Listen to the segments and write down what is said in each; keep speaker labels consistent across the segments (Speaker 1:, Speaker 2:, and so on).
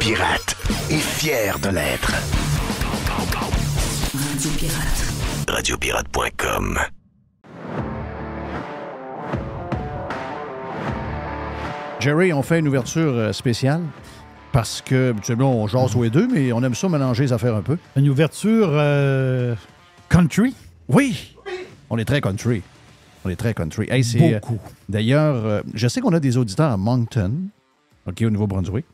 Speaker 1: pirate et fier de l'être.
Speaker 2: Radio
Speaker 3: Pirate.
Speaker 1: Radiopirate.com
Speaker 4: Jerry, on fait une ouverture euh, spéciale parce que bon, on joue les deux, mais on aime ça mélanger les affaires un peu. Une ouverture euh, country? Oui! On est très country. On est très country. Hey, euh, Beaucoup. D'ailleurs, je sais qu'on a des auditeurs à Moncton, OK, au Nouveau-Brunswick.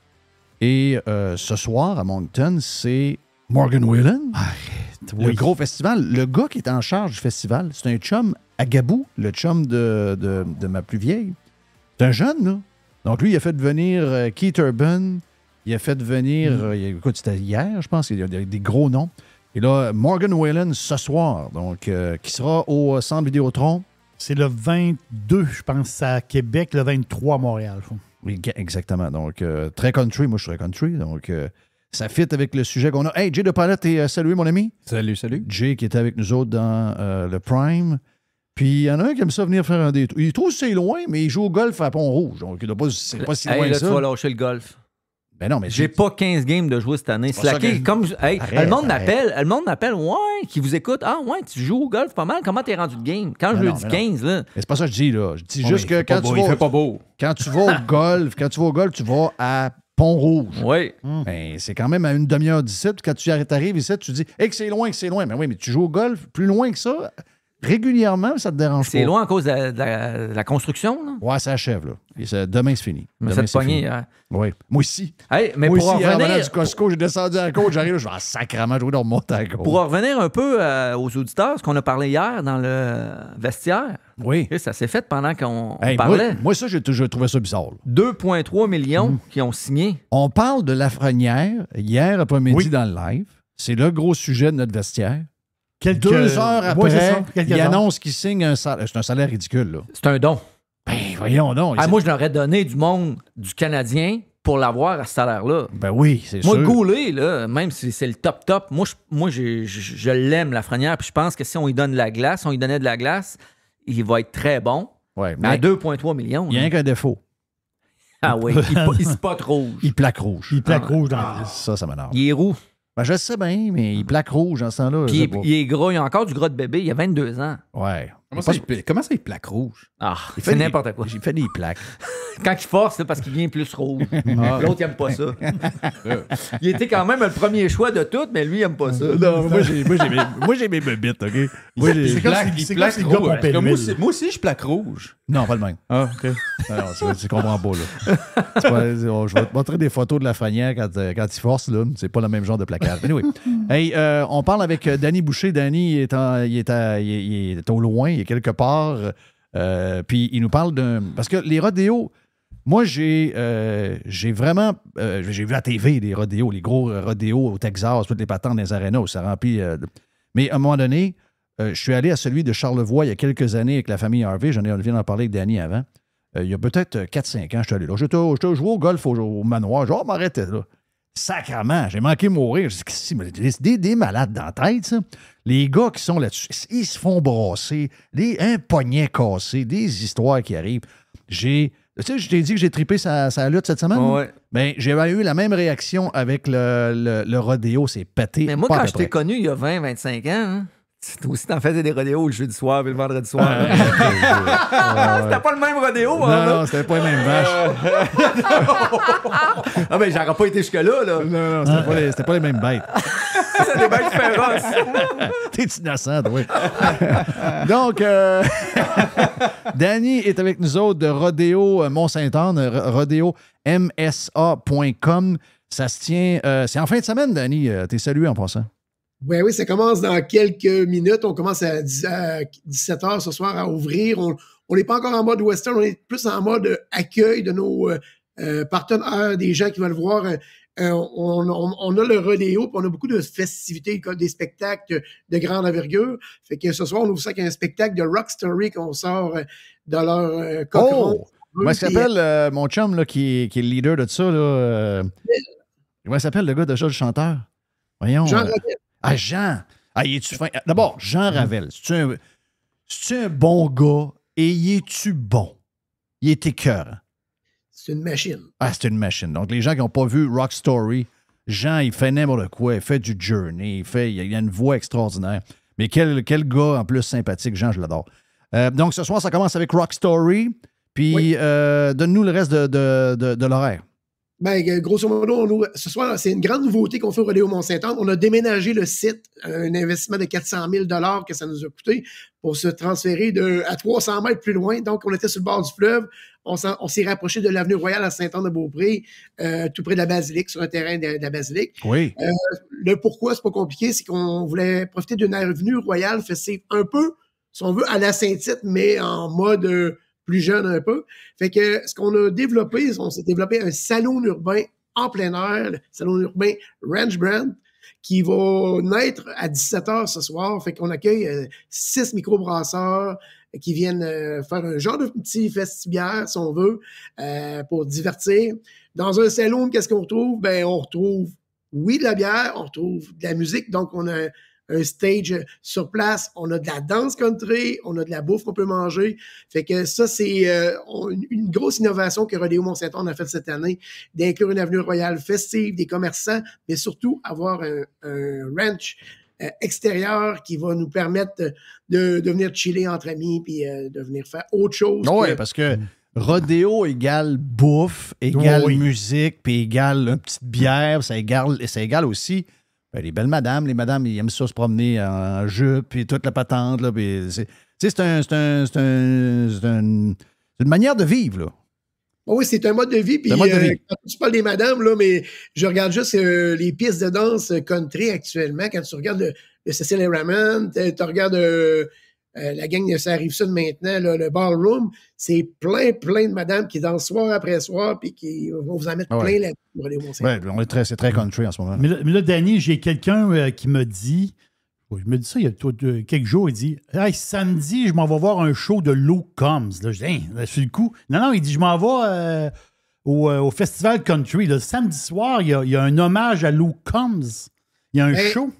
Speaker 4: Et euh, ce soir, à Moncton, c'est Morgan Whelan. Le gros festival. Le gars qui est en charge du festival, c'est un chum à Gabou, le chum de, ma plus vieille. C'est un jeune, là. Donc, lui, il a fait venir euh, Keith Urban. Il a fait venir. Mm. Euh, écoute, c'était hier, je pense, il y a des gros noms. Et là, Morgan Whelan ce soir, donc, qui sera au Centre Vidéotron. C'est le 22, je pense, à Québec, le 23 à Montréal, Exactement. Donc, euh, très country. Moi, je suis très country. Donc, euh, ça fit avec le sujet qu'on a. Hey, Jay de Palette, et euh, salué, mon ami. Salut, salut. Jay qui était avec nous autres dans le Prime. Puis, il y en a un qui aime ça venir faire un détour. Il trouve que c'est loin, mais il joue au golf à Pont-Rouge. Donc, il n'a pas, c'est pas si loin hey, là, tu vas
Speaker 5: lâcher le golf. Ben non, mais j'ai pas 15 games de jouer cette année. comme hey, le monde m'appelle, le monde m'appelle, ouais, qui vous écoute. Ah ouais, tu joues au golf pas mal. Comment t'es rendu de game Quand ben je lui dis 15 là. Mais c'est pas ça que je dis là. Je dis juste que quand tu vas, pas
Speaker 4: beau. Quand tu vas au golf, quand tu vas au golf, tu vas à Pont-Rouge. Oui. Hmm. Ben, c'est quand même à une demi-heure d'ici. Quand tu arrives ici, tu dis hey, que c'est loin, que c'est loin. Mais ben oui, mais tu joues au golf plus loin que ça régulièrement, ça te dérange pas. C'est loin
Speaker 5: à cause de
Speaker 4: la, construction, là? Ouais, ça achève, là. Et demain, c'est fini. Mais te poignée. Hein? Oui. Moi aussi. mais Moi pour aussi, en revenir. du Costco, j'ai descendu à la côte, j'arrive, je vais en sacrament, jouer le remonter à Pour
Speaker 5: en revenir un peu euh, aux auditeurs, ce qu'on a parlé hier dans le vestiaire. Oui. ça s'est fait pendant qu'on parlait. Moi, ça, j'ai toujours trouvé ça bizarre. 2,3 millions mm-hmm. qui ont signé.
Speaker 4: On parle de la Lafrenière hier après-midi dans le live. C'est le gros sujet de notre vestiaire. Quelques... heures après, il annonce qu'il signe un salaire. C'est un salaire ridicule. là. C'est un
Speaker 6: don. Ben,
Speaker 4: voyons donc. Ah, moi,
Speaker 5: je l'aurais donné du monde du Canadien pour l'avoir à ce salaire-là. Ben
Speaker 6: oui, c'est sûr. Moi,
Speaker 5: Goulet, même si c'est le top top, moi, je, moi, je, l'aime, la Frenière, puis je pense que si on lui donne la glace, on lui donnait de la glace, il va être très bon. mais, à 2,3 millions. Il n'y qu'un défaut. Ah oui, il, se spot rouge.
Speaker 4: Il plaque rouge. Il plaque ah. rouge dans Ça, ça m'énerve. Il est roux. Ben, je sais bien, mais il mm-hmm. plaque rouge en ce temps-là. il,
Speaker 5: est gros, il a encore du gras de bébé, il a 22 ans. Ouais. Comment, ça, il, plaque
Speaker 4: rouge? Ah,
Speaker 5: il fait n'importe quoi. J'ai fait des plaques. quand il force, c'est parce qu'il vient plus rouge. Ah. L'autre, il aime pas ça. il était quand même le premier choix de tout, mais lui, il aime pas ça. Non, moi, j'ai mes bebites, OK? c'est comme si les moi, aussi, je plaque rouge.
Speaker 4: Non, pas le même. Ah, OK. Alors, ah c'est comprends pas, là. je vais te montrer des photos de la fanière quand, euh, quand il force, là. C'est pas le même genre de placard. Anyway. hey, euh, on parle avec euh, Danny Boucher. Danny, il est, il est, au loin, quelque part. Euh, euh, puis il nous parle d'un. Parce que les rodéos, moi, j'ai euh, vraiment. j'ai vu à TV les rodéos, les gros rodéos au Texas, toutes les patentes des arénas où ça remplit. mais à un moment donné, je suis allé à celui de Charlevoix il y a quelques années avec la famille Harvey. J'en ai viens d'en parler avec Danny avant. il y a peut-être 4-5 ans, je suis allé là. Je joué au golf au, manoir. Je oh, m'arrêtais là. Sacrement, j'ai manqué mourir. Des, des malades dans la tête, ça. Les gars qui sont là-dessus, ils se font brasser, des, un poignet cassé, des histoires qui arrivent. J'ai. Tu sais, je t'ai dit que j'ai tripé sa, lutte cette semaine. Ouais. Ben, j'ai eu la même réaction avec le, Rodeo. c'est pété. Mais moi, quand je t'ai
Speaker 5: connu il y a 20-25 ans, hein, toi aussi, t'en faisais des rodéos le jeudi soir et le vendredi soir. Ah, c'était pas le même rodéo. Hein, non, non, c'était pas les mêmes vaches. Ah, mais ben,
Speaker 4: j'aurais pas été jusque-là. Là. Non, non, c'était pas, les, pas mêmes bêtes.
Speaker 5: c'était des bêtes féroces.
Speaker 7: T'es
Speaker 4: innocent, oui. Donc, euh, Danny est avec nous autres de Rodéo euh, Mont-Saint-Anne, euh, rodéo msa.com. Ça se tient. c'est en fin de semaine, Danny. T'es salué en passant.
Speaker 1: Ben oui, ça commence dans quelques minutes. On commence à, 17h ce soir à ouvrir. On n'est pas encore en mode western, on est plus en mode accueil de nos euh, euh, partenaires, des gens qui veulent voir. Euh, on, a le rodéo, puis on a beaucoup de festivités, des spectacles de grande envergure. Fait que ce soir, on ouvre ça avec un spectacle de Rock Story qu'on sort dans leur euh, oh! Moi, il s'appelle
Speaker 4: mon chum qui, est le leader de ça. Là, ça s'appelle le gars de Jules chanteur? Voyons. Jean ah, Jean! Ah, tu fin? D'abord, Jean mm. Ravel, c'est-tu un, un, bon gars et y es-tu bon? Il est cœur? C'est une machine. Ah, c'est une machine. Donc, les gens qui n'ont pas vu Rock Story, Jean, il fait n'importe quoi. Il fait du journey. Il, fait, il a une voix extraordinaire. Mais quel, quel gars en plus sympathique. Jean, je l'adore. Euh, donc, ce soir, ça commence avec Rock Story. Puis, euh, donne-nous le reste de, de, de l'horaire.
Speaker 1: Ben, euh, grosso modo, ce soir, c'est une grande nouveauté qu'on fait au Rodéo Mont-Saint-Anne. On a déménagé le site, euh, un investissement de 400 000 que ça nous a coûté pour se transférer à 300 mètres plus loin. Donc, on était sur le bord du fleuve. On, s'est rapproché de l'avenue Royale à Saint-Anne-de-Beaupré, euh, tout près de la Basilique, sur le terrain de, la Basilique. Oui. le pourquoi, c'est pas compliqué, c'est qu'on voulait profiter d'une avenue royale festive un peu, si on veut, à la Saint-Tite, mais en mode plus jeune un peu. Fait que ce qu'on a développé, on s'est développé un salon urbain en plein air, le salon urbain Ranch Brand, qui va naître à 17h ce soir. Fait qu'on accueille euh, six microbrasseurs euh, qui viennent euh, faire un genre de petit festibière, si on veut, pour divertir. Dans un salon, qu'est-ce qu'on retrouve? Ben, on retrouve, oui, de la bière, on retrouve de la musique. Donc, on a un stage sur place, on a de la danse country, on a de la bouffe qu'on peut manger. Fait que ça, c'est euh, une grosse innovation que Rodéo Mont-Saint-Anne a faite cette année, d'inclure une avenue royale festive, des commerçants, mais surtout avoir un, ranch euh, extérieur qui va nous permettre de, venir chiller entre amis puis euh, de venir faire autre chose. Oui,
Speaker 4: parce que rodéo égale bouffe, égale musique, puis égale une petite bière, ça égale, ça égale aussi ben, les belles madames, les madames, ils aiment ça se promener en jupe, puis toute la patente. Là, c'est, c'est, un, c'est, une manière de vivre. Là.
Speaker 1: Ah oui, c'est un mode de vie. Puis, mode de euh, tu parles des madames, là, mais je regarde juste euh, les pistes de danse euh, country actuellement. Quand tu regardes le, le Cecil tu regardes euh, la gang ça arrive de maintenant, le ballroom, c'est plein, plein de madame qui dansent soir après soir puis qui vont vous en mettre ah plein la vie.
Speaker 6: c'est très, country en ce moment. Mais, là, Danny, j'ai quelqu'un euh, qui me dit, je me dis ça il y a euh, quelques jours, il dit Hey, samedi, je m'en vais voir un show de Lou Combs. je dis c'est hein, le coup. Non, non, il dit Je m'en vais au, Festival Country. Le samedi soir, il y, a, un hommage à Lou Combs. Il y a un ben, show.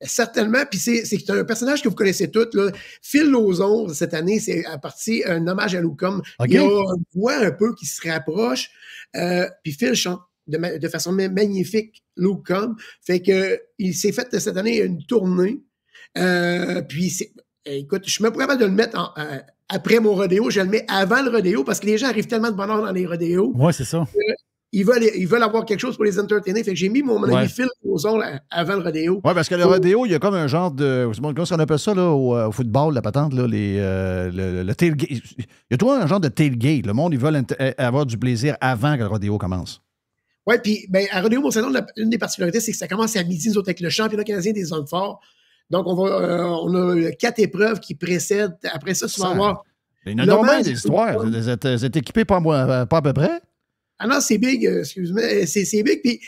Speaker 1: Certainement, puis c'est un personnage que vous connaissez tous. Là. Phil Lozon, cette année, c'est à partir un hommage à Loucom. Il y a une voix un peu qui se rapproche. Euh, puis Phil chante de, façon magnifique Loucom. Fait que il s'est fait cette année une tournée. Euh, puis écoute, je me même pas de le mettre euh, après mon rodéo, je le mets avant le rodéo parce que les gens arrivent tellement de bonheur dans les rodéos. Oui, c'est ça ils veulent, ils veulent avoir quelque chose pour les entertainer. j'ai mis mon ami Phil avant le rodéo. Oui, parce que le Rodeo,
Speaker 4: il y a comme un genre de. Comment on appelle ça là, au, euh, football, la patente, euh, le, tailgate. Il y a toujours un genre de tailgate. Le monde, ils veulent euh, avoir du plaisir avant que le Rodeo commence.
Speaker 1: Oui, puis ben, à Rodeo, Monsalon, une des particularités, c'est que ça commence à midi, nous autres, avec le championnat canadien des hommes forts. Donc, on, va, on a quatre épreuves qui précèdent. Après ça, tu vas avoir. Ben, il y a des histoires.
Speaker 4: Vous êtes, équipés pas à peu près?
Speaker 1: Ah non, c'est big, euh, excuse-moi. Euh, c'est big. Puis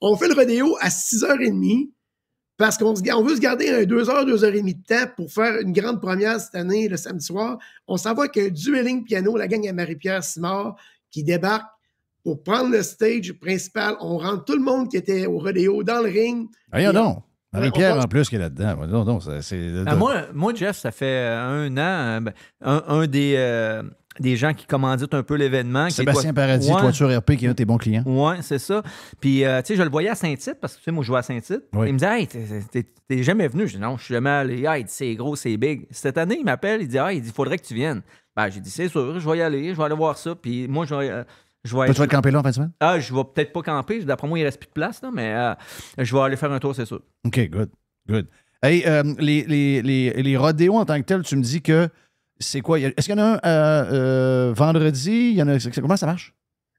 Speaker 1: on fait le rodéo à 6h30 parce qu'on veut se garder un 2 h 2 h 30 de temps pour faire une grande première cette année, le samedi soir. On s'en va avec un dueling piano, la gang à Marie-Pierre Simard, qui débarque pour prendre le stage principal. On rentre tout le monde qui était au rodéo dans le ring.
Speaker 4: Rien non. Marie-Pierre, en plus, qui est là-dedans. Non, non, c'est... Ah,
Speaker 5: moi, Jeff, ça fait euh, un an, ben, un, des des gens qui commanditent un peu l'événement. Sébastien Paradis, Toiture
Speaker 4: RP, qui est un de tes bons clients.
Speaker 5: Oui, c'est ça. Puis, euh, tu sais, je le voyais à Saint-Tite, parce que, tu sais, moi, je jouais à Saint-Tite. Il me disait, hey, t'es jamais venu. Je dis, non, je suis jamais allé. Hey, c'est gros, c'est big. Cette année, il m'appelle, il dit, ah, il dit, faudrait que tu viennes. Ben, j'ai dit, c'est sûr, je vais y aller, je vais aller voir ça. Puis, moi, je vais. Euh, être... Tu vas camper là en fin de semaine? Ah, je vais peut-être pas camper. D'après moi, il reste plus de place, là, mais euh, je vais aller faire un tour, c'est sûr.
Speaker 4: OK, good. Good. Hey, les, les, les, les rodéos en tant que tels, tu me dis que c'est quoi? Est-ce qu'il y en a un euh, euh, vendredi? Il y en a, comment ça marche?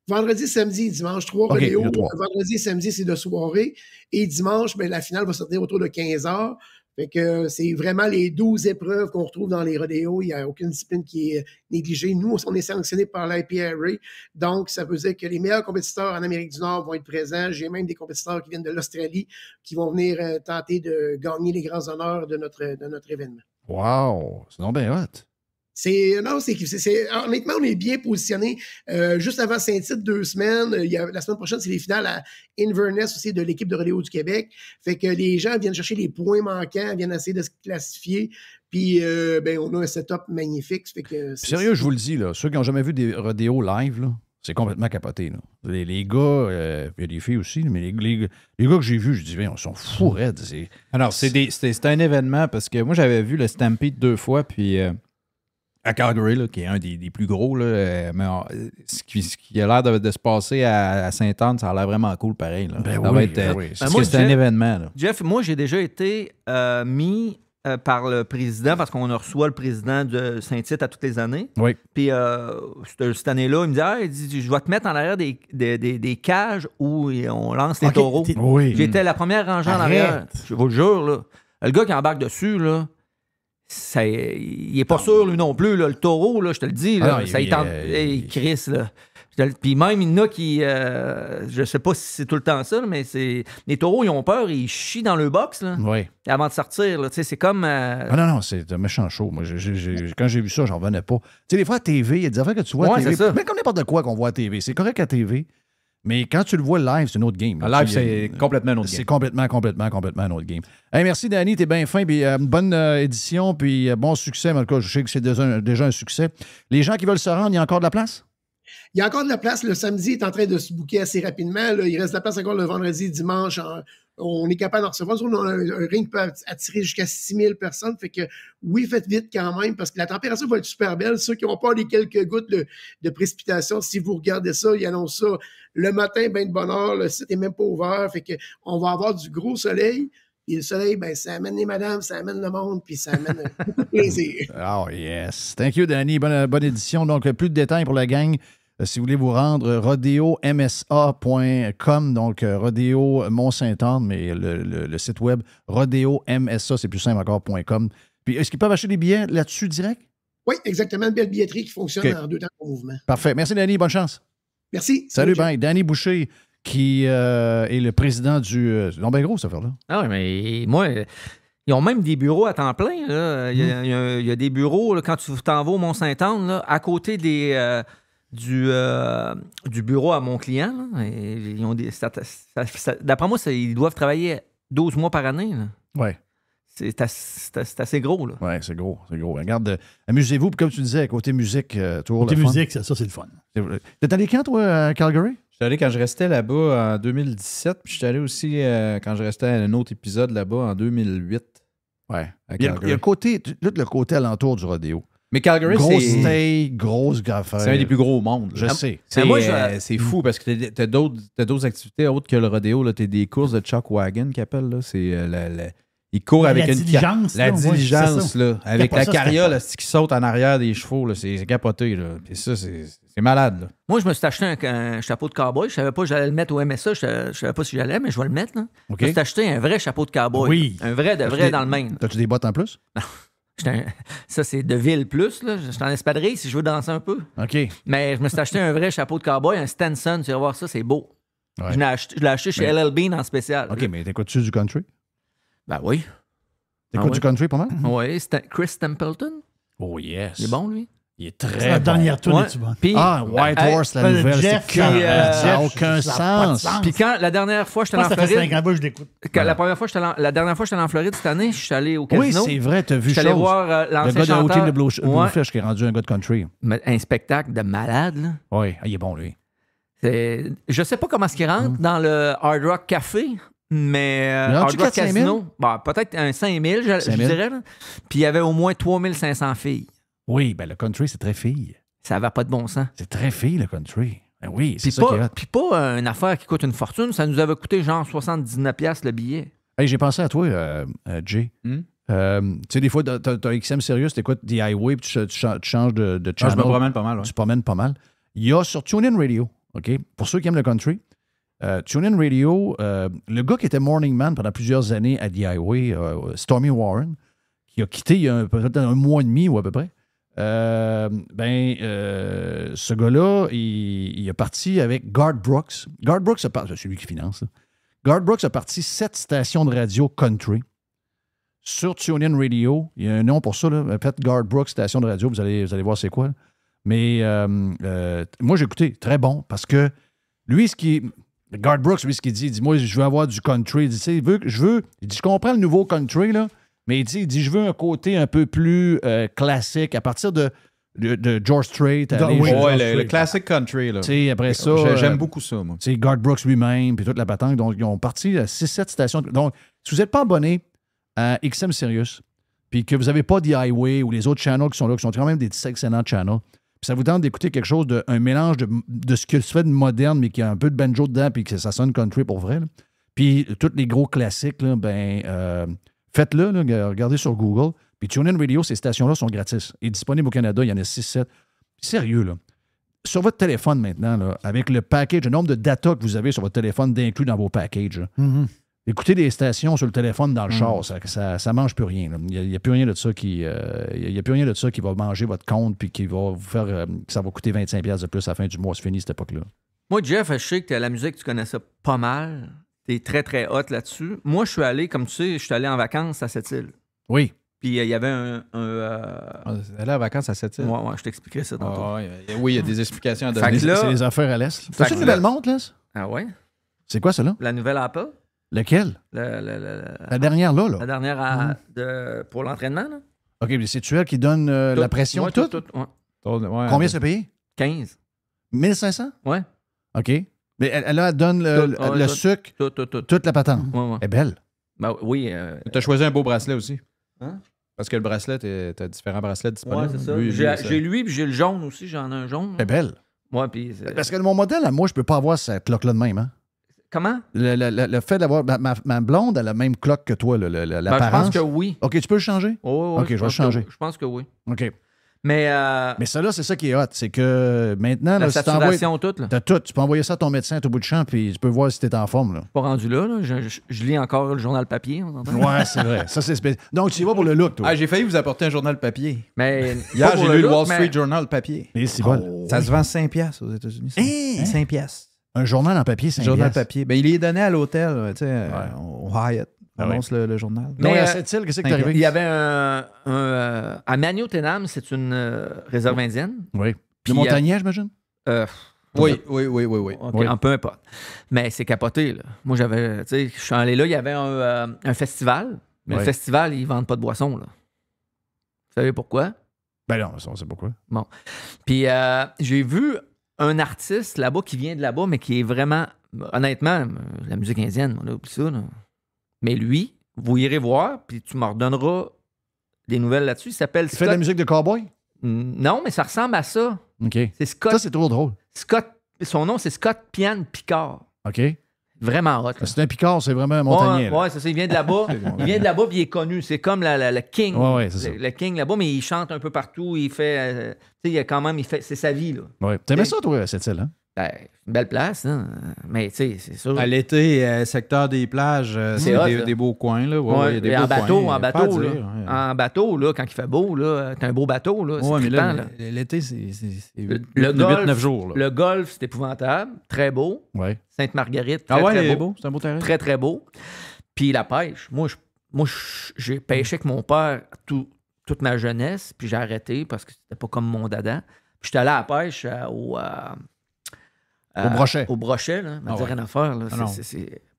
Speaker 1: Vendredi, samedi, dimanche, trois rodéos. Vendredi, samedi, c'est de soirée. Et dimanche, ben, la finale va sortir autour de 15 heures. Fait que euh, c'est vraiment les 12 épreuves qu'on retrouve dans les rodéos. Il n'y a aucune discipline qui est négligée. Nous, on est sanctionnés par l'IPRA. Donc, ça veut dire que les meilleurs compétiteurs en Amérique du Nord vont être présents. J'ai même des compétiteurs qui viennent de l'Australie qui vont venir tenter de gagner les grands honneurs de notre, de notre événement. Wow! C'est non bien hot! C'est non, c'est honnêtement on est bien positionné. Euh, juste avant saint titre deux semaines. Euh, il la semaine prochaine, c'est les finales à Inverness aussi de l'équipe de Rodéo du Québec. Fait que les gens viennent chercher les points manquants, viennent essayer de se classifier. Puis euh, ben on a un setup magnifique. Fait que, sérieux,
Speaker 4: je vous le dis là, ceux qui n'ont jamais vu des Rodéo live là. C'est complètement capoté. Les, les gars, il y a
Speaker 2: des filles aussi, mais les, gars que j'ai vus, je dis, on sont c'est Alors, c'est un événement parce que moi, j'avais vu le Stampede deux fois, puis à Calgary, qui est un des, plus gros, là, euh, mais euh, ce, qui, a l'air de, se passer à, saint- Sainte-Anne, ça a l'air vraiment cool pareil. c'est un événement.
Speaker 5: Jeff, moi, j'ai déjà été euh, mis par le président, parce qu'on reçoit le président de Saint-Tite à toutes les années. Puis cette, année-là, il me dit, Je vais te mettre en arrière des, cages où on lance les taureaux. J'étais la première rangée en arrière. Je vous le jure, Le gars qui embarque dessus, là, il est pas sûr, lui non plus. le taureau, là, je te le dis, ah, ça il, tente. Puis même, il y qui. Euh, je sais pas si c'est tout le temps ça, mais c'est. Les taureaux, ils ont peur, ils chient dans le box, Avant de sortir, c'est comme. Euh,
Speaker 4: ah, non, non, c'est un méchant chaud. quand j'ai vu ça, j'en revenais pas. Tu sais, des fois, à TV, il y a des que tu vois à Mais comme n'importe quoi qu'on voit à TV. C'est correct à TV. Mais quand tu le vois live, c'est une autre game. live, c'est complètement un autre game. C'est complètement, complètement, complètement un autre game. merci, Danny. T'es bien fin. Euh, bonne euh, édition. Puis, euh, bon succès. En je sais que c'est déjà, un succès. Les gens qui veulent se rendre, il y a encore de la place?
Speaker 1: Il y a encore de la place. Le samedi est en train de se bouquer assez rapidement. Il reste de la place encore le vendredi, dimanche. On est capable d'en recevoir. On a un, ring qui peut attirer jusqu'à 6000 personnes. Fait que oui, faites vite quand même parce que la température va être super belle. Ceux qui ont pas les quelques gouttes de, précipitation, si vous regardez ça, ils annoncent ça le matin, ben de bonne heure. Le site n'est même pas ouvert. Fait que on va avoir du gros soleil. Et le soleil, ben, ça amène les madames, ça amène le monde, puis ça amène plaisir. Oh yes.
Speaker 4: Thank you, Danny. Bonne, bonne édition. Donc, plus de détails pour la gang. Euh, si vous voulez vous rendre, euh, rodeomsa.com, donc euh, rodeo Mont-Saint-Anne, mais le, site web rodeomsa, c'est plus simple encore.com. Puis est-ce qu'ils peuvent acheter des billets là-dessus direct?
Speaker 1: Oui, exactement, une belle billetterie qui fonctionne en deux temps de mouvement.
Speaker 4: Parfait. Merci, Danny. Bonne chance. Merci. Salut, Danny Boucher qui est le président du. Euh, non, ben gros, là
Speaker 5: Ah oui, mais moi. Ils ont même des bureaux à temps plein. Mmh. Il, y a, des bureaux, quand tu t'en vas au Mont-Saint-Anne, à côté des, du, euh, du bureau à mon client. D'après moi, ils doivent travailler 12 mois par année. Oui. C'est assez,
Speaker 4: assez gros. Oui, c'est gros, c'est gros. Regarde, euh, amusez-vous. comme tu disais, côté musique, euh, Côté musique, c'est ça, c'est le fun. T'es allé quand, toi, à Calgary?
Speaker 2: J'étais allé quand je restais là-bas en 2017, puis j'étais allé aussi quand je restais à un autre épisode là-bas en 2008. Ouais. Il y, a, il côté, tout le côté alentour du rodeo mais Calgary, c'est. Grosse C'est un des plus gros au monde. Je ah, sais. Euh, c'est fou parce que t'as d'autres activités autres que le rodéo. T'as des courses de chuck wagon qu'ils appellent. C'est euh, Ils courent avec une diligence. La diligence, là. Avec la carriole qui saute en arrière des chevaux. C'est capoté. Là. ça, c'est. malade, là.
Speaker 5: Moi, je me suis acheté un, chapeau de cowboy. Je savais pas que j'allais le mettre au MSA. Je, je savais pas si j'allais, mais je vais le mettre. Là. Je me suis acheté un vrai chapeau de cowboy. Oui. Un vrai de vrai dans le Maine.
Speaker 4: T'as-tu des bottes en plus? Non.
Speaker 5: Ça, c'est de ville plus. Là. Je suis en espadrille si je veux danser un peu. OK. Mais je me suis acheté un vrai chapeau de cowboy, un Stanson, Tu vas voir ça, c'est beau. Je l'ai acheté, chez LL Bean en spécial. OK, mais t'écoutes-tu du country? Ben oui. t'es quoi ah du country pas mal? Oui. Chris Templeton? Oh yes. Il est bon, lui? Il est très. la dernière tournée, ouais. tu vois. ah, White Horse, la nouvelle, c'est que euh, euh, ça n'a aucun sens. Puis quand la dernière fois j'étais en Floride. Ans, je quand, la, fois, la dernière fois en Floride cette année, je suis allé au casino. Oui, c'est vrai, tu as vu. Je suis allé voir euh, l'ancien Le gars de Hotel de qui est rendu un gars de country. un spectacle de malade, là. Oui, ah, il est bon, lui. Je Je sais pas comment est-ce qu'il rentre mm. dans le Hard Rock Café, mais euh, Hard Rock Casino, bah, peut-être un 5000, je, je dirais. Puis il y avait au moins 3500 filles. Oui, ben le country, c'est très fille. Ça va pas de bon sens. C'est
Speaker 4: très fille, le country.
Speaker 5: Ben oui, c'est ça Puis pas euh, une affaire qui coûte une fortune. Ça nous avait coûté genre 79$ le billet.
Speaker 4: Hey, j'ai pensé à toi, euh, euh Jay. Hmm? Euh, tu sais, des fois, t'as un XM sérieux, t'écoutes The Highway, puis tu, changes de, de channel. Ah, je me promène pas mal. Tu promènes pas mal. Il y a sur TuneIn Radio, OK? Pour ceux qui aiment le country, TuneIn Radio, le gars qui était Morning Man pendant plusieurs années à The Highway, Stormy Warren, qui a quitté il y a peut-être un mois et demi ou à peu près, euh, ben, euh, ce gars-là, il, est parti avec Guard Brooks. Guard Brooks a parti, c'est lui qui finance. Là. Guard Brooks a parti sept stations de radio country sur TuneIn Radio. Il y a un nom pour ça, là. peut-être Guard Brooks, station de radio, vous allez, vous allez voir c'est quoi. Mais euh, moi, j'ai écouté, très bon, parce que lui, ce qui. Guard Brooks, lui, ce qu'il dit, il dit Moi, je veux avoir du country. Il dit, je veux. Il dit Je comprends le nouveau country, là. Mais il dit, il dit je veux un côté un peu plus euh, classique à partir de, de, George Strait. À oui, le, classic
Speaker 2: country. Là. sais, après ça. J'aime euh, beaucoup ça, moi.
Speaker 4: Garth Brooks lui-même, puis toute la patente. Donc, ils ont parti à 6-7 stations. Donc, si vous n'êtes pas abonné à XM Sirius, puis que vous n'avez pas The Highway ou les autres channels qui sont là, qui sont quand même des excellents channels, puis ça vous tente d'écouter quelque chose, de, un mélange de, de ce que se fait de moderne, mais qui a un peu de banjo dedans, puis que ça sonne country pour vrai. Puis tous les gros classiques, là, ben. Euh, Faites-le, euh, regardez sur Google. Puis TuneIn Radio, ces stations-là sont gratis. Et disponibles au Canada, il y en a 6-7. Sérieux, là. Sur votre téléphone maintenant, avec le package, le nombre de data que vous avez sur votre téléphone d'inclus dans vos packages, hein. mm-hmm. écoutez des stations sur le téléphone dans le mm. char, ça, ça, mange plus rien. Il n'y a, plus rien de ça qui. Euh, il y a, plus rien de ça qui va manger votre compte puis qui va vous faire. Euh, ça va coûter 25$ de plus à la fin du mois. C'est fini cette époque-là.
Speaker 5: Moi, Jeff, je sais que tu la musique, tu connais ça pas mal. T'es très, très hot là-dessus. Moi, je suis allé, comme tu sais, je suis allé en vacances à cette île. Oui. Puis euh, il y avait un. un Elle euh, ah, en vacances à cette île. Oui, ouais, je t'expliquerai ça tantôt. oui, il y a des explications à donner. C'est les affaires
Speaker 4: à l'Est. T'as-tu une nouvelle
Speaker 5: montre, là? Ah ouais?
Speaker 2: C'est
Speaker 4: quoi, ça, là?
Speaker 5: La nouvelle Apple. Lequel? la
Speaker 4: dernière, là, là. La
Speaker 5: dernière mhm. pour l'entraînement, là.
Speaker 4: OK, mais c'est tu qui donne euh, la pression? tout, tout, tout ouais. Combien ça paye? 15. 1500? Oui. OK. Mais elle, elle, donne le, ah sucre, toute la patente. Elle est belle.
Speaker 2: Bah oui. Euh, tu as choisi un beau bracelet aussi. Hein? Parce que le bracelet, tu as différents bracelets disponibles. Oui, c'est ça. j'ai,
Speaker 5: lui, puis j'ai le jaune aussi. J'en ai un jaune. Elle est belle. Moi, puis
Speaker 4: Parce que mon modèle, moi, je ne peux pas avoir cette cloque-là de même. Hein. Comment? Le, fait d'avoir. Ma, blonde, a la même cloque que toi, l'apparence. Ben, je pense que oui. OK, tu
Speaker 5: peux le changer? Oui, oui, OK, je, vais vais changer. je pense que oui.
Speaker 4: OK. Mais, euh, Mais ça, là, c'est ça qui est hot. C'est que maintenant, tout. Tu peux envoyer ça à ton médecin, au bout de champ, puis tu peux voir si t'es en
Speaker 5: forme. Là. Pas rendu là. Je, lis encore le journal papier. On ouais, c'est vrai. Ça, c'est Donc, tu y vas pour le look, toi. Ah,
Speaker 2: j'ai failli vous apporter un journal papier. Mais Hier, j'ai lu le Wall Street
Speaker 5: Journal papier. c'est
Speaker 4: bon. Oh, ça se vend
Speaker 2: 5 piastres aux États-Unis. 5 hein? piastres. Un journal en papier, c'est un journal papier. Ben, il est donné à l'hôtel, tu sais, ouais. Euh, Hyatt ah annonce le, journal. Mais cest à euh, qu'est-ce qui est arrivé? Il y
Speaker 5: avait un. un euh, à Manio-Ténam, c'est une euh, réserve indienne. Oui. Puis le Montagnier, j'imagine? oui, oui, oui, oui, oui. Un peu importe. Mais c'est capoté, là. Moi, j'avais. Tu sais, je suis allé là, il y avait un, un festival. Mais le festival, ils vendent pas de boissons, là. Vous savez pourquoi? Ben non, on sait pourquoi. Bon. Puis euh, j'ai vu un artiste là-bas qui vient de là-bas, mais qui est vraiment. Honnêtement, la musique indienne, on a oublié ça, là. Mais lui, vous irez voir, puis tu m'en redonneras des nouvelles là-dessus. Il s'appelle Scott. fait de la musique de cowboy? Non, mais ça ressemble à ça. OK. Ça, c'est trop drôle. Scott. Son nom, c'est Scott Pian Picard. OK. Vraiment hot. C'est un Picard, c'est vraiment un montagnier. Oui, c'est Il vient de là-bas. il vient de là-bas, puis il est connu. C'est comme le King. Oui, c'est le, le, King là-bas, mais il chante un peu partout. Il fait. Euh, tu sais, il a quand même. Il fait, c'est sa vie, là. Ouais. T'aimais ça, toi, cette île, là ben, c'est une belle place, hein. mais tu sais, c'est sûr. À l'été, euh, secteur des plages, euh, c'est des, beaux coins. Là. Ouais, ouais, y a des en, bateau, en bateau, hein. en bateau, là, quand il fait beau, t'as un beau bateau. Là, mais là, l'été, c'est
Speaker 2: 8-9 jours.
Speaker 5: Le golf, c'est épouvantable, très beau. Sainte-Marguerite, ah très, très beau. C'est un beau terrain. Très, très beau. Puis la pêche, moi, moi, j'ai pêché avec mon père toute ma jeunesse, puis j'ai arrêté parce que c'était pas comme mon dada. Puis j'étais allé à la pêche euh, au euh, au brochet. Au brochet, là. On ah rien à faire.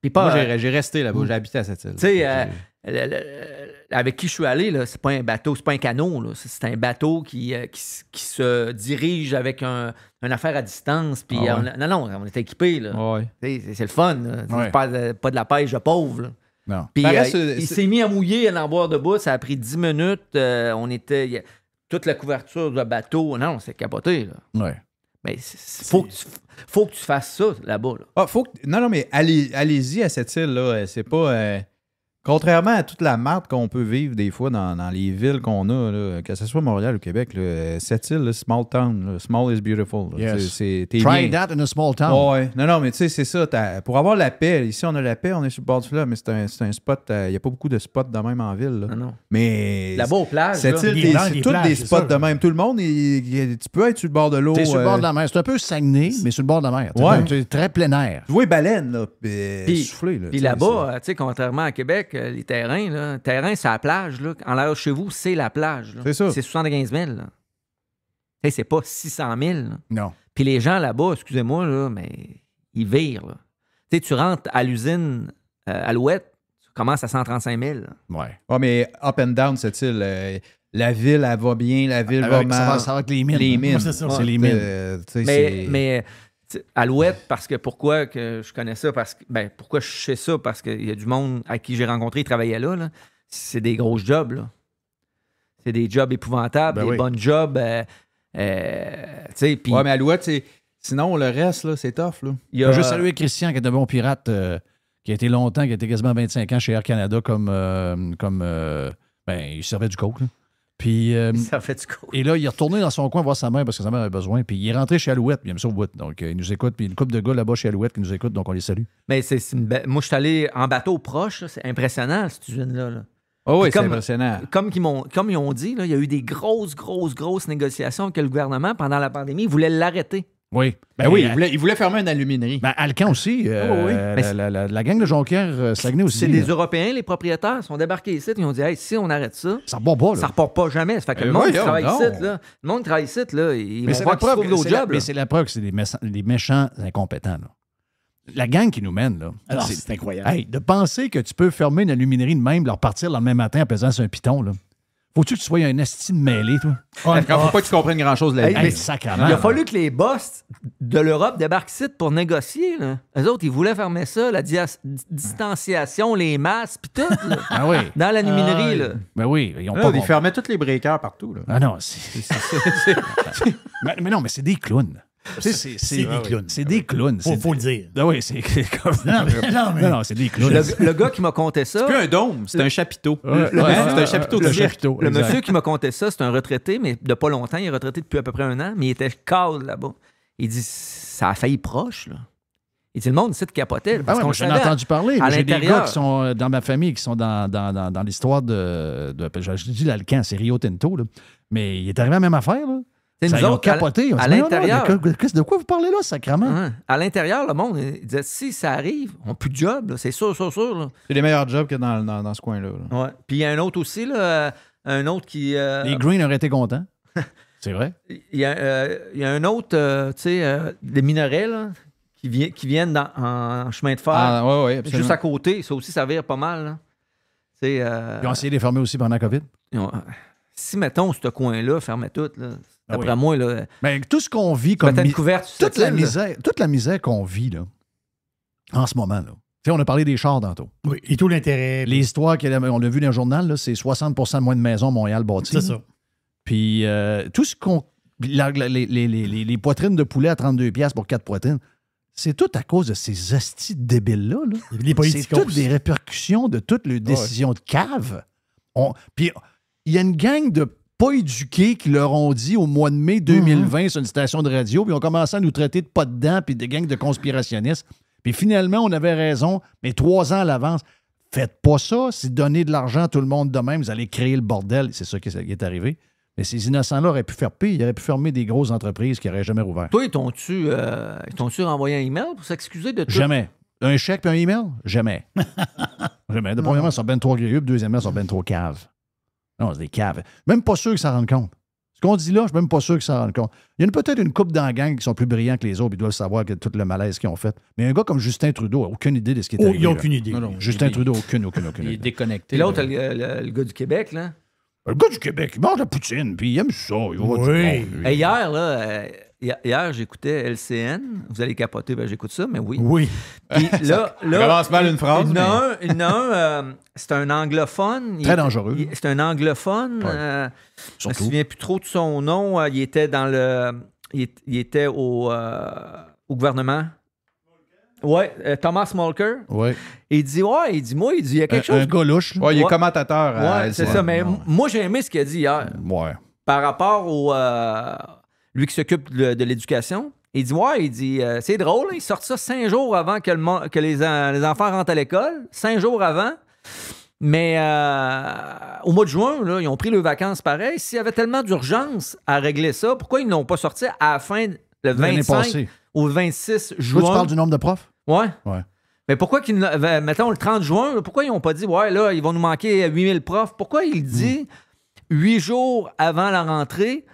Speaker 5: Puis ah Moi, euh,
Speaker 2: j'ai resté là-bas. Mm. J'ai habité à cette île. Tu sais,
Speaker 5: euh, avec qui je suis allé, là, c'est pas un bateau, c'est pas un canot. là. C'est un bateau qui, qui, se dirige avec un, une affaire à distance. Puis ah non, non, on était équipé. Ah ouais. C'est le fun. Pas, de, pas, de la pêche de pauvre.
Speaker 4: Non. Puis il s'est
Speaker 5: mis à mouiller à l'envoi de bois. Ça a pris 10 minutes. on était. toute la couverture de bateau. Non, c'est capoté. Là. Mais faut que, tu, faut que tu fasses ça là-bas. Ah, non, non, mais allez,
Speaker 2: y à cette île-là. Euh, c'est pas. Euh, Contrairement à toute la marque qu'on peut vivre des fois dans, les villes qu'on a, que ce soit Montréal ou Québec, cette île, small town, small is beautiful. C'est, Try that in a small town. Oui. Non, non, mais tu sais, c'est ça. Pour avoir la paix, ici on a la paix, on est sur le bord du fleuve, mais c'est un, spot, euh, il n'y a pas beaucoup de spots de même en ville. Non, non. Mais. Là-bas bas plage. c'est tous des spots de même. Tout le monde, tu peux être sur le bord de l'eau.
Speaker 5: Tu es sur le bord de la euh,
Speaker 4: mer. C'est un peu Saguenay, mais sur le bord de la mer. Ouais. es très plein air. Tu vois les baleines, là, souffler. Puis là-bas,
Speaker 5: tu sais, contrairement à Québec, les terrains, là, terrain, c'est la plage. Là. En l'air chez vous, c'est la plage. C'est ça. C'est 75 000. c'est pas 600 000. Non. Puis les gens là-bas, excusez-moi, là, mais ils virent. tu rentres à l'usine à euh, l'Ouette, tu commences à 135 000. Oui. Ouais. Oh, mais up and down, cest à euh, la ville, elle va bien, la ville ah, va mal. Ça va, avec les mines. Les mines. c'est ça, c'est les mines. Euh, mais Alouette, parce que pourquoi que je connais ça? Parce que, ben, pourquoi je sais ça? Parce qu'il y a du monde à qui j'ai rencontré il travaillait là. C'est des gros jobs. C'est des jobs épouvantables, ben des bonnes jobs. Euh, euh mais Alouette, c'est... sinon, le reste, là, c'est tough. Je veux saluer
Speaker 4: Christian, qui est un bon pirate, euh, qui a été longtemps, qui a été quasiment 25 ans chez Air Canada comme. Euh, comme ben, il servait du coke. Puis, euh, Et là, il est retourné dans son coin voir sa mère parce que sa mère avait besoin. Puis il est rentré chez Alouette, bien sûr, Donc, euh, il nous écoute. Puis une coupe de gars là-bas chez Alouette qui nous écoute, donc on les salue.
Speaker 5: Mais c'est, moi, je suis allé en bateau proche. C'est impressionnant, cette usine-là. Oh oui, c'est impressionnant. Comme ils, m'ont comme ils ont dit, il y a eu des grosses, grosses, grosses négociations que le gouvernement, pendant la pandémie, voulait l'arrêter. Oui. Ben, ben oui. Il voulait, fermer une aluminerie. Ben, Alcan aussi. Euh, oui. Ben,
Speaker 4: la, gang de Jonquière, euh, Saguenay aussi. C'est des
Speaker 5: Européens, les propriétaires, sont débarqués ici. Ils ont dit, hey, si on arrête ça. Ça
Speaker 4: repart pas, Ça repart
Speaker 5: pas jamais. Ça fait que ben le, monde travaille ici, là, le monde qui travaille ici, là, ils mais vont d'autres jobs. c'est
Speaker 4: la preuve que c'est des, des, méchants incompétents, là. La gang qui nous mène, là. Ah, c'est incroyable. Hey, de penser que tu peux fermer une aluminerie de même, leur partir le même matin en pesant sur un piton, là. Faut-tu que tu sois un estime mêlé, toi? faut pas que tu comprennes grand-chose là Hey, Il a fallu
Speaker 5: que les boss de l'Europe débarquent ici pour négocier. Là. Eux autres, ils voulaient fermer ça, la distanciation, les masses, puis tout, Ah oui. dans la numinerie. Ah, là. Ben oui, ils ont ah,
Speaker 2: pas fermaient tous les breakers partout. Là. Ah non, c'est-
Speaker 5: mais non, mais c'est
Speaker 4: des clowns. C'est des ah clowns. C'est des clowns. Faut, faut le dire. Ah oui, c'est comme.
Speaker 5: Non, non, c'est des clowns. Le, gars qui m'a conté ça. C'est plus un dôme, c'est un chapiteau. c'est un chapiteau de le monsieur qui m'a conté ça, c'est un retraité, mais de pas longtemps. Il est retraité depuis à peu près un an, mais il était calme là-bas. Il dit ça a failli proche, là. Il dit, le monde, c'est de capoter. Parce ah que j'en ai entendu parler. J'ai des gars qui
Speaker 4: sont euh, dans ma famille, qui sont dans, dans, dans, l'histoire de, de, Je dis l'Alcan, c'est Rio Tinto. Là. Mais il est arrivé à la même affaire. Là. C'est nous ça, autres, capoté, à, l'intérieur. De quoi vous parlez là, sacrament.
Speaker 5: à l'intérieur, le monde ils disait si ça arrive, on n'a plus de job, c'est sûr, sûr, sûr. C'est les meilleurs jobs que dans, dans, dans ce coin-là. Ouais. Puis il y a un autre aussi, là, euh, un autre qui. Euh, les Greens
Speaker 2: auraient été contents. c'est vrai.
Speaker 5: Il y, a, euh, y, a un autre, tu sais, des minerais qui, qui viennent dans, en chemin de fer. Ah, Juste à côté, ça aussi, ça vire pas mal. Ils ont essayé
Speaker 4: de les former aussi pendant la COVID. oui
Speaker 5: si, mettons, ce coin-là fermait tout, ah d'après après moi, tout ce qu'on vit comme. toute, la misère,
Speaker 4: toute la misère qu'on vit, là, en ce moment, là. on a parlé des chars tantôt. Oui, et tout l'intérêt. Les histoires qu'on a vues dans le journal, c'est 60 moins de maisons Montréal bâties. C'est ça. Puis euh, tout ce qu'on. Les, poitrines de poulet à 32 pièces pour quatre poitrines, c'est tout à cause de ces hosties débiles-là. Là. C'est toutes des répercussions de toutes les décisions de cave. On, puis il y a une gang de pas éduqués qui leur ont dit au mois de mai 2020 mhm. sur une station de radio, puis ils ont commencé à nous traiter de pas de dents, puis de gangs de conspirationnistes. Puis finalement, on avait raison, mais trois ans à l'avance. Faites pas ça. Si donner de l'argent à tout le monde de même, vous allez créer le bordel. C'est ça qui est arrivé. Mais ces innocents-là auraient pu faire pire. Ils auraient pu fermer des grosses entreprises qui n'auraient jamais rouvert. Toi, t'ont-tu euh, renvoyé un email
Speaker 5: pour s'excuser de
Speaker 4: tout? Jamais. Un chèque puis un email? Jamais. jamais. De, premièrement, ils sont ben trop Deuxièmement, ils sont ben trop caves. Non, c'est des caves. Même pas sûr que ça rende compte. Ce qu'on dit là, je suis même pas sûr que ça rende compte. Il y a peut-être une coupe dans la gang qui sont plus brillants que les autres, ils doivent savoir que tout le malaise qu'ils ont fait. Mais un gars comme Justin Trudeau n'a aucune idée de ce qui est oh, arrivé. Il a aucune idée. Justin Trudeau, aucune, aucune, aucune. Il est
Speaker 5: déconnecté. L'autre, le, le, le, gars du Québec, là. Le gars du Québec, il mange la poutine, puis il aime ça. Il oui. Et hier, là, euh, Hier, j'écoutais LCN. Vous allez capoter, ben, j'écoute ça, mais oui. Oui. Puis là, mal une phrase. Non, euh, c'est un anglophone. Très dangereux. C'est un anglophone. Euh, je ne me souviens plus trop de son nom. Euh, il était dans le. Il, était au, au gouvernement. Ouais, Thomas Malker. Ouais. Il dit Ouais, il dit Moi, il dit, il y a quelque chose. Un Ouais, il est commentateur. Ouais, c'est ça. Mais moi, j'ai aimé ce qu'il a dit hier. Ouais. Par rapport au, lui qui s'occupe de, l'éducation, il dit Ouais, il dit euh, C'est drôle, ils sortent ça cinq jours avant que, les, enfants rentrent à l'école, cinq jours avant. Mais euh, au mois de juin, ils ont pris leurs vacances pareil. S'il y avait tellement d'urgence à régler ça, pourquoi ils n'ont pas sorti à la fin, le au 26 juin? tu parles du nombre de profs? Ouais. ouais. Mais pourquoi, qu'ils, ben, mettons, le 30 juin, pourquoi ils n'ont pas dit, ouais, là, ils vont nous manquer 8000 profs? Pourquoi il dit hmm. « huit jours avant la rentrée,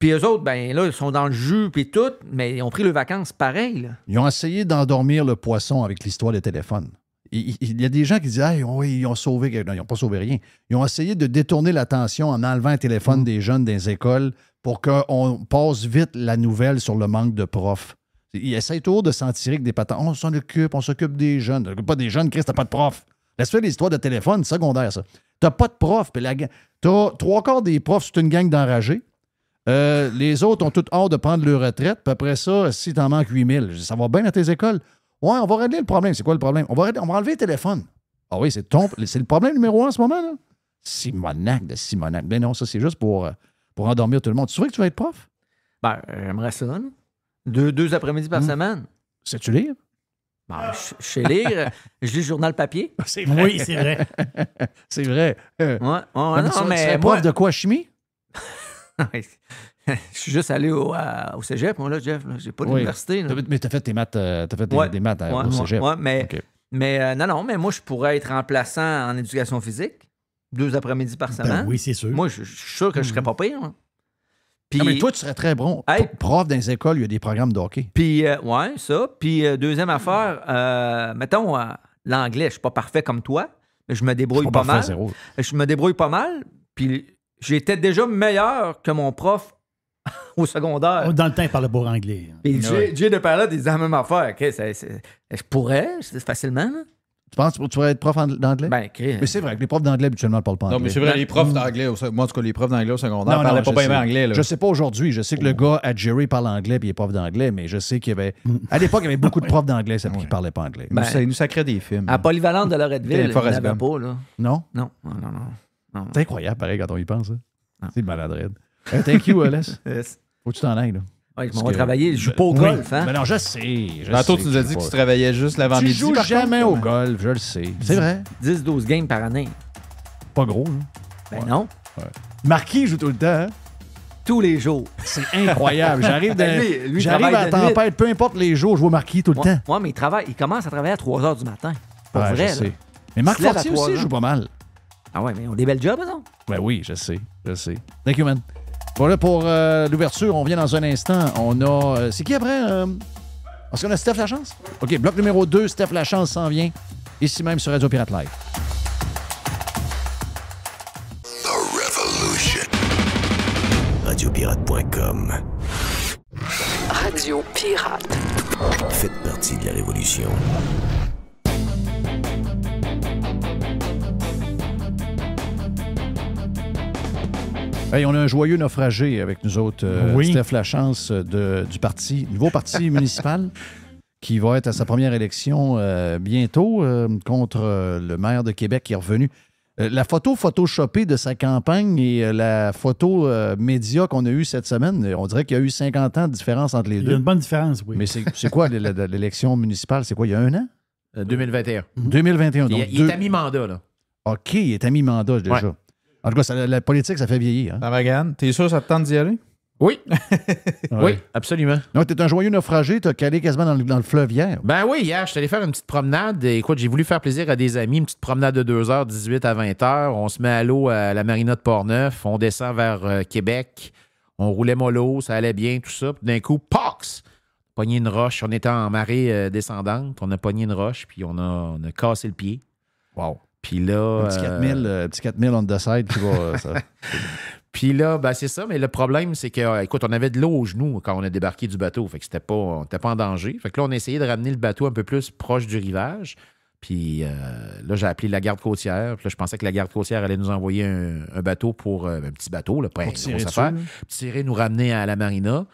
Speaker 5: puis eux autres, ben là, ils sont dans le jus puis tout, mais ils ont pris leurs vacances pareil.
Speaker 4: Ils ont essayé d'endormir le poisson avec l'histoire des téléphones. Il, y a des gens qui disent Ah, ils ont, ils ont sauvé. ils n'ont pas sauvé rien. Ils ont essayé de détourner l'attention en enlevant un téléphone mm. des jeunes des écoles pour qu'on passe vite la nouvelle sur le manque de profs. Ils essayent toujours de s'en tirer avec des patins. On s'en occupe, on s'occupe des jeunes. Pas des jeunes, Chris, t'as pas de profs. Laisse faire l'histoire de téléphone, secondaire, ça. T'as pas de profs. »« la... T'as trois quarts des profs, c'est une gang d'enragés. Euh, les autres ont toutes hâte de prendre leur retraite. Puis après ça, si t'en manques 8000, ça va bien à tes écoles. Ouais, on va régler le problème. C'est quoi le problème? On va, enlever le téléphone. Ah oui, c'est ton, c'est le problème numéro un en ce moment, là. Simonac de Simonac. Ben non, ça, c'est juste pour, euh, pour endormir tout le monde. Tu sais que tu vas être prof? Ben, j'aimerais ça,
Speaker 5: Deux, après-midi par hmm. semaine. Sais-tu lire? Ben, je, sais lire. je lis le journal papier. Ah, c'est vrai. Oui, c'est vrai. c'est vrai. tu, mais. prof de quoi, chimie? je suis juste allé au, au cégep, moi, là, Jeff. J'ai pas d'université.
Speaker 4: Mais tu as fait tes maths, euh, as fait des, maths hein, au cégep.
Speaker 5: mais, euh, non, non, mais moi, je pourrais être remplaçant en éducation physique, deux après-midi par ben semaine. oui, c'est sûr. Moi, je, suis sûr que je serais mhm. pas pire. Hein. mais toi,
Speaker 4: tu serais très bon. prof dans les écoles, il y a des programmes d'hockey.
Speaker 5: Puis, euh, ouais, ça. Puis, deuxième affaire, mettons, l'anglais, je suis pas parfait comme toi, mais je me débrouille pas, mal. Je me débrouille pas mal. Puis, j'étais déjà meilleur que mon prof au secondaire.
Speaker 6: Oh, dans le temps, il parlait beau
Speaker 5: anglais. Hein. Puis Jay, Jay de il disait la même affaire. je pourrais, facilement.
Speaker 4: Tu penses que tu pourrais être prof d'anglais? Ben, hein. Mais c'est vrai que les profs d'anglais, habituellement, ne parlent pas anglais. Non, mais c'est vrai, les profs
Speaker 5: d'anglais,
Speaker 2: moi, en tout cas, les profs d'anglais au secondaire ne parlaient pas bien anglais. Je Je sais
Speaker 4: pas aujourd'hui. Je sais que le gars à Jerry parle anglais puis il est prof d'anglais, mais je sais qu'il y avait. À l'époque, il y avait beaucoup de profs d'anglais qui ne parlaient pas anglais. Mais ben, ça, nous des films. À Polyvalente de Loretteville, il n'y avait pas, là. Non, non, non. non. C'est incroyable, pareil, quand on y pense. Hein. C'est maladroit. thank you,
Speaker 5: Wallace.
Speaker 4: Faut que tu t'en ailles, là. Ouais, on va travailler. Je joue pas au golf, hein? Mais non,
Speaker 5: je sais. Je bah, tu nous as dit que tu travaillais juste l'avant-midi. Je joue jamais hein. au golf, je le sais. C'est vrai. 10-12 games par année. Pas gros, hein? Ben non. Marquis joue tout le temps, hein. Tous les jours. C'est incroyable. J'arrive J'arrive à la tempête, peu importe
Speaker 4: les jours, je vois Marquis tout le temps.
Speaker 5: Moi, mais il, travaille, il commence à travailler à 3 h du matin. Pas vrai, Mais Marc Fortier aussi joue pas
Speaker 4: mal. Ah ouais, mais on a des belles jobs, non? Ben oui, je sais, je sais. Thank you, man. Voilà pour euh, l'ouverture. On vient dans un instant. On a. Euh, c'est qui après? Euh, est-ce qu'on a Steph Lachance? OK, bloc numéro 2, Steph Lachance s'en vient, ici même sur Radio Pirate Live.
Speaker 1: The Revolution. Radiopirate.com
Speaker 6: Radio Pirate.
Speaker 3: Faites partie de la Révolution.
Speaker 4: on a un joyeux naufragé avec nous autres. Euh, oui. Steph Lachance euh, du parti, nouveau parti municipal, qui va être à sa première élection euh, bientôt euh, contre le maire de Québec qui est revenu. La photo photoshopée de sa campagne et la photo média qu'on a eue cette semaine, on dirait qu'il y a eu 50 ans de différence entre les deux. Il y a une bonne différence, oui. Mais c'est quoi l'élection municipale? C'est quoi, il y a un an?
Speaker 3: 2021.
Speaker 4: 2021. Donc il, est à
Speaker 3: mi-mandat, là.
Speaker 4: OK, il est à mi-mandat déjà. En tout cas, la
Speaker 3: politique, ça fait vieillir. Hein? t'es sûr que ça te tente d'y aller? Oui.
Speaker 4: oui, absolument. Donc, t'es un joyeux naufragé, t'as calé quasiment dans le, fleuve hier.
Speaker 3: Ben oui, hier, je suis allé faire une petite promenade. Et, écoute, j'ai voulu faire plaisir à des amis, une petite promenade de 2h, 18 à 20h. On se met à l'eau à la marina de Portneuf, on descend vers euh, Québec, on roulait mollo, ça allait bien, tout ça. Puis d'un coup, pox! Pogné une roche, on était en marée euh, descendante, on a pogné une roche, puis on a, on a cassé le pied. Wow. Puis là. Un petit 4000, euh, euh, on the side euh, Puis là, ben, c'est ça, mais le problème, c'est que, écoute, on avait de l'eau aux genoux quand on a débarqué du bateau. Fait que c'était pas, on pas en danger. Fait que là, on a essayé de ramener le bateau un peu plus proche du rivage. Puis là, j'ai appelé la garde côtière. Puis là, je pensais que la garde côtière allait nous envoyer un, bateau pour. un petit bateau, là, pas pour une Tirer, nous ramener à la marina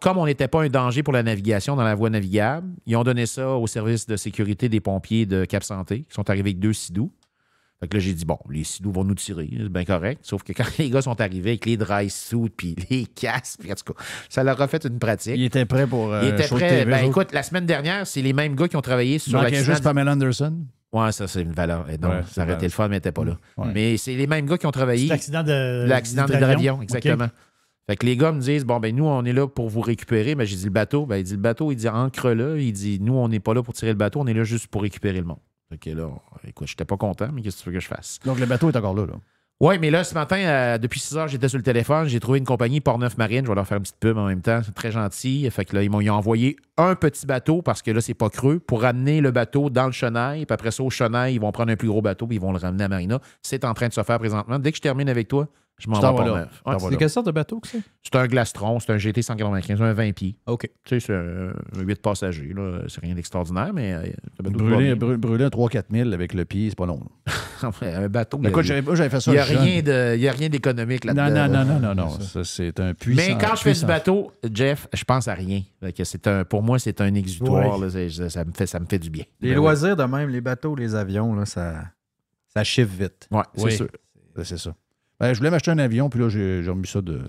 Speaker 3: comme on n'était pas un danger pour la navigation dans la voie navigable, ils ont donné ça au service de sécurité des pompiers de Cap Santé, qui sont arrivés avec deux sidoux. Fait que là, j'ai dit, bon, les sidoux vont nous tirer, c'est bien correct. Sauf que quand les gars sont arrivés avec les dry suits, puis les casques, ça leur a fait une pratique. Ils étaient prêts pour. Ils étaient euh, prêts. Ben, écoute, la semaine dernière, c'est les mêmes gars qui ont travaillé sur la. juste Pamela Anderson. Ouais, ça, c'est une valeur. Et eh, donc, ça le fun, mais n'était pas là. Mais c'est les mêmes gars qui ont travaillé. L'accident de. L'accident de l'avion, exactement. Fait que les gars me disent Bon, ben nous, on est là pour vous récupérer. Mais ben, j'ai dit le bateau. Ben, il dit le bateau, il dit ancre-le. Il dit Nous, on n'est pas là pour tirer le bateau, on est là juste pour récupérer le monde. Fait que là, j'étais pas content, mais qu'est-ce que tu veux que je fasse? Donc le bateau est encore là, là. Oui, mais là, ce matin, euh, depuis 6 heures, j'étais sur le téléphone. J'ai trouvé une compagnie, Port-Neuf Marine. Je vais leur faire une petite pub en même temps. C'est très gentil. Fait que là, ils m'ont envoyé un petit bateau parce que là, c'est pas creux pour ramener le bateau dans le chenail. Puis après ça, au chenail, ils vont prendre un plus gros bateau puis ils vont le ramener à Marina. C'est en train de se faire présentement. Dès que je termine avec toi, je m'en vais pas c'est quelle sorte de bateau que c'est? C'est un Glastron, c'est un GT 195, un 20 pieds. OK. Tu sais, c'est un, 8 passagers, là. C'est rien d'extraordinaire, mais. Euh, brûler, brûler, un 3-4 000 avec le pied, c'est pas long. un bateau. Écoute, j'avais fait ça. Il n'y a, rien de, a rien d'économique là-dedans. Non, non, non, non, non. Ça, c'est un puissant. Mais quand je fais ce bateau, Jeff, je pense à rien. pour moi, c'est un exutoire. ça, me fait, ça me fait du bien. Les ben loisirs, de même,
Speaker 2: les bateaux, les avions, là, ça, ça chiffre vite. Ouais, oui, c'est sûr. C'est ça. Ben, je voulais m'acheter un avion, puis là, j'ai remis ça de.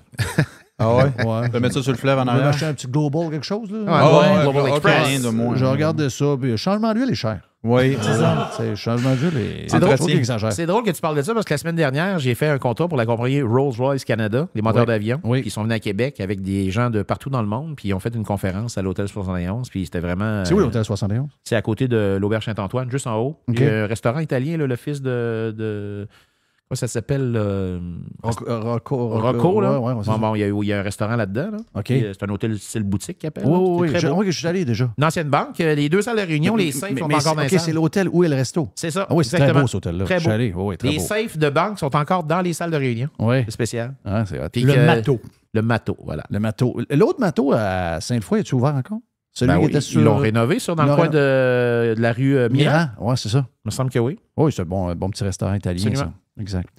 Speaker 2: Ah ouais? ouais. Tu mettre ça sur le fleuve en arrière? m'acheter un petit
Speaker 3: Global quelque
Speaker 4: chose, là. Ah ouais, Global Express. je regarde ça, puis le changement d'huile est cher. Oui, c'est ça. C'est changement d'huile est... C'est drôle, c'est
Speaker 3: drôle que tu parles de ça parce que la semaine dernière, j'ai fait un contrat pour la compagnie Rolls-Royce Canada, les moteurs d'avion, qui sont venus à Québec avec des gens de partout dans le monde, puis ils ont fait une conférence à l'Hôtel 71, puis c'était vraiment... C'est où euh, l'Hôtel 71? C'est à côté de l'Auberge Saint-Antoine, juste en haut. restaurant italien, là, le de... de ça s'appelle. Euh, Rocco. là. bon, il, y a, un restaurant là-dedans. Euh, c'est un hôtel style boutique qui appelle. Oui, oui, oui. Je, je suis allé déjà. Une ancienne banque, euh, les deux salles de réunion, les safes sont encore dans OK, c'est l'hôtel où est le resto. C'est ça. Ah oui, c'est très beau cet hôtel-là. Très allé. oui, les safes de banque sont encore dans les salles de réunion.
Speaker 4: Oui. C'est spécial. Ah, le Le mato, voilà. Le mato. L'autre mato à Sainte-Foy, est-tu ouvert encore? Celui ben qui était sur... Ils l'ont rénové, sur dans le coin
Speaker 3: de, la rue Miran.
Speaker 4: oui, c'est ça. Il me semble que oui. Oui, c'est un bon, bon petit restaurant italien, Exact.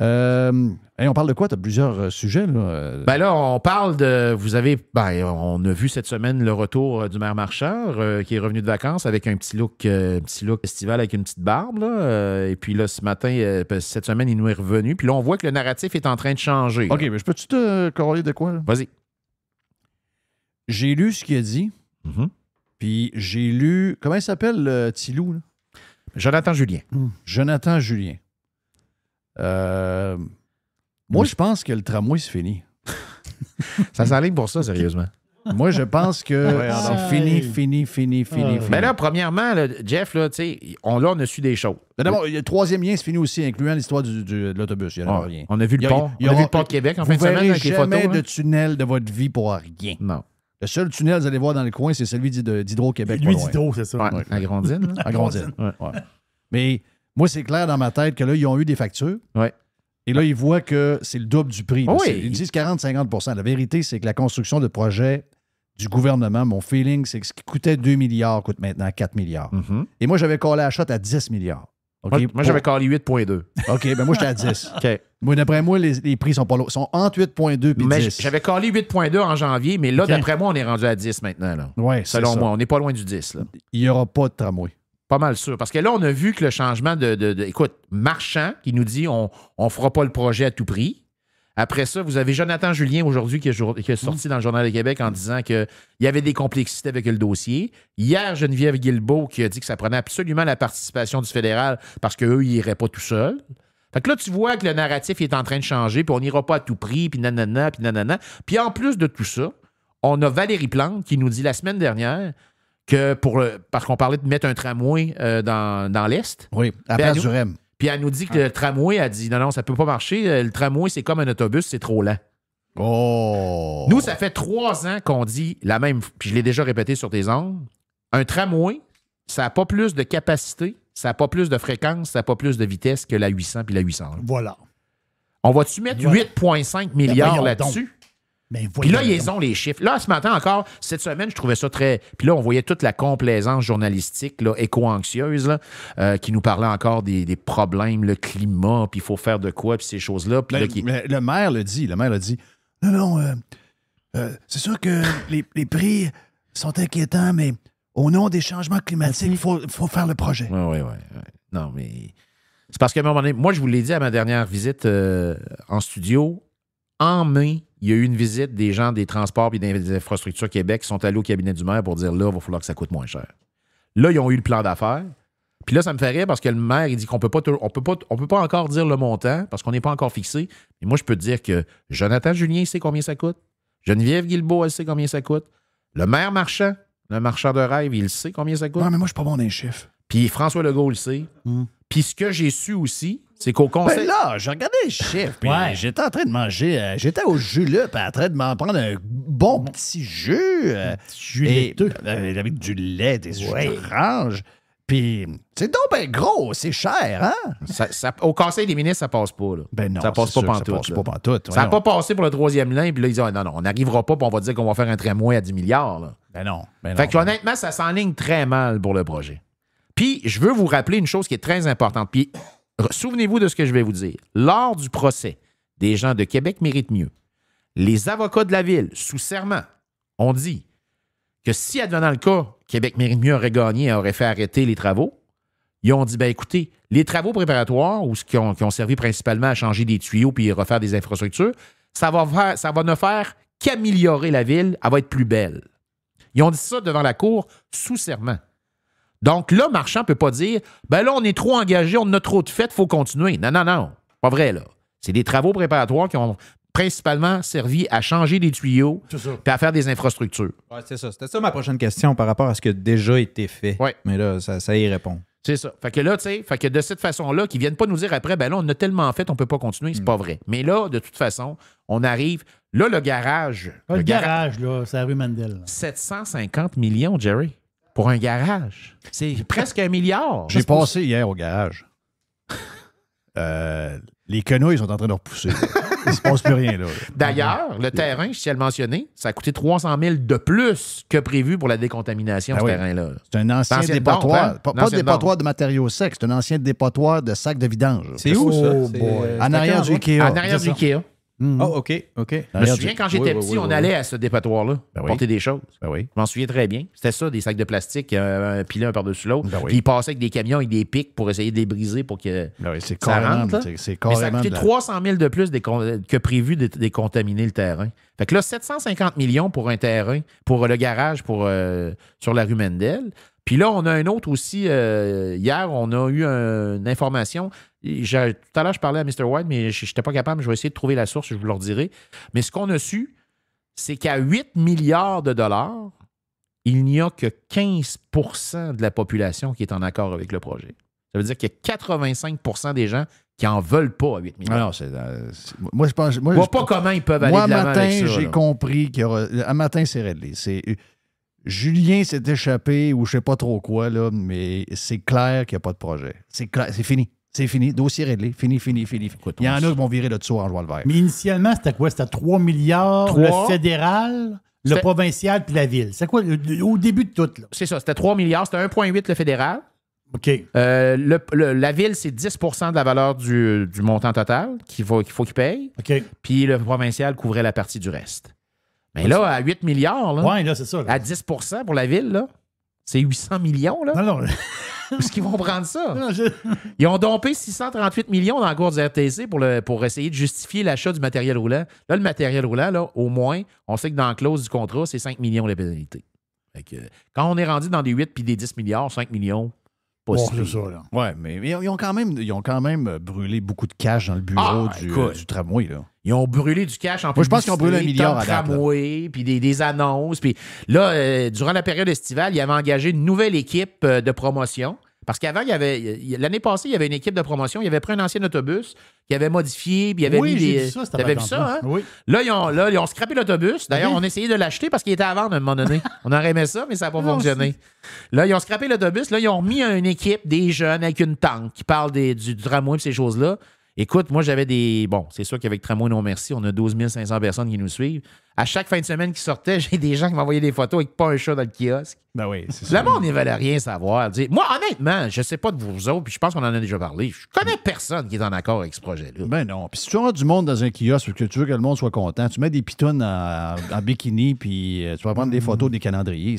Speaker 4: Euh, et on parle de quoi? Tu as plusieurs euh, sujets. Là. Euh?
Speaker 3: Ben là, on parle de. Vous avez. Ben, on a vu cette semaine le retour du maire marcheur, qui est revenu de vacances avec un petit look, petit look festival avec une petite barbe. et puis là, ce matin, ben, cette semaine, il nous est revenu. Puis là, on voit que le narratif est en train de changer. OK, mais je peux-tu te corriger de quoi? Vas-y.
Speaker 4: J'ai lu ce qu'il a dit. Mm-hmm. Puis j'ai lu. Comment il s'appelle, Tilou? Jonathan Julien. Jonathan Julien. Euh, moi, je pense que le tramway, c'est fini. ça s'enligne pour ça, sérieusement. Moi, je pense que c'est fini, fini, ah, fini, fini, Mais
Speaker 3: là, premièrement, là, Jeff, là, on, là, on a su des choses. d'abord, le troisième lien, c'est fini aussi, incluant l'histoire du, de l'autobus. Il y en a rien. On a vu le pont. on a, vu le pont de Québec en fin de semaine jamais de
Speaker 4: tunnel de votre vie pour rien. Non. Le seul tunnel que vous allez voir dans le coin, c'est celui d'Hydro-Québec. Lui, d'Hydro, c'est ça. Ouais. Ouais. À Grandine. À Grandine. Mais moi, c'est clair dans ma tête que là, ils ont eu des factures. Et là, ils voient que c'est le double du prix. Ah oui. Ils disent 40-50 La vérité, c'est que la construction de projets du gouvernement, mon feeling, c'est que ce qui coûtait 2 milliards coûte maintenant 4 milliards. Mhm. Et moi, j'avais collé la shot à 10 milliards. moi, j'avais collé 8,2. OK, ben moi, j'étais à 10. ok Moi, d'après moi, les, prix sont pas sont entre 8,2 et 10.
Speaker 3: J'avais collé 8,2 en janvier, mais là, d'après moi, on est rendu à 10 maintenant. Oui, Selon moi, on n'est pas loin du 10. Il n'y aura pas de tramway. Pas mal sûr. Parce que là, on a vu que le changement de. écoute, Marchand qui nous dit on ne fera pas le projet à tout prix. Après ça, vous avez Jonathan Julien aujourd'hui qui, est mm. sorti dans le Journal de Québec en disant qu'il y avait des complexités avec le dossier. Hier, Geneviève Guilbeault qui a dit que ça prenait absolument la participation du fédéral parce qu'eux, ils n'iraient pas tout seuls. Fait que là, tu vois que le narratif est en train de changer, puis on n'ira pas à tout prix, puis nanana, puis nanana. Puis en plus de tout ça, on a Valérie Plante qui nous dit la semaine dernière que pour parce qu'on parlait de mettre un tramway euh, dans, l'Est. Oui, à la Puis elle nous dit que le ah. tramway a dit non, non, ça peut pas marcher. Euh, le tramway, c'est comme un autobus, c'est trop lent. Oh! Nous, ça fait trois ans qu'on dit la même, puis je l'ai déjà répété sur tes angles. Un tramway, ça n'a pas plus de capacité, ça n'a pas plus de fréquence, ça n'a pas plus de vitesse que la 800 puis la 800. Voilà. On va-tu mettre 8,5 milliards ben, là-dessus? Ben, puis là, ils ont les chiffres. Là, ce matin encore, cette semaine, je trouvais ça très. Puis là, on voyait toute la complaisance journalistique, éco-anxieuse, euh, qui nous parlait encore des, problèmes, le climat, puis il faut faire de quoi, puis ces choses-là. Ben, le maire le dit, le maire dit.
Speaker 4: Non, non, euh, euh, c'est sûr que les, prix sont inquiétants, mais au nom des changements climatiques, il faut, faire le projet. Oui,
Speaker 3: oui, oui. Non, mais. C'est parce qu'à un moment donné, moi, je vous l'ai dit à ma dernière visite en studio, en mai, il y a eu une visite des gens des Transports et des Infrastructures Québec qui sont allés au cabinet du maire pour dire là, il va falloir que ça coûte moins cher. Là, ils ont eu le plan d'affaires. Puis là, ça me fait rire parce que le maire, il dit qu'on peut pas, on peut pas, peut pas encore dire le montant parce qu'on n'est pas encore fixé. Mais moi, je peux te dire que Jonathan Julien sait combien ça coûte. Geneviève Guilbeault, elle sait combien ça coûte. Le maire marchand, le marchand de rêve, il sait combien ça coûte. Non, mais moi, je suis pas bon dans les chiffres. Puis François Legault le sait. Mm. Puis ce que j'ai su aussi, c'est qu'au ben conseil. Ben là, j'ai regardé les chiffres. Puis
Speaker 4: J'étais en train de manger. Euh, j'étais au jus là, en train de m'en prendre un bon mm. petit jus.
Speaker 3: Euh, jus et, euh, du lait, des ouais. jus d'orange. Puis c'est donc ben gros, c'est cher, hein? au Conseil des ministres, ça passe pas, là. Ben non, ça passe pas partout. Ça passe pas pantoute. Ça n'a pas passé pour le troisième lien, puis là, ils disent, ah, non, non, on n'arrivera pas, puis on va dire qu'on va faire un tramway à 10 milliards, Ben non. Ben fait que, honnêtement, ça s'enligne très mal pour le projet. Puis, je veux vous rappeler une chose qui est très importante. Puis, Souvenez-vous de ce que je vais vous dire. Lors du procès, des gens de Québec méritent mieux. Les avocats de la ville, sous serment, ont dit que si, advenant le cas, Québec mérite mieux aurait gagné et aurait fait arrêter les travaux, ils ont dit ben écoutez, les travaux préparatoires ou ce qui ont, servi principalement à changer des tuyaux puis refaire des infrastructures, ça ça va ne faire qu'améliorer la ville, elle va être plus belle. Ils ont dit ça devant la cour sous serment. Donc là, Marchand ne peut pas dire ben là, on est trop engagé, on a trop de fêtes, il faut continuer. Non, non, non. Pas vrai, là. C'est des travaux préparatoires qui ont principalement servi à changer des tuyaux et à faire des infrastructures. c'est ça. C'était ça
Speaker 2: ma prochaine question par rapport à ce qui a déjà été fait. Oui. Mais là, ça, y répond.
Speaker 3: C'est ça. Fait que là, tu sais, de cette façon-là, qu'ils ne viennent pas nous dire après, ben là, on a tellement fait, on peut pas continuer, c'est hmm. pas vrai. Mais là, de toute façon, on arrive. Là, le garage. Pas le, garage, là, c'est la rue Mandel. 750 millions, Jerry pour un garage. C'est presque un milliard. J'ai passé hier au garage. euh, les quenouilles sont en train de repousser. Il se passe plus rien, là. D'ailleurs, le terrain, je tiens à le mentionner, ça a coûté 300 000 de plus que prévu pour la décontamination, de ben ce terrain-là. C'est un ancien dépotoir. Hein? Pas, un dépotoir de
Speaker 4: matériaux secs, c'est un ancien dépotoir de sacs de vidange. C'est où, ça? Oh, en arrière du Ikea. En arrière du Ikea.
Speaker 3: Oh, OK, OK. Je me souviens, quand j'étais petit, on allait à ce dépotoir-là ben porter des choses. Ben Je m'en souviens très bien. C'était ça, des sacs de plastique euh, un pilés un par-dessus l'autre. Ben Puis ils passaient avec des camions, et des pics pour essayer de les briser pour que ça rentre. Mais ça a 300 000 de plus que prévu de, décontaminer le terrain. Fait que là, 750 millions pour un terrain, pour euh, le garage pour, euh, sur la rue Mendel. Puis là, on a un autre aussi. hier, on a eu une information tout à l'heure, je parlais à Mr. White, mais je n'étais pas capable. Je vais essayer de trouver la source, je vous le redirai. Mais ce qu'on a su, c'est qu'à 8 milliards de dollars, il n'y a que 15 de la population qui est en accord avec le projet. Ça veut dire qu'il y a 85 des gens qui n'en veulent pas à 8 milliards. Euh,
Speaker 4: moi, je pense. je vois pas comment
Speaker 3: ils peuvent aller moi, matin, j'ai
Speaker 4: compris qu'il y matin, c'est réglé. C'est. Euh, Julien s'est échappé ou je sais pas trop quoi, là, mais c'est clair qu'il n'y a pas de projet. C'est c'est fini. C'est fini. Dossier réglé. Fini, fini, fini. Il y en a qui vont virer le dessous en joie
Speaker 6: le Mais initialement, c'était quoi? C'était 3 milliards, le
Speaker 3: fédéral, le provincial puis la ville. C'est quoi? Euh, au début de tout, là. C'est ça. C'était 3 milliards. C'était 1,8 le fédéral. OK. Euh, la ville, c'est 10 de la valeur du, montant total qu'il faut qu'il paye. OK. Puis le provincial couvrait la partie du reste. Mais là, à 8 milliards, là, là, ça, à 10 pour la ville, là, c'est 800 millions. Là. Non, non. ce qu'ils vont prendre ça? Ils ont dompé 638 millions dans la cour du RTC pour, pour essayer de justifier l'achat du matériel roulant. Là, le matériel roulant, là, au moins, on sait que dans la clause du contrat, c'est 5 millions les pénalités. quand on est rendu dans des 8 puis des 10 milliards, 5 millions, pas ça, Ouais, mais, ils, ont quand même, ont quand même euh, brûlé beaucoup de cash dans le bureau ah, du, tramway, Ils ont brûlé du cash en plus. je pense qu'ils ont brûlé un milliard à tramway, puis des, annonces. Puis là, euh, durant la période estivale, ils avaient engagé une nouvelle équipe euh, de promotion parce qu'avant, il y avait. L'année passée, il y avait une équipe de promotion. Il avait pris un ancien autobus, qui avait modifié, puis il avait oui, Vu ça, vu ça, hein? Oui. Là, ils ont, là, ont scrappé l'autobus. D'ailleurs, on essayait de l'acheter parce qu'il était à vendre à un moment donné. on aurait aimé ça, mais ça n'a pas fonctionné. Là, ils ont scrappé l'autobus. Là, ils ont remis une équipe des jeunes avec une tank qui parle des, du, tramway et ces choses-là. Écoute, moi, j'avais des. Bon, c'est sûr qu'avec Tramway Non Merci, on a 12 500 personnes qui nous suivent à chaque fin de semaine qui sortait, j'ai des gens qui m'envoyaient des photos avec pas un chat dans le kiosque. Ben oui, c'est ça. Le monde, ils veulent rien savoir. Moi, honnêtement, je sais pas de vous autres, puis je pense qu'on en a déjà parlé. Je connais personne qui est en accord avec ce projet-là. Ben non. Puis si tu as du monde dans
Speaker 4: un kiosque et que tu veux que le monde soit content, tu mets des pitounes en, bikini, puis euh, tu vas prendre des photos des calendriers.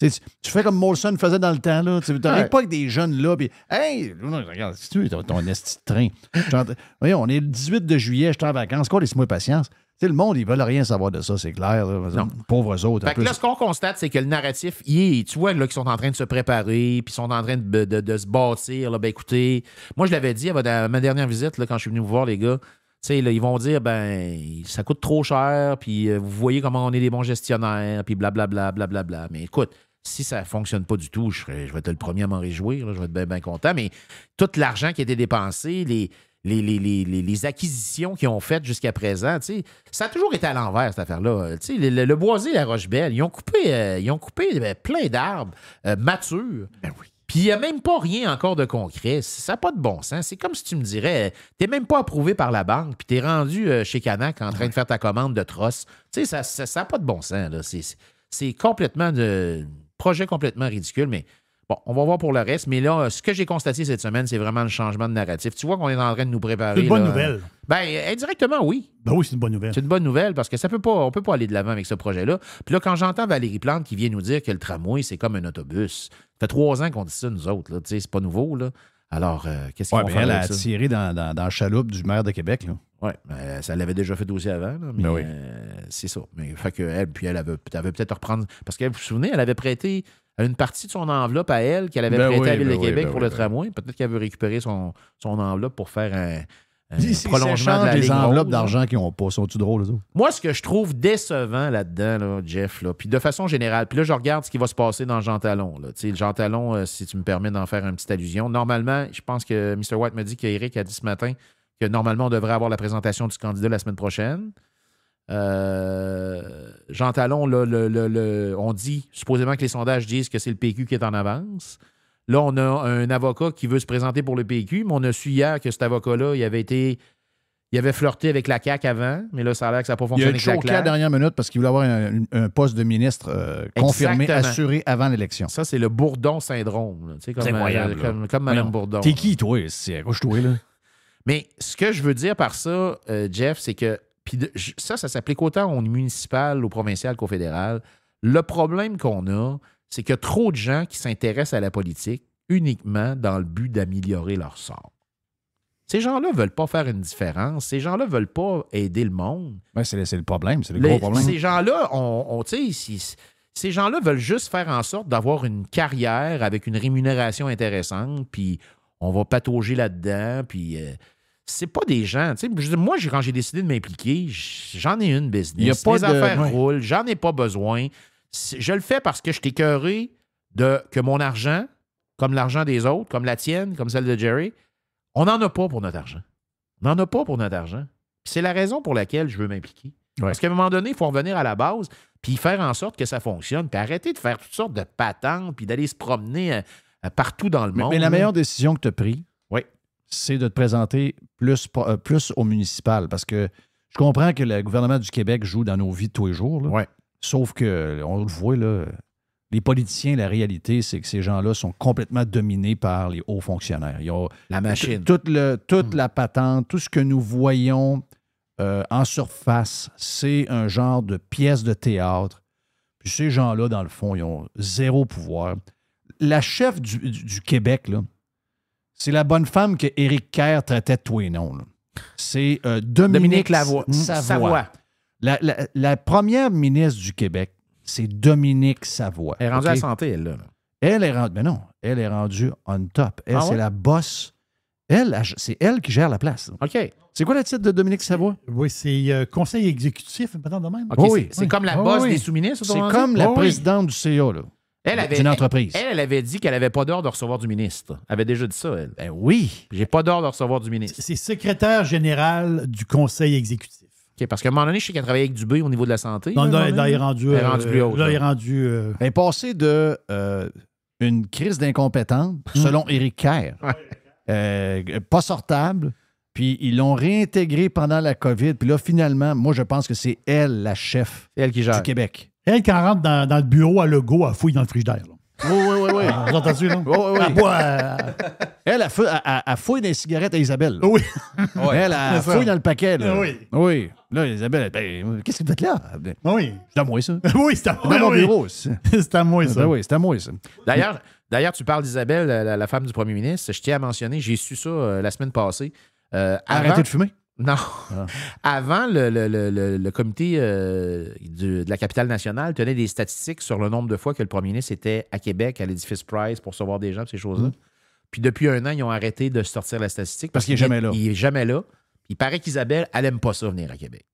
Speaker 4: tu fais comme Molson faisait dans le temps, là. Tu n'arrives pas avec des jeunes là, puis Hey, regarde, si tu ton esti de train. Voyons, on est le 18 de juillet, je suis en vacances. Quoi, laisse-moi patience le monde, ils veulent rien savoir de ça, c'est clair. Pauvres autres. là, ce
Speaker 3: qu'on constate, c'est que le narratif, tu vois, là, qu'ils sont en train de se préparer, puis ils sont en train de, se bâtir. ben, écoutez, moi, je l'avais dit à ma dernière visite, quand je suis venu vous voir, les gars. Là, ils vont dire, ben, ça coûte trop cher, puis euh, vous voyez comment on est des bons gestionnaires, puis blablabla, blablabla. Mais écoute, si ça ne fonctionne pas du tout, je, vais être le premier à m'en réjouir, je vais être bien content. Mais tout l'argent qui a été dépensé, les, les, acquisitions qu'ils ont faites jusqu'à présent. Ça a toujours été à l'envers, cette affaire-là. Euh, le, le, boisé la roche ils ont coupé, euh, ils ont coupé euh, plein d'arbres matures. Ben puis il n'y a même pas rien encore de concret. Ça n'a pas de bon sens. C'est comme si tu me dirais, t'es même pas approuvé par la banque, puis es rendu chez Canac en train de faire ta commande de trosse. Tu ça n'a ça, pas de bon sens. C'est complètement de. projet complètement ridicule, mais Bon, on va voir pour le reste, mais là, ce que j'ai constaté cette semaine, c'est vraiment le changement de narratif. Tu vois qu'on est en train de nous préparer. C'est une bonne nouvelle. Ben, indirectement, oui. Ben oui, c'est une bonne nouvelle. C'est une bonne nouvelle parce que ça peut pas, on peut pas aller de l'avant avec ce projet-là. Puis là, quand j'entends Valérie Plante qui vient nous dire que le tramway, c'est comme un autobus, ça fait trois ans qu'on dit ça, nous autres, Tu sais, c'est pas nouveau, là. Alors, euh, qu'est-ce qu'on va Elle a tiré dans, dans, la chaloupe du maire de Québec, là. Oui, ça l'avait déjà fait aussi avant, ben mais oui. Euh, c'est ça. Mais fait que elle, puis elle avait, avait peut-être reprendre. Parce que vous vous souvenez, elle avait prêté une partie de son enveloppe à elle qu'elle avait ben à Ville ben de Québec ben pour le tramway. Peut-être qu'elle veut récupérer son, enveloppe pour faire un, prolongement de la les enveloppes
Speaker 4: d'argent qui ont pas. Sont-tu drôles,
Speaker 3: Moi, ce que je trouve décevant là-dedans, Jeff, puis de façon générale, puis là, je regarde ce qui va se passer dans Jean Talon. Le Jean euh, si tu me permets d'en faire une petite allusion, normalement, je pense que Mr. White me dit qu'Éric a dit ce matin que normalement, on devrait avoir la présentation du candidat la semaine prochaine. Euh, Jean Talon, le, on dit, supposément que les sondages disent que c'est le PQ qui est en avance. Là, on a un avocat qui veut se présenter pour le PQ, mais on a su hier que cet avocat-là, il avait été. Il avait flirté avec la CAQ avant, mais là, ça a l'air que ça n'a pas fonctionné. Il a à la dernière
Speaker 4: minute parce qu'il voulait avoir un, poste de ministre euh, confirmé, assuré avant
Speaker 3: l'élection. Ça, c'est le Bourdon syndrome. C'est euh, comme, comme, Mme Bourdon. T'es qui, toi? C'est toi, là. Mais ce que je veux dire par ça, Jeff, c'est que puis ça, ça s'applique autant au municipal, au provincial qu'au fédéral. Le problème qu'on a, c'est qu'il y a trop de gens qui s'intéressent à la politique uniquement dans le but d'améliorer leur sort. Ces gens-là ne veulent pas faire une différence. Ces gens-là ne veulent pas aider le monde. Ouais, ben, c'est le, problème, c'est le, gros problème. Ces gens-là, on, on ces gens-là veulent juste faire en sorte d'avoir une carrière avec une rémunération intéressante, puis on va patauger là-dedans, puis... Euh, c'est pas des gens. Tu moi, quand j'ai décidé de m'impliquer, j'en ai une business. Y a pas Les affaires j'en ai pas besoin. Je le fais parce que je t'ai de que mon argent, comme l'argent des autres, comme la tienne, comme celle de Jerry, on n'en a pas pour notre argent. On n'en a pas pour notre argent. C'est la raison pour laquelle je veux m'impliquer. Parce qu'à un moment donné, il faut revenir à la base, puis faire en sorte que ça fonctionne, puis arrêter de faire toutes sortes de patentes, puis d'aller se promener euh, euh, partout dans le monde. Et la meilleure
Speaker 4: décision que tu as prise, oui c'est de te présenter plus, euh, plus au municipal. Parce que je comprends que le gouvernement du Québec joue dans nos vies de tous les jours. Ouais. Sauf que, on le voit, là, les politiciens, la réalité, c'est que ces gens-là sont complètement dominés par les hauts fonctionnaires. la machine. Toute, le, toute hmm. la patente, tout ce que nous voyons euh, en surface, c'est un genre de pièce de théâtre. Puis ces gens-là, dans le fond, ils ont zéro pouvoir. La chef du Québec, là, c'est la bonne femme que Eric Kerr traitait de tous les noms. C'est euh, Dominique, Savoie. La, première ministre du Québec, c'est Dominique Savoie. Elle est rendue à la santé, elle, là. Elle est rendue. Mais non, elle est rendue on top. Elle, ah c'est la boss. Elle, c'est elle qui gère la place. OK. C'est quoi le titre de Dominique Savoie? Oui,
Speaker 6: c'est euh, conseil exécutif, maintenant de même.
Speaker 3: Ah c'est comme la boss ah des sous-ministres. C'est comme la présidente
Speaker 6: du CA, là. Elle avait, une entreprise. Elle,
Speaker 3: avait dit qu'elle n'avait pas d'ordre de recevoir du ministre. Elle avait déjà dit ça, elle. Ben oui. J'ai pas d'ordre de recevoir du ministre. C'est secrétaire général du conseil exécutif. OK, parce qu'à un moment donné, je sais qu'elle travaille avec Dubé au niveau de la santé. Non, il est rendu. Elle est euh, rendue plus haut. Là, il est rendu. est
Speaker 4: euh, ben, passée de euh, une crise d'incompétence, hum. selon Éric Kerr, pas sortable. Puis ils l'ont réintégré pendant la COVID. Puis là, finalement, moi, je pense que c'est elle, la chef elle qui gère. du Québec. Elle, quand elle rentre dans, le bureau
Speaker 6: à logo, elle fouille dans le frigidaire.
Speaker 4: Oui, oui, oui. Ah, vous entendez, là? Oui, oui, Elle, a fouillé euh, elle, des cigarettes à Isabelle. Oui. Elle, a fouillé dans le paquet. Oui. Oui.
Speaker 3: Là, Isabelle, ben, qu'est-ce que vous faites là?
Speaker 4: Oui. C'est à moi, ça. Oui, c'est à moi. bureau, c'est à moi, ça. Ben oui, c'est à moi, ça.
Speaker 3: D'ailleurs, d'ailleurs, tu parles d'Isabelle, la, femme du premier ministre. Je tiens à mentionner, j'ai su ça euh, la semaine passée. Euh, Arrêtez de fumer. Non. Ah. Avant, le, comité euh, de la capitale nationale tenait des statistiques sur le nombre de fois que le premier ministre était à Québec, à l'édifice Price, pour recevoir des gens, ces choses-là. Hum. Puis depuis un an, ils ont arrêté de sortir la statistique. Parce, qu'il n'est jamais là. Il n'est jamais là. Il paraît qu'Isabelle, elle n'aime pas ça venir à Québec.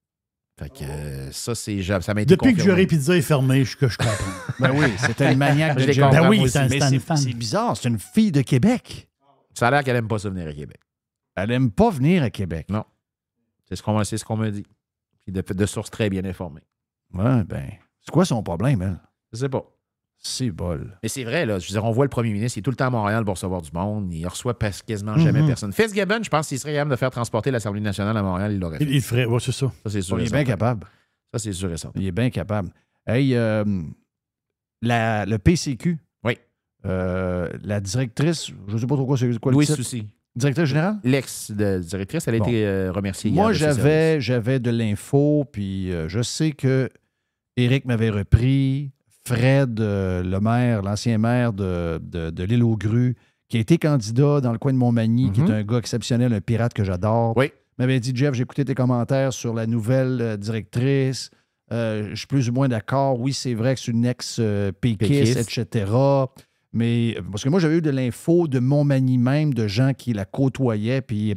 Speaker 3: Fait euh, ça, c'est. Ça m'a Depuis que Jury
Speaker 6: Pizza est fermé, je, que je comprends. ben oui, c'était une maniaque de Ben oui, c'est
Speaker 3: bizarre, c'est une fille de Québec. Ça a l'air qu'elle n'aime pas ça venir à Québec. Elle n'aime pas venir à Québec. Non. C'est ce qu'on ce me dit. Puis de, de sources très bien informées.
Speaker 4: Ouais, ben. C'est quoi son problème, elle?
Speaker 3: Je sais pas. C'est bol. Mais c'est vrai, là. Je veux dire, on voit le premier ministre, il est tout le temps à Montréal pour recevoir du monde. Il reçoit pas, quasiment mhm. jamais personne. Fitzgibbon, je pense, qu'il serait capable de faire transporter l'Assemblée nationale à Montréal, il l'aurait fait. Il,
Speaker 6: ferait, ouais, c'est
Speaker 4: ça. ça c'est sûr. il est bien capable. Ça, c'est sûr et certain. Il est bien capable. Hey, euh,
Speaker 3: la, le PCQ. Oui. Euh, la directrice, je ne sais pas trop quoi c'est quoi Louis le Soucy. Directeur général? L'ex-directrice, elle a été euh, remerciée. Moi, j'avais,
Speaker 4: de l'info, puis euh, je sais que Eric m'avait repris, Fred, euh, le maire, l'ancien maire de, l'île aux grues, qui a été candidat dans le coin de Montmagny, qui est mhm. un gars exceptionnel, un pirate que j'adore. Oui. M'avait dit, Jeff, j'ai écouté tes commentaires sur la nouvelle directrice. je suis plus ou moins d'accord. Oui, c'est vrai que c'est une ex-péquiste, etc. Mais parce que moi, j'avais eu de l'info de manie même, de gens qui la côtoyaient, puis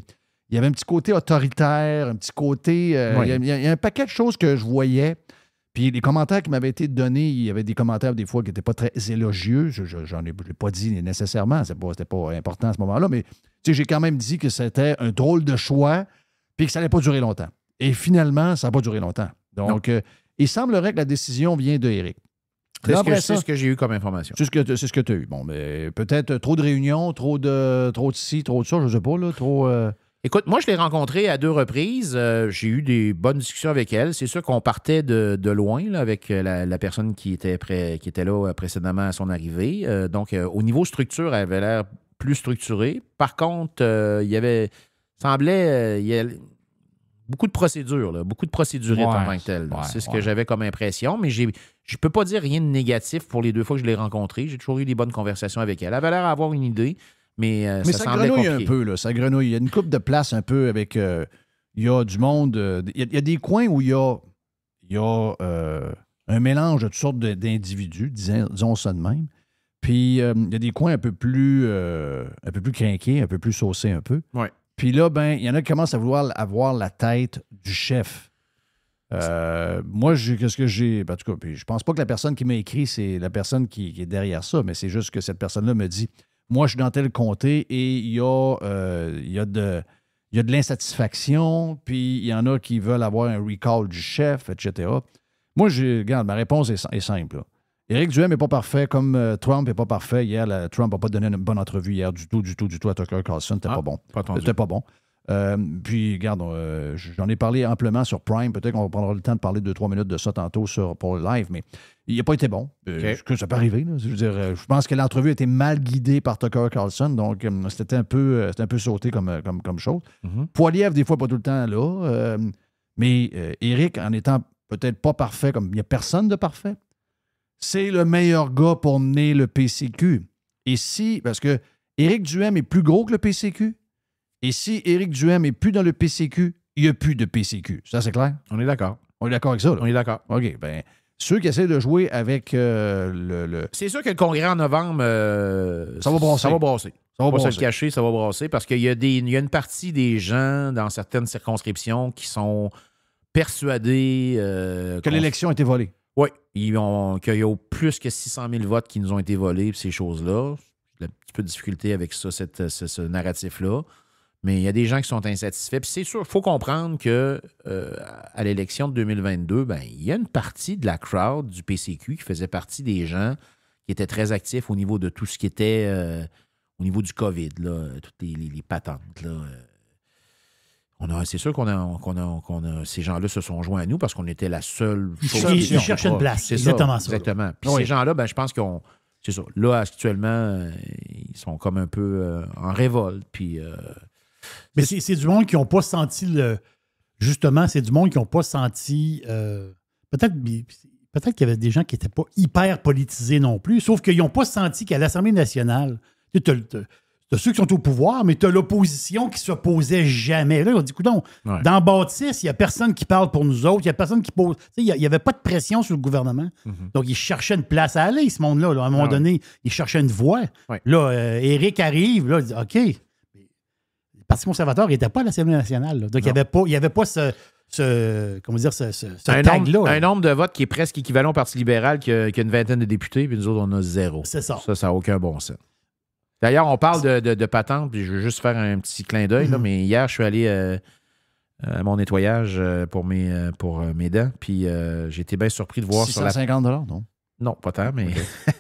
Speaker 4: il y avait un petit côté autoritaire, un petit côté. Euh, il, y a, un paquet de choses que je voyais. Puis les commentaires qui m'avaient été donnés, il y avait des commentaires des fois qui n'étaient pas très élogieux. Je n'en ai, pas dit nécessairement, ce n'était pas, important à ce moment-là, mais j'ai quand même dit que c'était un drôle de choix, puis que ça n'allait pas durer longtemps. Et finalement, ça n'a pas duré longtemps. Donc, euh, il semblerait que la décision vient de c'est ce, que j'ai eu comme information. C'est ce que tu as eu. Bon, mais peut-être trop de réunions, trop de trop de ci, trop de ça, je sais pas là, trop. Euh.
Speaker 3: Écoute, moi, je l'ai rencontrée à deux reprises. Euh, j'ai eu des bonnes discussions avec elle. C'est sûr qu'on partait de, loin là, avec euh, la, personne qui était, qui était là précédemment à son arrivée. donc, au niveau structure, elle avait l'air plus structurée. Par contre, il y avait semblait il y beaucoup de procédures, beaucoup de procédures en tant que tel. c'est ce que j'avais comme impression, mais je ne peux pas dire rien de négatif pour les deux fois que je l'ai rencontrée. J'ai toujours eu des bonnes conversations avec elle. Elle avait l'air d'avoir une idée, mais, euh, ça, grenouille un
Speaker 4: peu, ça grenouille. Il y a une coupe de place un peu avec. Euh, il y a du monde. Euh, il, y a, des coins où il y a, il y a un mélange de toutes sortes d'individus, disons, ça de même. Puis il y a des coins un peu plus, un peu plus crinqués, un peu plus saucés un peu. Ouais. Puis là, ben, il y en a qui commencent à vouloir avoir la tête du chef. Euh, moi, qu'est-ce que j'ai. Ben, en tout je pense pas que la personne qui m'a écrit, c'est la personne qui, est derrière ça, mais c'est juste que cette personne-là me dit Moi, je suis dans tel comté et euh, il y, a de. Il y a de l'insatisfaction, puis il y en a qui veulent avoir un recall du chef, etc. Moi, je, regarde, ma réponse est, simple. Éric Duhem n'est pas parfait, comme euh, Trump n'est pas parfait. Hier, Trump n'a pas donné une bonne entrevue hier du tout, du tout, du tout à Tucker Carlson. C'était ah, pas bon. C'était pas bon. Euh, puis, regarde, euh, j'en ai parlé amplement sur Prime. Peut-être qu'on prendra le temps de parler deux, trois minutes de ça tantôt sur, pour le live, mais il n'a pas été bon. Que ça peut arriver. Je je pense que l'entrevue a été mal guidée par Tucker Carlson, donc c'était un peu, un peu sauté comme, comme, comme chose. Mm-hmm. des fois, pas tout le temps là. mais Eric, en étant peut-être pas parfait, comme il n'y a personne de parfait, c'est le meilleur gars pour mener le PCQ. Et si, parce que Éric Duhem est plus gros que le PCQ, et si Éric Duhem est plus dans le PCQ, il n'y a plus de PCQ. Ça, c'est clair? On est d'accord. On est d'accord avec ça? On est d'accord. OK, bien,
Speaker 3: ceux qui essaient de jouer avec euh, le. C'est sûr que le congrès en novembre. Euh, ça va brasser. Ça va brasser. Ça va, se cacher, ça va brasser parce qu'il y, a des, y a une partie des gens dans certaines circonscriptions qui sont persuadés. Euh, que l'élection a été volée. Oui, ils ont qu'il y a plus que 600 000 votes qui nous ont été volés, ces choses-là. J'ai un petit peu de difficulté avec ça, euh, ce, narratif-là. Mais il y a des gens qui sont insatisfaits. Puis c'est sûr, il faut comprendre que euh, à l'élection de 2022, ben, il y a une partie de la crowd du PCQ qui faisait partie des gens qui étaient très actifs au niveau de tout ce qui était euh, au niveau du COVID, là, toutes les, patentes. Là, c'est sûr qu'on a, a, a, ces gens-là se sont joints à nous parce qu'on était la seule. Ils, chose ils cherchaient une place. C'est exactement ça. Exactement. Puis ah ces gens-là, ben, je pense qu'on. C'est ça. Là, actuellement, ils sont comme un peu euh, en révolte. Puis. Euh, mais c'est du monde qui n'ont pas senti le. Justement, c'est du monde qui
Speaker 6: n'ont pas senti. Euh, peut-être peut-être qu'il y avait des gens qui n'étaient pas hyper politisés non plus, sauf qu'ils n'ont pas senti qu'à l'Assemblée nationale, T'as ceux qui sont au pouvoir, mais tu as l'opposition qui s'opposait jamais. Là, on dit, dans Baptiste, il n'y a personne qui parle pour nous autres, il n'y a personne qui pose. Il n'y avait pas de pression sur le gouvernement. Mhm. Donc, ils cherchaient une place à aller, ce monde-là. À un moment ah donné, ils cherchaient une voie. Là, Eric euh, arrive, là, il dit, OK. Le Parti conservateur n'était pas à l'Assemblée nationale. Donc, il n'y avait pas, avait pas ce comment dire, ce, tag
Speaker 3: -là, nombre, un nombre de votes qui est presque équivalent au Parti libéral qui a, une vingtaine de députés, puis nous autres, on a zéro. C'est ça. Ça, ça n'a aucun bon sens. D'ailleurs, on parle de, de, patente, puis je veux juste faire un petit clin d'œil, mhm. mais hier, je suis allé euh, à mon nettoyage euh, pour mes, euh, pour mes dents, puis j'ai été bien surpris de voir 650 sur la... non? Non, pas tant, mais,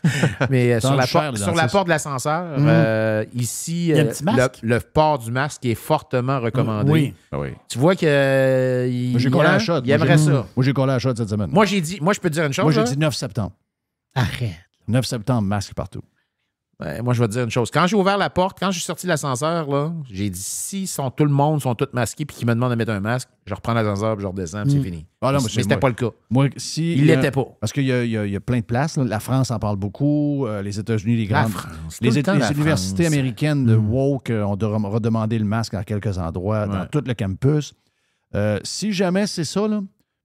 Speaker 3: mais sur, la, sur la porte de l'ascenseur, mhm. ici, le, port du masque est fortement recommandé. Oui. Ah tu vois que. moi, j'ai collé aimerait ça. Moi, j'ai collé cette semaine. dit, moi, je peux te dire une chose. Moi, j'ai hein? dit 9 septembre. Arrête. 9 septembre, masque partout. Ben, moi, je vais te dire une chose. Quand j'ai ouvert la porte, quand je suis sorti de l'ascenseur, j'ai dit si sont, tout le monde sont tous masqués puis qu'ils me demandent de mettre un masque, je reprends l'ascenseur puis je redescends puis c'est mm. fini. Ah, non, mais c'était pas le cas.
Speaker 4: Moi, si, Il l'était pas. Parce qu'il y, a plein de places. La France en parle beaucoup, euh, les États-Unis, les grandes. La France, les, le universités américaines de mm. woke euh, ont redemandé le masque à quelques endroits, dans tout le campus. Euh, si jamais c'est ça,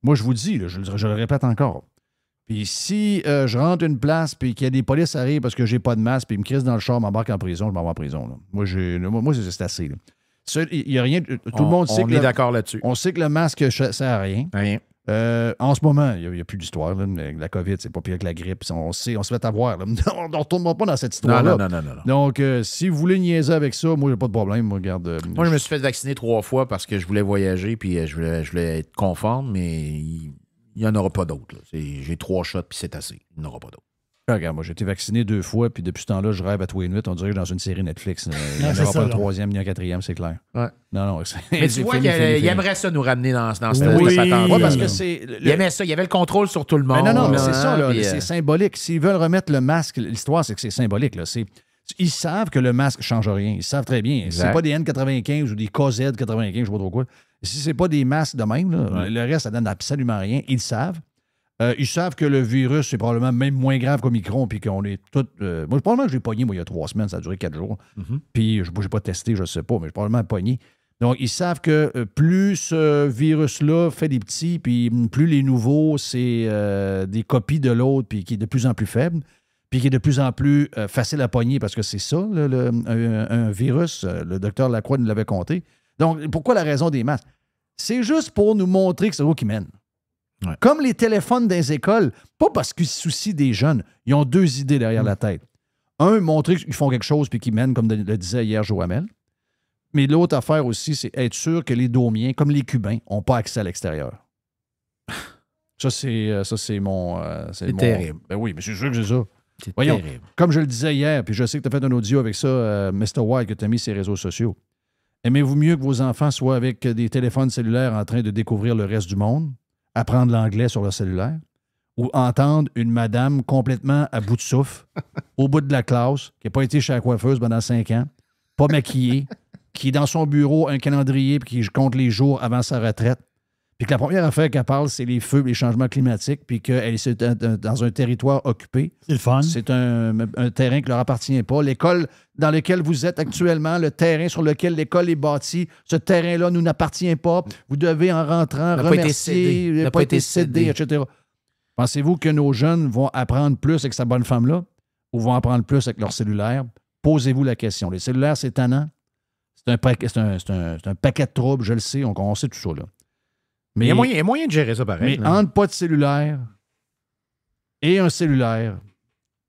Speaker 4: moi, je vous dis, je le répète encore, puis si euh, je rentre une place, puis qu'il y a des polices arrivent parce que j'ai pas de masque, puis ils me crissent dans le char, m'embarquent en prison, je m'en vais en prison. Moi, j'ai, moi c'est assez. Il y a rien. Tout le monde sait que. est d'accord là-dessus. On sait que le masque, ça sert à rien. Euh, en ce moment, il n'y a, plus d'histoire. La COVID, c'est pas pire que la grippe. On, sait, on se fait avoir. On ne retourne pas dans cette histoire-là. Non, non, non, Donc, euh, si vous voulez niaiser avec ça, moi, j'ai pas de problème. Moi, regarde,
Speaker 3: moi je... me suis fait vacciner trois fois parce que je voulais voyager puis je voulais, je voulais être conforme, mais il n'y en aura pas d'autres. J'ai trois shots, puis c'est assez. Il n'y en aura
Speaker 4: pas d'autres. Regarde, moi, j'ai été vacciné deux fois, puis depuis ce temps-là, je rêve à tous les nuits. On dirait que dans une série Netflix, il n'y en aura pas un troisième
Speaker 3: ni un quatrième, c'est clair. Ouais. Non, non. Mais tu vois, il, aimerait ça nous ramener dans, dans cette oui. attente-là. parce que c'est. Il aimait ça, il y avait le contrôle sur tout le monde. Mais non, non, mais c'est hein, ça, là. C'est euh,
Speaker 4: symbolique. S'ils veulent remettre le masque, l'histoire, c'est que c'est symbolique, Ils savent que le masque ne change rien. Ils savent très bien. C'est pas des N95 ou des KZ95, je ne sais pas trop quoi. Si ce n'est pas des masques de même, le reste, ça donne absolument rien. Ils savent. Euh, ils savent que le virus, c'est probablement même moins grave micron, puis qu'on est tout. Euh, moi, probablement que j'ai pogné, moi, il y a trois semaines, ça a duré quatre jours. Mhm. Puis je n'ai pas testé, je ne sais pas, mais j'ai probablement pogné. Donc, ils savent que euh, plus ce virus-là fait des petits, puis plus les nouveaux, c'est des copies de l'autre, puis qui est de plus en plus faible, puis qui est de plus en plus facile à pogner, parce que c'est ça, un, virus. Le docteur Lacroix nous l'avait compté. Donc, pourquoi la raison des masques? C'est juste pour nous montrer que c'est eux qui mènent. Comme les téléphones des écoles, pas parce qu'ils se soucient des jeunes, ils ont deux idées derrière mm. la tête. Un, montrer qu'ils font quelque chose puis qu'ils mènent, comme le disait hier Joamel. Mais l'autre affaire aussi, c'est être sûr que les Domiens, comme les Cubains, n'ont pas accès à l'extérieur. Ça, c'est, euh, ça, c'est mon. Euh, c'est terrible. Ben oui, mais c'est sûr que c'est ça.
Speaker 3: C'est terrible.
Speaker 4: comme je le disais hier, puis je sais que tu as fait un audio avec ça, euh, Mr. white que tu as mis ses réseaux sociaux. Aimez-vous mieux que vos enfants soient avec des téléphones cellulaires en train de découvrir le reste du monde, apprendre l'anglais sur leur cellulaire, ou entendre une madame complètement à bout de souffle, au bout de la classe, qui n'a pas été chez la coiffeuse pendant cinq ans, pas maquillée, qui est dans son bureau un calendrier et qui compte les jours avant sa retraite, puis que la première affaire qu'elle parle, c'est les feux, les changements climatiques, puis qu'elle est dans un territoire occupé. C'est le fun. C'est un, terrain qui ne leur appartient pas. L'école dans laquelle vous êtes actuellement, le terrain sur lequel l'école est bâtie, ce terrain-là nous n'appartient pas. Vous devez en rentrant remercier, il n'a pas été cédé, etc. Pensez-vous que nos jeunes vont apprendre plus avec sa bonne femme-là ou vont apprendre plus avec leur cellulaire? Posez-vous la question. Les cellulaires, c'est tannant. C'est un, un, paquet de troubles, je le sais, on, on sait tout ça. Là. Mais, il y a moyen, moyen, de gérer ça pareil. Mais entre pas de cellulaire et un cellulaire,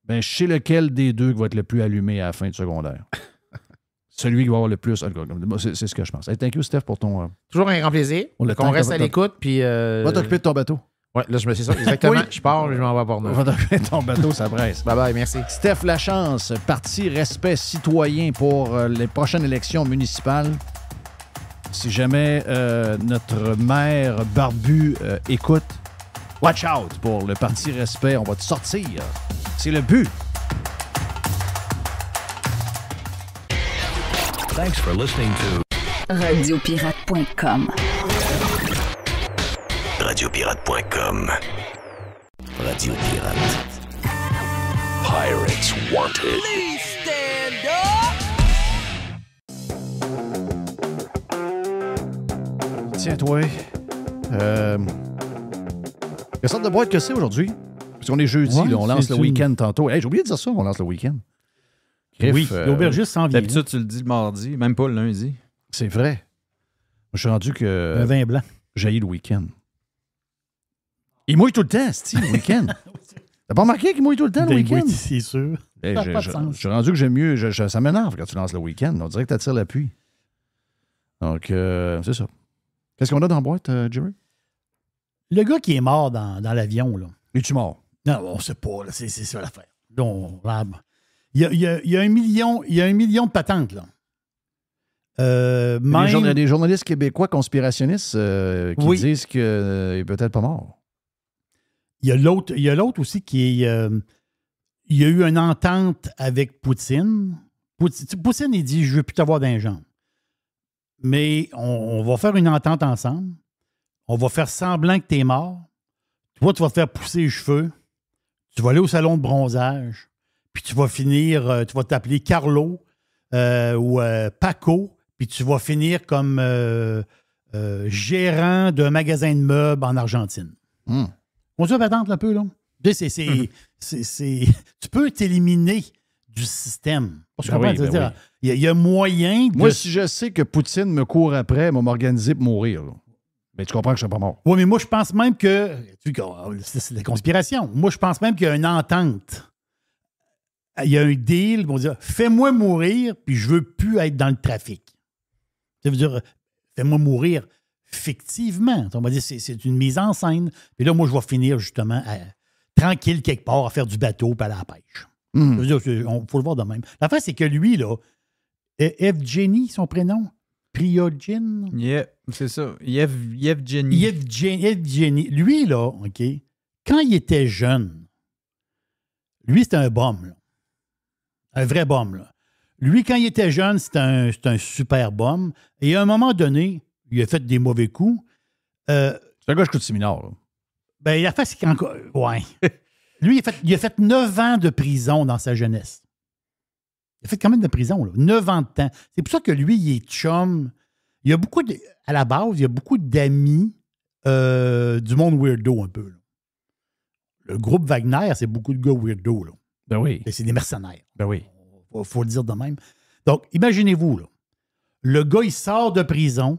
Speaker 4: ben, chez lequel des deux va être le plus allumé à la fin du secondaire. Celui qui va avoir le plus. C'est ce que je pense. thank you, Steph, pour ton. Euh, Toujours un grand plaisir. On, reste à l'écoute.
Speaker 3: Puis. Euh, va t'occuper de ton bateau. Ouais, là, je me suis ça. Exactement. Je pars, je m'en vais à Portneuf. Va t'occuper de ton bateau, ça presse.
Speaker 4: bye bye, merci. Steph Lachance, parti Respect Citoyen pour euh, les prochaines élections municipales si jamais euh, notre mère barbu euh, écoute, watch out pour le parti respect, on va te sortir. C'est le
Speaker 1: but.
Speaker 7: Thanks for listening to
Speaker 1: radiopirate.com.
Speaker 3: Radiopirate.com. Radio Pirate. Pirates wanted.
Speaker 4: tiens, toi. Euh... Quelle sorte de boîte que c'est aujourd'hui? Parce qu'on est jeudi, on lance le week-end tantôt. j'ai oublié de dire ça, on lance le week-end. oui, euh, l'aubergiste s'en vient. D'habitude,
Speaker 2: tu le dis le mardi, même pas
Speaker 4: le lundi. C'est vrai. Je suis rendu que. Le vin blanc. J'ai le week-end. Il mouille tout le temps, Steve, le week-end. T'as pas remarqué qu'il mouille tout le temps le ben week-end? Oui, c'est
Speaker 6: sûr. Eh, je suis
Speaker 4: rendu que j'aime mieux. ça m'énerve quand tu lances le week-end. On dirait que t'attires l'appui.
Speaker 6: Donc, euh, c'est ça. Qu'est-ce qu'on a dans la boîte, euh, Jerry? Le gars qui est mort dans, dans l'avion, là. Es-tu mort? Non, on sait pas, c'est, ça l'affaire. Donc, il, y a, un million, il y a un million de patentes, là. Euh,
Speaker 4: il, y a des journalistes québécois conspirationnistes euh, qui disent qu'il n'est
Speaker 6: peut-être pas mort. Il y a l'autre, aussi qui est. il y a eu une entente avec Poutine. Poutine, il dit Je ne veux plus t'avoir les jambes mais on, va faire une entente ensemble. On va faire semblant que tu es mort. vois, tu vas te faire pousser les cheveux. Tu vas aller au salon de bronzage. Puis tu vas finir, euh, tu vas t'appeler Carlo euh, ou euh, Paco. Puis tu vas finir comme gérant d'un magasin de meubles en Argentine. Hmm. On se un peu, là. Hmm. tu peux t'éliminer du système il, y a, moyen. De... Moi, si je sais que Poutine me court après, va m'organiser pour mourir. Mais ben, tu comprends que je ne suis pas mort. Oui, mais moi, je pense même que. C'est la conspiration. Moi, je pense même qu'il y a une entente. Il y a un deal. On dire, fais-moi mourir, puis je veux plus être dans le trafic. Ça veut dire fais-moi mourir fictivement. On va dire c'est une mise en scène. Puis là, moi, je vais finir justement tranquille quelque part à faire du bateau pas à la pêche. Hmm. Il faut le voir de même. La face c'est que lui, là, e-, Evgeny, son prénom, Priogine. Yeah, c'est ça. Evgeny. Evgeny. Lui, là, OK, quand il était jeune, lui, c'était un bombe. Un vrai bombe. Là. Lui, quand il était jeune, c'était un, super bombe. Et à un moment donné, il a fait des mauvais coups. Euh, c'est un gars, je coûte séminaire. Là. Ben, il a fait encore Ouais. Lui, il a, fait, il 9 ans de prison dans sa jeunesse. Il a fait quand même de prison, là, 9 ans de temps. C'est pour ça que lui, il est chum. Il y a beaucoup à la base, il y a beaucoup d'amis euh, du monde weirdo un peu. Le groupe Wagner, c'est beaucoup de gars weirdo. Là. Ben oui. c'est des mercenaires. Ben oui. Faut, faut le dire de même. Donc, imaginez-vous, le gars, il sort de prison,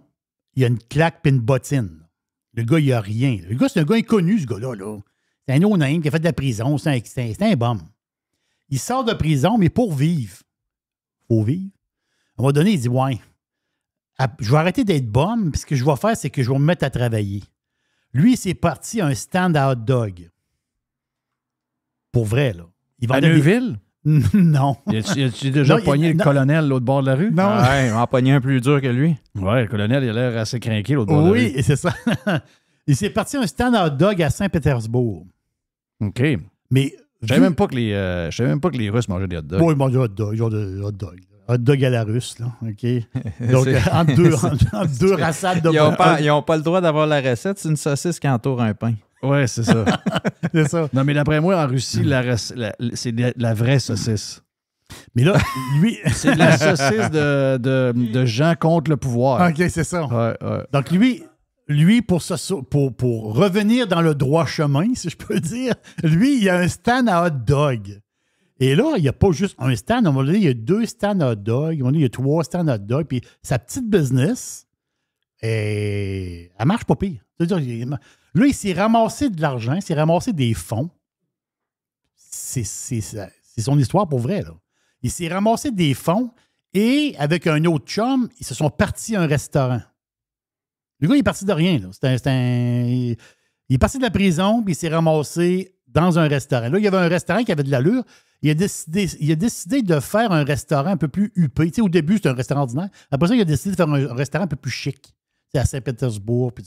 Speaker 6: il y a une claque et une bottine. Le gars, il a rien. Le gars, c'est un gars inconnu, ce gars-là. Là. C'est un non name qui a fait de la prison. C'est un, un, bum. Il sort de prison, mais pour vivre. Faut vivre. À un moment donné, il dit Ouais, je vais arrêter d'être bum, puis ce que je vais faire, c'est que je vais me mettre à travailler. Lui, il s'est parti à un stand à hot dog. Pour vrai, là. Il va à Neuville? non. As-tu déjà pogné le colonel l'autre bord de la rue? Non. Ah,
Speaker 2: il ouais, on a pogné
Speaker 4: un plus dur que lui. Ouais, le colonel, il a l'air assez craqué l'autre bord de la rue. Oui,
Speaker 6: c'est ça. il s'est parti à un stand à hot dog à Saint-Pétersbourg.
Speaker 4: OK. Mais. Je savais même, pas que les, euh,
Speaker 2: savais même pas que les Russes mangeaient des hot dogs.
Speaker 4: Bon,
Speaker 6: ils mangent des hot dogs. des hot dogs. dog à la russe, là. OK?
Speaker 2: Donc, entre deux, en deux rassades de Ils n'ont pas, pas le droit d'avoir la recette. C'est une saucisse qui entoure un pain. Oui, c'est ça. c'est ça. Non, mais d'après moi, en Russie, la, c'est de
Speaker 4: la vraie saucisse. Mais là, lui. c'est de la saucisse de, de, de,
Speaker 6: gens contre le pouvoir. OK, c'est ça. Ouais, ouais. Donc, lui, lui, pour, pour, revenir dans le droit chemin, si je peux dire, lui, il y a un stand à hot dog. Et là, il n'y a pas juste un stand. À va dire il y a deux stands à hot dog. il y a trois stands à hot dog. Puis sa petite business, eh, elle marche pas pire. Lui, il s'est ramassé de l'argent, il s'est ramassé des fonds. C'est son histoire pour vrai. Là. Il s'est ramassé des fonds et avec un autre chum, ils se sont partis à un restaurant. Le gars, il est parti de rien. Là. il est parti de la prison, puis il s'est ramassé dans un restaurant. Là, il y avait un restaurant qui avait de l'allure. Il a, décidé, de faire un restaurant un peu plus huppé. Tu sais, au début, c'était un restaurant ordinaire. Après ça, il a décidé de faire un, restaurant un peu plus chic. C'est à Saint-Pétersbourg, puis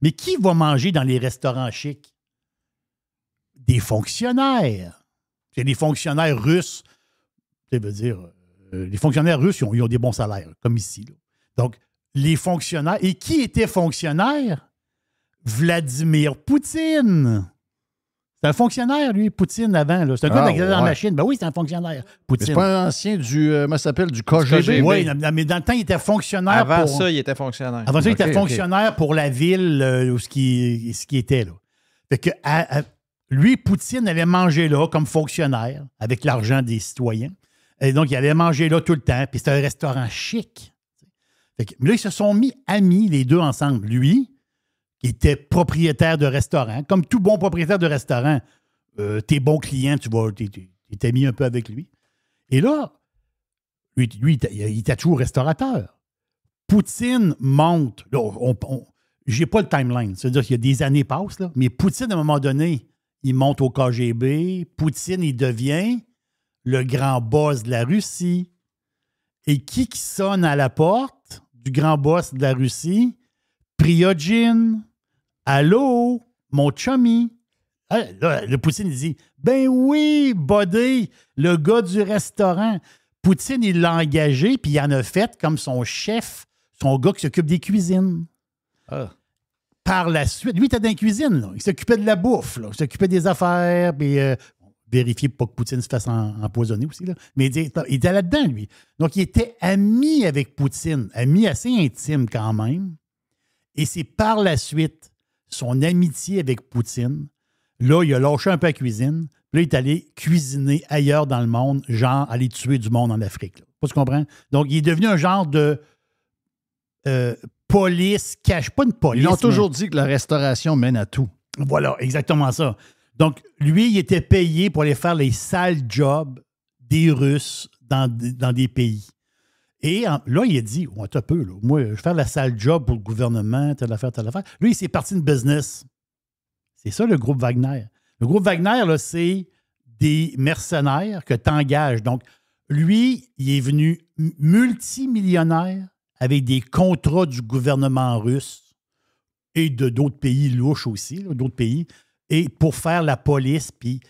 Speaker 6: Mais qui va manger dans les restaurants chics? Des fonctionnaires. C'est des fonctionnaires russes. Tu dire, euh, les fonctionnaires russes, ils ont, eu des bons salaires, comme ici. Donc, les fonctionnaires. Et qui était fonctionnaire? Vladimir Poutine. C'est un fonctionnaire, lui, Poutine, avant. C'est un gars qui était dans la machine. Ben oui, c'est un fonctionnaire, Poutine. C'est pas un ancien du, euh, ça s'appelle, du KGB. Oui, mais dans le temps, il était fonctionnaire Avant ça, il était fonctionnaire. Avant ça, il était fonctionnaire pour la ville euh, ce qui, ce qui était, là. Fait que, lui, Poutine avait mangé là comme fonctionnaire, avec l'argent des citoyens. Et donc, il allait manger là tout le temps. Puis c'était un restaurant chic. Mais là, ils se sont mis amis, les deux ensemble. Lui, qui était propriétaire de restaurant, comme tout bon propriétaire de restaurant, euh, tes bons clients, tu vas, t'es mis un peu avec lui. Et là, lui, il était toujours restaurateur. Poutine monte. j'ai pas le timeline. C'est-à-dire qu'il y a des années passent, là, mais Poutine, à un moment donné, il monte au KGB. Poutine, il devient le grand boss de la Russie. Et qui qui sonne à la porte? du grand boss de la Russie, Priogine, allô, mon chummy. Ah, le Poutine il dit Ben oui, buddy, le gars du restaurant. Poutine, il l'a engagé, puis il en a fait comme son chef, son gars qui s'occupe des cuisines. Ah. Par la suite, lui, il était dans la cuisine. Il s'occupait de la bouffe, il s'occupait des affaires, puis euh, vérifier pour pas que Poutine se fasse empoisonner aussi. Là. Mais il, était là-dedans, lui. Donc, il était ami avec Poutine, ami assez intime quand même. Et c'est par la suite, son amitié avec Poutine, là, il a lâché un peu la cuisine, là, il est allé cuisiner ailleurs dans le monde, genre aller tuer du monde en Afrique. tu comprends? Donc, il est devenu un genre de euh, police, cache pas une police. Ils ont toujours dit que la restauration mène à tout. Voilà, exactement ça. Donc, lui, il était payé pour aller faire les sales jobs des Russes dans, des pays. Et là, il a dit, on oh, un peu, là, moi, je vais faire la sale job pour le gouvernement, telle affaire, telle affaire. Lui, c'est parti de business. C'est ça, le groupe Wagner. Le groupe Wagner, c'est des mercenaires que tu engages. Donc, lui, il est venu multimillionnaire avec des contrats du gouvernement russe et de d'autres pays louches aussi, d'autres pays et pour faire la police, puis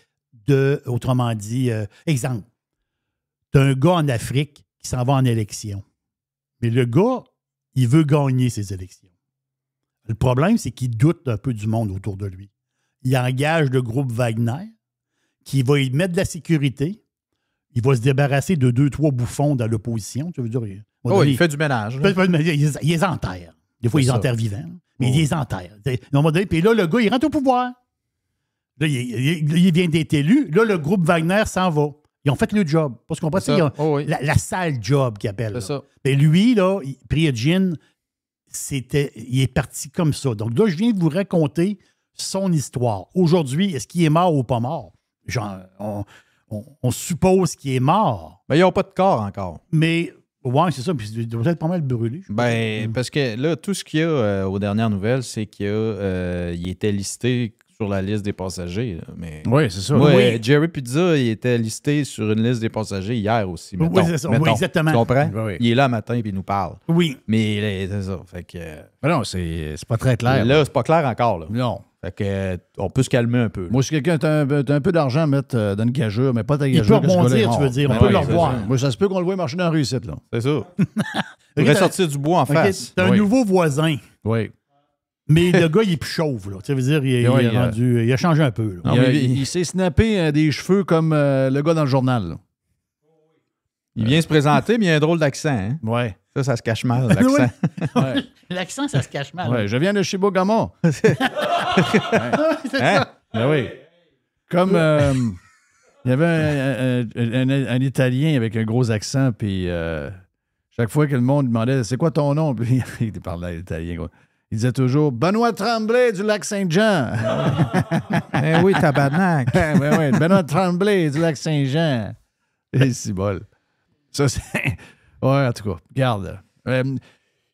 Speaker 6: de, autrement dit, euh, exemple, tu as un gars en Afrique qui s'en va en élection. Mais le gars, il veut gagner ses élections. Le problème, c'est qu'il doute un peu du monde autour de lui. Il engage le groupe Wagner, qui va y mettre de la sécurité. Il va se débarrasser de deux, trois bouffons dans l'opposition. Tu veux dire, il, oh, il fait du ménage. Il, les enterre. Des fois, ils enterrent vivants. Mais oh. il les enterre. puis là, le gars, il rentre au pouvoir. Là, il, vient d'être élu. Là, le groupe Wagner s'en va. Ils ont fait le job. Parce qu'on pense oh, la, sale job qu'ils appellent. Ça. Mais lui, là, Priyajin, c'était, il est parti comme ça. Donc là, je viens vous raconter son histoire. Aujourd'hui, est-ce qu'il est mort ou pas mort? Genre, on, suppose qu'il est mort. Mais ils n'ont pas de corps encore. Mais ouais, c'est ça. Puis il être pas mal brûlé.
Speaker 2: Ben, parce que là, tout ce qu'il y a euh, aux dernières nouvelles, c'est qu'il euh, Il était listé sur la liste des passagers. Mais Oui, c'est ça. Euh, Jerry Pizza, il était listé sur une liste des passagers hier aussi. Oui, c'est ça. Oui, exactement. Tu comprends? Il est là matin et il nous parle. Oui. Mais c'est ça. Fait que, euh, Mais non, c'est c'est pas très clair. là, c'est pas clair encore. Non. Fait que, euh, on peut se calmer un peu.
Speaker 4: Moi, si quelqu'un a un, un peu d'argent, mettre dans une gageure, mais pas ta gageure. rebondir, tu veux dire. On peut le revoir. Moi, ça se peut qu'on le voit marcher dans la rue, là. C'est ça. Il est sortir du bois en face. T'as un nouveau voisin. Oui. Mais le gars, il est plus chauve, là. Tu dire, il,
Speaker 6: a... changé un peu. Ah il,
Speaker 4: s'est snappé euh, des cheveux comme euh, le gars dans
Speaker 2: le journal. Il vient se présenter, mais il a un drôle d'accent. Hein. Ouais. Ça, ça se cache mal, l'accent.
Speaker 6: L'accent, ça se cache mal.
Speaker 2: je viens de Chibogamon. ouais.
Speaker 4: Ah, c'est hein? ça. Ben oui. Comme euh, il y avait un, Italien avec un gros accent, puis chaque fois que le monde demandait c'est quoi ton nom, puis il parlait italien. Quoi. Il disait toujours Benoît Tremblay du lac Saint-Jean.
Speaker 2: ben oui, tabarnak. ben, oui, Benoît
Speaker 4: Tremblay du lac Saint-Jean. Et c'est bol. Ça, c'est. Ouais, en tout cas, Garde. Euh,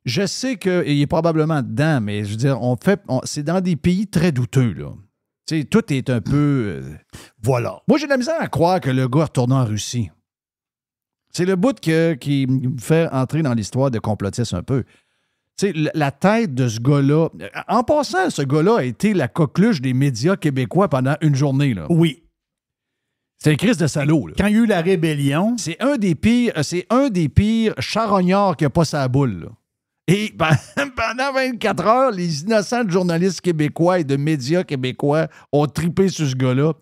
Speaker 4: je sais qu'il est probablement dedans, mais je veux dire, on fait. c'est dans des pays très douteux, là. Tu tout est un peu. Euh, voilà. Moi, j'ai de la misère à croire que le gars retourne en Russie. C'est le bout que, qui me fait entrer dans l'histoire de complotiste un peu sais, la tête de ce gars-là. En passant, ce gars-là a été la coqueluche des médias québécois pendant une journée. Là. Oui. C'est un crise de salaud. Quand il y a eu la rébellion. C'est un des pires, euh, c'est un des pires charognards qui n'a pas sa boule. Et ben, pendant 24 heures, les innocents journalistes québécois et de médias québécois ont tripé sur ce gars-là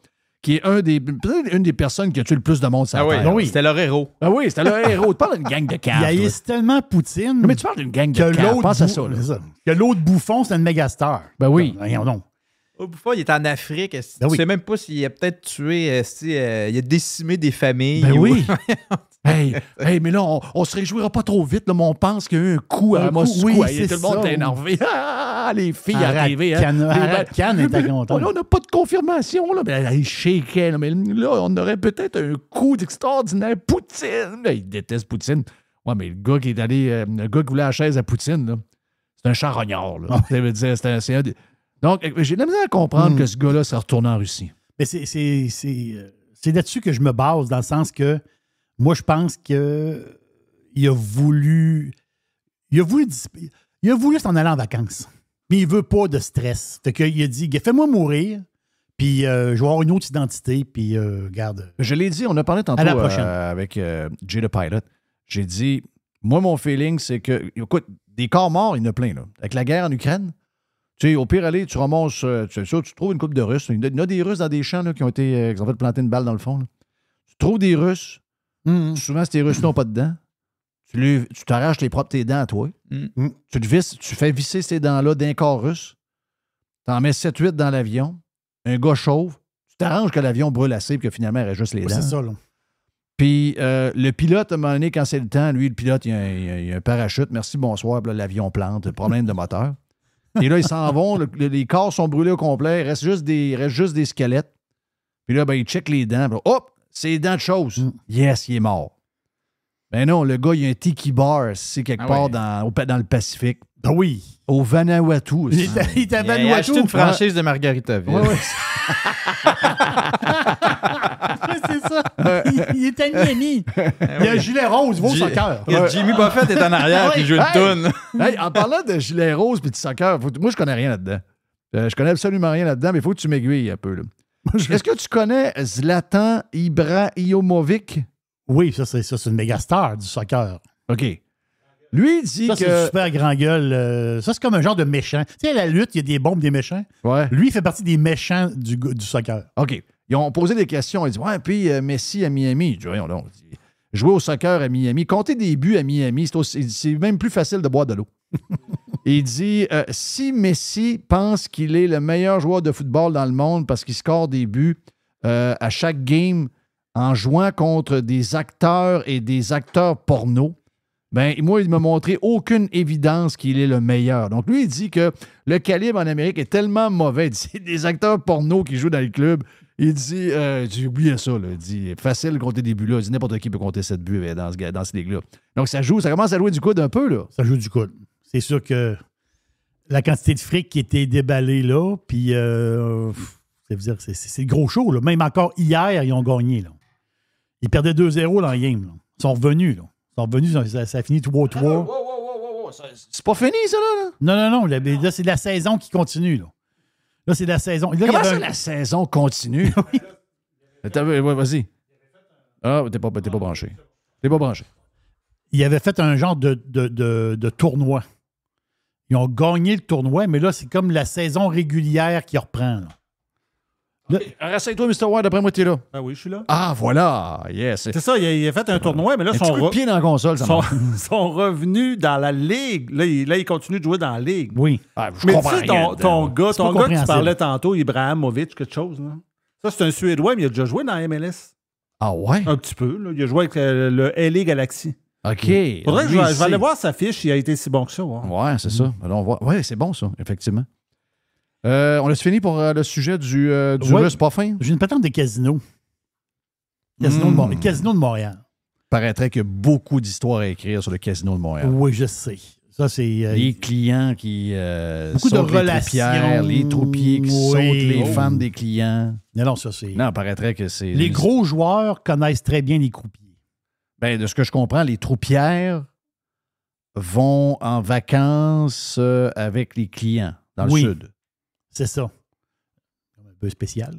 Speaker 4: qui est un des, peut-être une des personnes qui a tué le plus de monde sur ah oui, C'était leur héros. Ah oui, c'était leur héros. Tu parles d'une gang de cartes. Il a
Speaker 6: tellement Poutine. Non, mais tu parles d'une gang de cartes. Pense à ça. Là. Que l'autre bouffon, c'est un star Ben oui. Rien non
Speaker 2: il est en Afrique. Je ne ben sais même pas s'il a peut-être tué, euh, il a décimé des familles. Ben oui.
Speaker 4: hey, mais là, on, ne se réjouira pas trop vite, mais on pense qu'il y a eu un coup à Moscou. Oui, tout ça, le monde est énervé. Ah, ah,
Speaker 2: ah, les filles arrivées. Hein.
Speaker 4: Can, content. On n'a pas de confirmation, là, mais il Là, mais là, on aurait peut-être un coup d'extraordinaire. Poutine! il déteste Poutine. Ouais, mais le gars qui est allé, euh, le gars qui voulait la chaise à Poutine, c'est un charognard. dire, c'est un, donc, euh, j'ai de à comprendre hmm. que ce gars-là s'est retourné en Russie.
Speaker 6: Mais euh, c'est là-dessus que je me base, dans le sens que moi, je pense que il a voulu. Il a voulu, il a voulu s'en aller en vacances. Mais il veut pas de stress. Fait qu'il a dit Fais-moi mourir, puis euh, je vais avoir une autre identité, puis garde. Je l'ai dit, on
Speaker 4: a parlé tantôt avec Jay the Pilot. J'ai dit Moi, mon feeling, c'est que. Écoute, des corps morts, il y en a plein. Là. Avec la guerre en Ukraine, tu sais, au pire, aller, tu remontes, euh, tu, tu trouves une coupe de Russes. Il y a des Russes dans des champs qui ont été, euh, fait planter une balle dans le fond. Tu trouves des Russes. Mm-hmm. Souvent, Souvent, tes Russes n'ont pas de dents. Tu t'arraches les propres tes dents à toi. Mm-hmm. Tu te tu fais visser ces dents-là d'un corps russe. en mets 7-8 dans l'avion. Un gars chauve. Tu t'arranges que l'avion brûle assez et que finalement, il reste juste les dents. C'est ça, Puis euh, le pilote, à un moment donné, quand c'est le temps, lui, le pilote, il y a, un parachute. Merci, bonsoir. L'avion plante. Problème de moteur. Et là, ils s'en vont, les corps sont brûlés au complet, il reste juste des, juste des squelettes. Puis là, ben, ils checkent les dents. Hop, c'est les dents de chose. Mm. Yes, il est mort. Ben non, le gars, il y a un tiki bar, c'est quelque ah part dans, dans le Pacifique. Ben oui. Au Vanuatu Il, il était à Vanuatu. Il a acheté une franchise
Speaker 2: de Margaritaville. Oui, oui. c'est ça. Il, est à Miami. Il y a Gilet Rose, il vaut soccer. Il y a Jimmy Buffett est en arrière qui joue le toune.
Speaker 4: en parlant de Gilet Rose et de soccer, moi, je connais rien là-dedans. Je euh, je connais absolument rien là-dedans, mais il faut que tu m'aiguilles un peu. Est-ce que tu connais Zlatan Ibrahimovic?
Speaker 6: Oui, ça, c'est, ça, c'est une méga star du soccer. OK. Lui, il dit ça, que. C'est super grand gueule. Euh, ça, c'est comme un genre de méchant. Tu sais, à la lutte, il y a des bombes des méchants. Lui, il fait partie des méchants du, du soccer. OK. Ils ont posé des questions. Ils disent Ouais, puis euh, Messi à
Speaker 4: Miami. Jouer au soccer à Miami, compter des buts à Miami, c'est même plus facile de boire de l'eau. il dit euh, Si Messi pense qu'il est le meilleur joueur de football dans le monde parce qu'il score des buts à chaque game en jouant contre des acteurs et des acteurs porno ben, moi, il ne m'a montré aucune évidence qu'il est le meilleur. Donc, lui, il dit que le calibre en Amérique est tellement mauvais. Il dit, c'est des acteurs porno qui jouent dans le club. Il dit, euh, j'ai oublié ça, là. Il dit, facile de compter des buts, là. Il dit, n'importe qui peut compter cette buts euh, dans, ce, dans là Donc, ça joue, ça commence à jouer du coup d'un peu, là. Ça
Speaker 6: joue du coup. C'est sûr que la quantité de fric qui était déballée, là, puis, euh, dire, c'est, c'est gros show, là. Même encore hier, ils ont gagné, là. Ils perdaient 2-0 dans le game, Ils sont revenus, sont revenus, ça, a fini 3-3.
Speaker 3: Ah, c'est pas fini, ça, là?
Speaker 6: Non, non, non. Là, c'est la saison qui continue. Là, là c'est la saison. Comment ça, la saison continue? Vas-y. Ah, t'es pas, pas branché. T'es pas branché. Ils avaient fait un genre de, de, de, de tournoi. Ils ont gagné le tournoi, mais là, c'est comme la saison régulière qui reprend. Là. Euh, Rasseye-toi, Mr. Ward, après moi, tu es là.
Speaker 4: Ah
Speaker 7: oui, je suis là. Ah, voilà. Yes. C'est ça, il a, fait un tournoi, mais là, un son. revenus pied dans la console, ça son, revenu dans la ligue. Là il, là, continue de jouer dans la ligue. Oui. Ah, mais tu ton, gars, ton gars tu parlais tantôt, Ibrahimovic, quelque chose, là. Ça, c'est un Suédois, mais il a déjà joué dans la MLS. Ah ouais? Un petit peu. Il a joué avec euh, le LA Galaxy. OK. Faudrait que je, vais aller voir sa fiche, il a été si bon que ça. Oui,
Speaker 4: hein. Ouais, c'est ça. Oui, on voit. Ouais, c'est bon, ça, effectivement. Euh, on a fini
Speaker 6: pour euh, le sujet du, euh, du ouais, russe pas fin? J'ai une patente des casinos. Casino, mmh. de, Montréal. Hmm. casino de Montréal.
Speaker 4: Paraîtrait qu'il y a beaucoup d'histoires à écrire sur le casino de Montréal.
Speaker 6: Oui, je sais. Ça, c'est. les
Speaker 4: clients qui. beaucoup de relations. Les, troupiers qui sautent, les oh. femmes des clients. Mais non, ça, c'est. Non, paraîtrait que c'est. Les gros
Speaker 6: joueurs connaissent
Speaker 4: très bien les croupiers. Ben, de ce que je comprends, les troupières vont
Speaker 6: en vacances avec les clients dans le sud. C'est ça. Un peu spécial.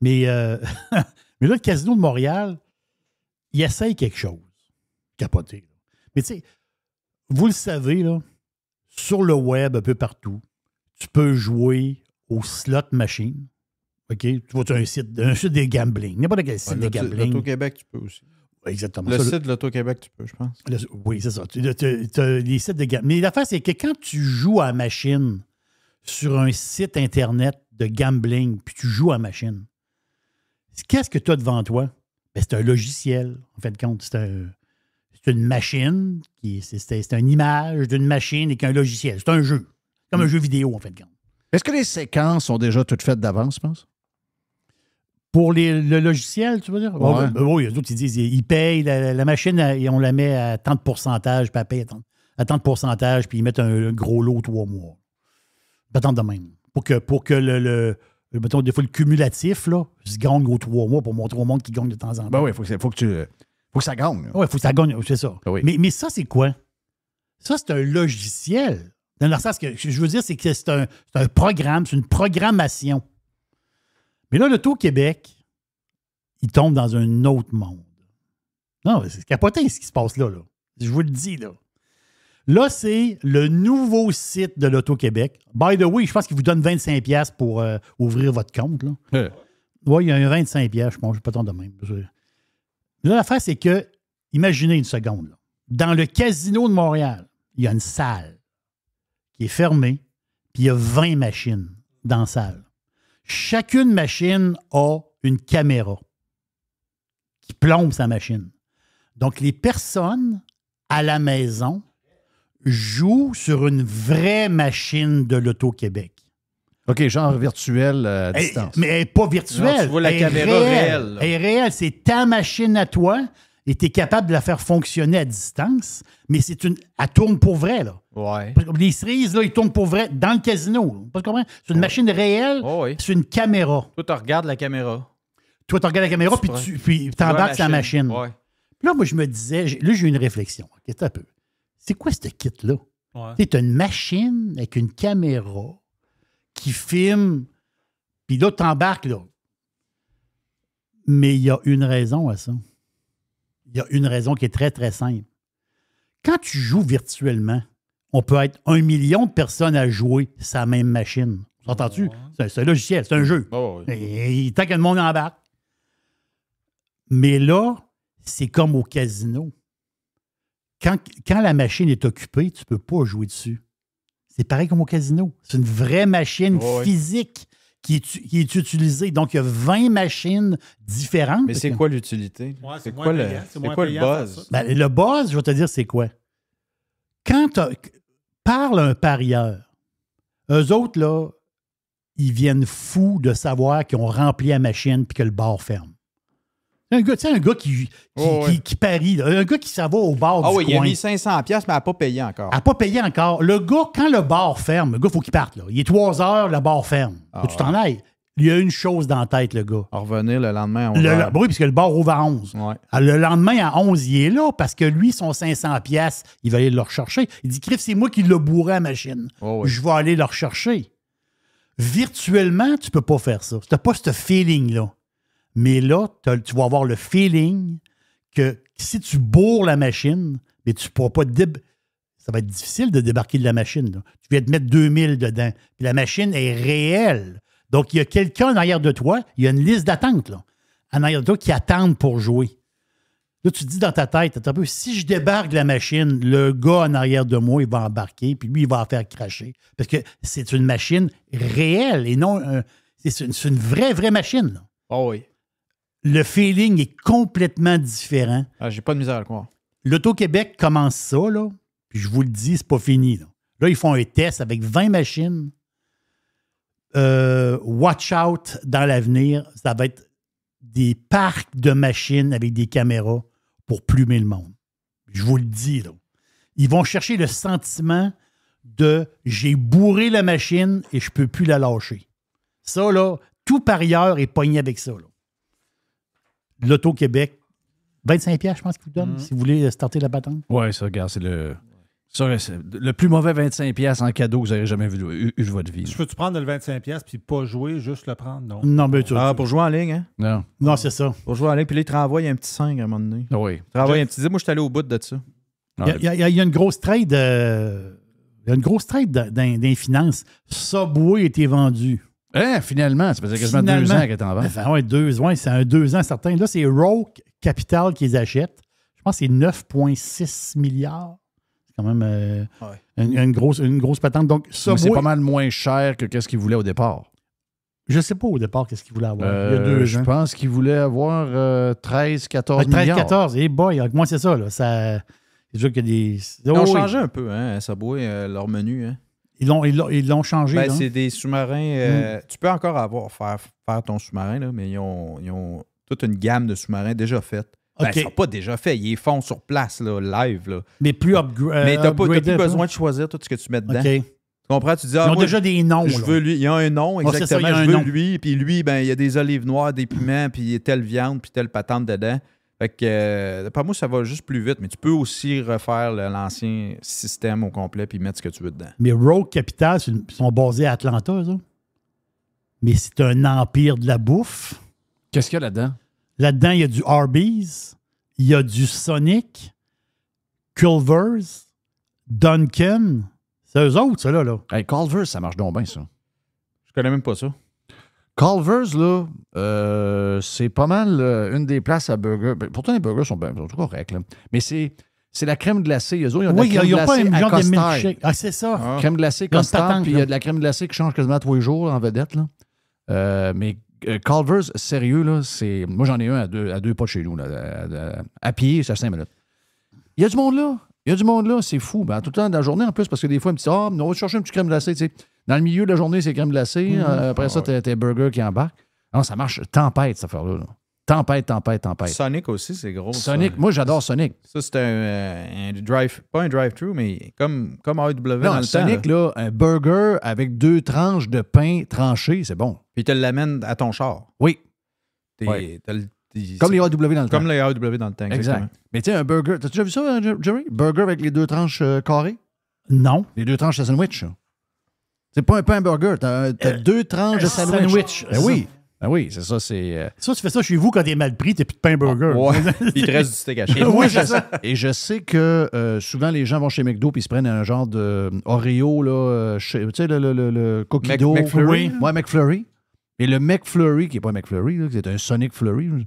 Speaker 6: Mais, euh, mais là, le Casino de Montréal, il essaye quelque chose. Capoté. Mais tu sais, vous le savez, là, sur le web, un peu partout, tu peux jouer au slot machine. OK? Tu vois, tu as un site, un site de gambling. N'importe quel site ouais, gambling. L'Auto-Québec,
Speaker 2: tu peux aussi. Exactement. Le site de l'Auto-Québec, tu peux, je pense. oui, c'est ça. Tu,
Speaker 6: sites de Mais l'affaire, c'est que quand tu joues à la machine, sur un site Internet de gambling, puis tu joues à machine. Qu'est-ce que tu as devant toi? Ben, c'est un logiciel, en fait, compte. C'est un, une machine, qui, c'est, une image d'une machine et qu'un logiciel. C'est un jeu, comme un mm. jeu vidéo, en fait, compte. Est-ce que les séquences sont déjà toutes faites d'avance, je pense? Pour le logiciel, tu veux dire? Ben, ben, oui, Il y a d'autres qui disent ils payent la, machine euh, et on la met à tant de pourcentage, puis à tant, de pourcentage, puis ils mettent un gros lot trois mois mettons de même. Pour que, pour que le, mettons, des fois, le cumulatif, là, se gagne aux trois mois pour montrer au monde qu'il gagne de temps en ben temps. Ben oui, il faut, que Faut que ça gagne. Oui, il faut que ça gagne, c'est ça. Ben mais, ça, c'est quoi? Ça, c'est un logiciel. Dans le sens que je veux dire, c'est que c'est un, programme, c'est une programmation. Mais là, le taux Québec, il tombe dans un autre monde. Non, c'est capoté ce qui se passe là, là. Je vous le dis, là. Là, c'est le nouveau site de l'Auto-Québec. By the way, je pense qu'il vous donne 25$ pour euh, ouvrir votre compte. Oui, il y a un 25$, je pense, pas tant de même. Là, l'affaire, c'est que, imaginez une seconde, dans le casino de Montréal, il y a une salle qui est fermée, puis il y a 20 machines dans la salle. Chacune machine a une caméra qui plombe sa machine. Donc, les personnes à la maison joue sur une vraie machine de l'Auto-Québec. OK, genre virtuel euh, à distance. mais elle n'est pas virtuelle. tu vois la caméra réelle. Elle est réelle. C'est ta machine à toi et tu es capable de la faire fonctionner à distance, mais c'est une. Elle tourne pour vrai, là. Les cerises, là, ils tournent pour vrai dans le casino. C'est une machine réelle, oh, c'est une caméra. Toi, tu regardes la caméra. Toi, tu regardes la caméra, puis tu puis embarques la machine. Là, moi, je me disais, là, j'ai eu une réflexion. Qu'est-ce un peu? c'est quoi ce kit-là? Ouais. C'est une machine avec une caméra qui filme, puis là, t'embarques, là. Mais il y a une raison à ça. Il y a une raison qui est très, très simple. Quand tu joues virtuellement, on peut être un million de personnes à jouer sa même machine. entends tu C'est un logiciel, c'est un jeu. Il tant que le monde embarque. Mais là, c'est comme au casino quand, la machine est occupée, tu ne peux pas jouer dessus. C'est pareil comme au casino. C'est une vraie machine physique qui est, utilisée. Donc, il y a 20 machines différentes. Mais c'est quoi l'utilité?
Speaker 7: c'est quoi, le, quoi le buzz?
Speaker 6: Ben, le buzz, je vais te dire, c'est quoi? Quand parle un parieur, eux autres, là, ils viennent fous de savoir qu'ils ont rempli la machine puis que le bar ferme. Un gars, tu sais, un gars qui, qui, parie, un gars qui s'en va au bar. Ah oui, il a mis
Speaker 2: 500$, mais elle n'a pas payé encore.
Speaker 6: Elle n'a pas payé encore. Le gars, quand le bar ferme, le gars, faut il faut qu'il parte. Là. Il est 3 heures, le bar ferme. Ah tu t'en ailles. Il y a une chose dans la tête, le gars. À revenir le lendemain à 11 ben Oui, puisque le bar ouvre à 11. Ah, le lendemain à 11, il est là parce que lui, son 500$, il va aller le rechercher. Il dit Criff, c'est moi qui l'ai bourré à la machine. Je vais aller le rechercher. Virtuellement, tu peux pas faire ça. Tu n'as pas ce feeling-là. Mais là, tu vas avoir le feeling que si tu bourres la machine, mais tu ne pourras pas. Ça va être difficile de débarquer de la machine. Tu viens te mettre 2000 dedans. la machine est réelle. Donc, il y a quelqu'un en arrière de toi. Il y a une liste d'attente, En arrière de toi qui attendent pour jouer. Là, tu te dis dans ta tête, un peu, si je débarque de la machine, le gars en arrière de moi, il va embarquer, puis lui, il va faire cracher. Parce que c'est une machine réelle et non. c'est une, vraie, vraie machine. Oh oui le feeling est complètement différent. Ah, J'ai pas de misère à le croire. L'Auto-Québec commence ça, là, puis je vous le dis, c'est pas fini. Là. ils font un test avec 20 machines. Euh, watch out dans l'avenir, ça va être des parcs de machines avec des caméras pour plumer le monde. Je vous le dis, là. Ils vont chercher le sentiment de j'ai bourré la machine et je peux plus la lâcher. Ça, là, tout ailleurs est pogné avec ça. Là l'Auto-Québec. 25 pièces, je pense qu'il vous donne, mhm. si vous voulez euh, starter la patente.
Speaker 4: Oui, ça, regarde, c'est le... le plus mauvais 25 pièces en cadeau que vous avez jamais vu, eu, de votre vie. Je
Speaker 7: peux-tu prendre le 25 pièces puis pas jouer, juste le prendre? Non, non
Speaker 6: mais tu... Ah, pour jouer en ligne, hein? Non. Non, c'est ça. Pour jouer en ligne, puis là, il te a un petit 5 à un moment donné. Ah oui. Travailler un
Speaker 2: petit 10. Moi, je suis allé au bout de ça.
Speaker 6: Ah, il y, a, une grosse trade... Euh, il y a une grosse traite d'infinance. était vendu. Hein, finalement, ça faisait quasiment deux ans qu'elle est en vente. Ben, deux, c'est un deux ans certain. Là, c'est Rogue Capital qu'ils achètent. Je pense que c'est 9,6 milliards. C'est quand même euh,
Speaker 4: une, grosse, une grosse patente. Donc, ça, c'est pas mal moins cher que ce qu'ils voulaient au départ. Je sais pas au départ qu'est-ce qu'ils voulaient avoir. il y a deux euh, Je pense qu'ils voulaient avoir 13, euh, 14 milliards. 13, 14.
Speaker 6: Et hey boy, moi, c'est ça. Là, ça... C'est que des. Ils ont oh changé un peu, hein,
Speaker 2: Subway, leur menu. Hein.
Speaker 6: Ils l'ont, changé. Ben, c'est des
Speaker 2: sous-marins. Euh, mm. Tu peux encore avoir faire, ton sous-marin, mais ils ont, toute une gamme de sous-marins déjà faite. Ben, ils ne sont pas déjà faits. Ils font sur place, là, live. Mais plus upgrade. Euh, mais t'as pas, plus besoin hein. de choisir tout ce que tu mets dedans. Tu comprends? Tu dis, ah, ils ont déjà des noms. Je veux lui. Il y a un nom, oh, exactement. je veux lui. Puis lui, ben, il y a des olives noires, des piments, puis telle viande, puis telle patente dedans. Fait que, euh, Pas moi, ça va juste plus vite, mais tu peux aussi refaire l'ancien système au
Speaker 6: complet puis mettre ce que tu veux dedans. Mais Rogue Capital, ils sont basés à Atlanta, ça. Mais c'est un empire de la bouffe. Qu'est-ce qu'il y a là-dedans? Là-dedans, il y a du Arby's, il y a du Sonic, Culver's, Duncan. C'est eux autres, ça, là. là. Hey, Culver's, ça marche donc bien, ça. Je connais même pas ça.
Speaker 4: Culver's, là, euh, c'est pas mal euh, une des places à burgers. Ben, pourtant, les burgers sont, bien, sont corrects, Mais c'est. C'est la crème glacée. ils ont oui, de la crème a, glacée pas un genre de milkshake. Ah, c'est ça. Ah. Crème glacée costard, puis il y a de la crème glacée qui change quasiment tous les jours en vedette. Là. Euh, mais euh, Culver's, sérieux, là, c'est. Moi, j'en ai un à deux, à deux pas de chez nous, là, à, à pied, c'est à cinq minutes. Il y a du monde là. Il y a du monde là, c'est fou. Ben, tout le temps de la journée en plus, parce que des fois, me petit Ah, oh, on va chercher un petit crème glacée. Tu sais. Dans le milieu de la journée, c'est crème glacée. Mhm. Euh, après ça, ah t'as tes burgers qui embarquent. Non, ça marche tempête, ça affaire-là. Tempête, tempête, tempête.
Speaker 2: Sonic aussi, c'est gros. Sonic, moi j'adore Sonic. Ça, c'est euh, un, drive, pas un drive-thru, mais comme, comme AW non, Sonic, là. un burger avec deux tranches de pain tranché, c'est bon. Puis tu l'amènes à ton char. Oui. Comme les AW dans le tank. Comme les dans le tank exact. Mais tu un burger, t'as-tu déjà vu ça, euh, Jerry? Burger avec les deux tranches euh, carrées?
Speaker 4: Non. Les deux tranches de sandwich. C'est pas un pain burger, t'as euh, deux tranches de sandwich. sandwich. Ben oui. Ah oui, c'est ça, c'est. Ça, tu fais ça chez vous quand t'es mal pris, t'es plus de pain burger. Ah, ouais. Il te reste du steak haché. oui, c'est ça. Et je sais que souvent les gens vont chez McDo puis ils se prennent un genre de Oreo, là, tu sais, le, le, le, cookie dough. McFlurry. ouais, McFlurry. Et le McFlurry, qui n'est pas McFlurry, c'est un Sonic Flurry.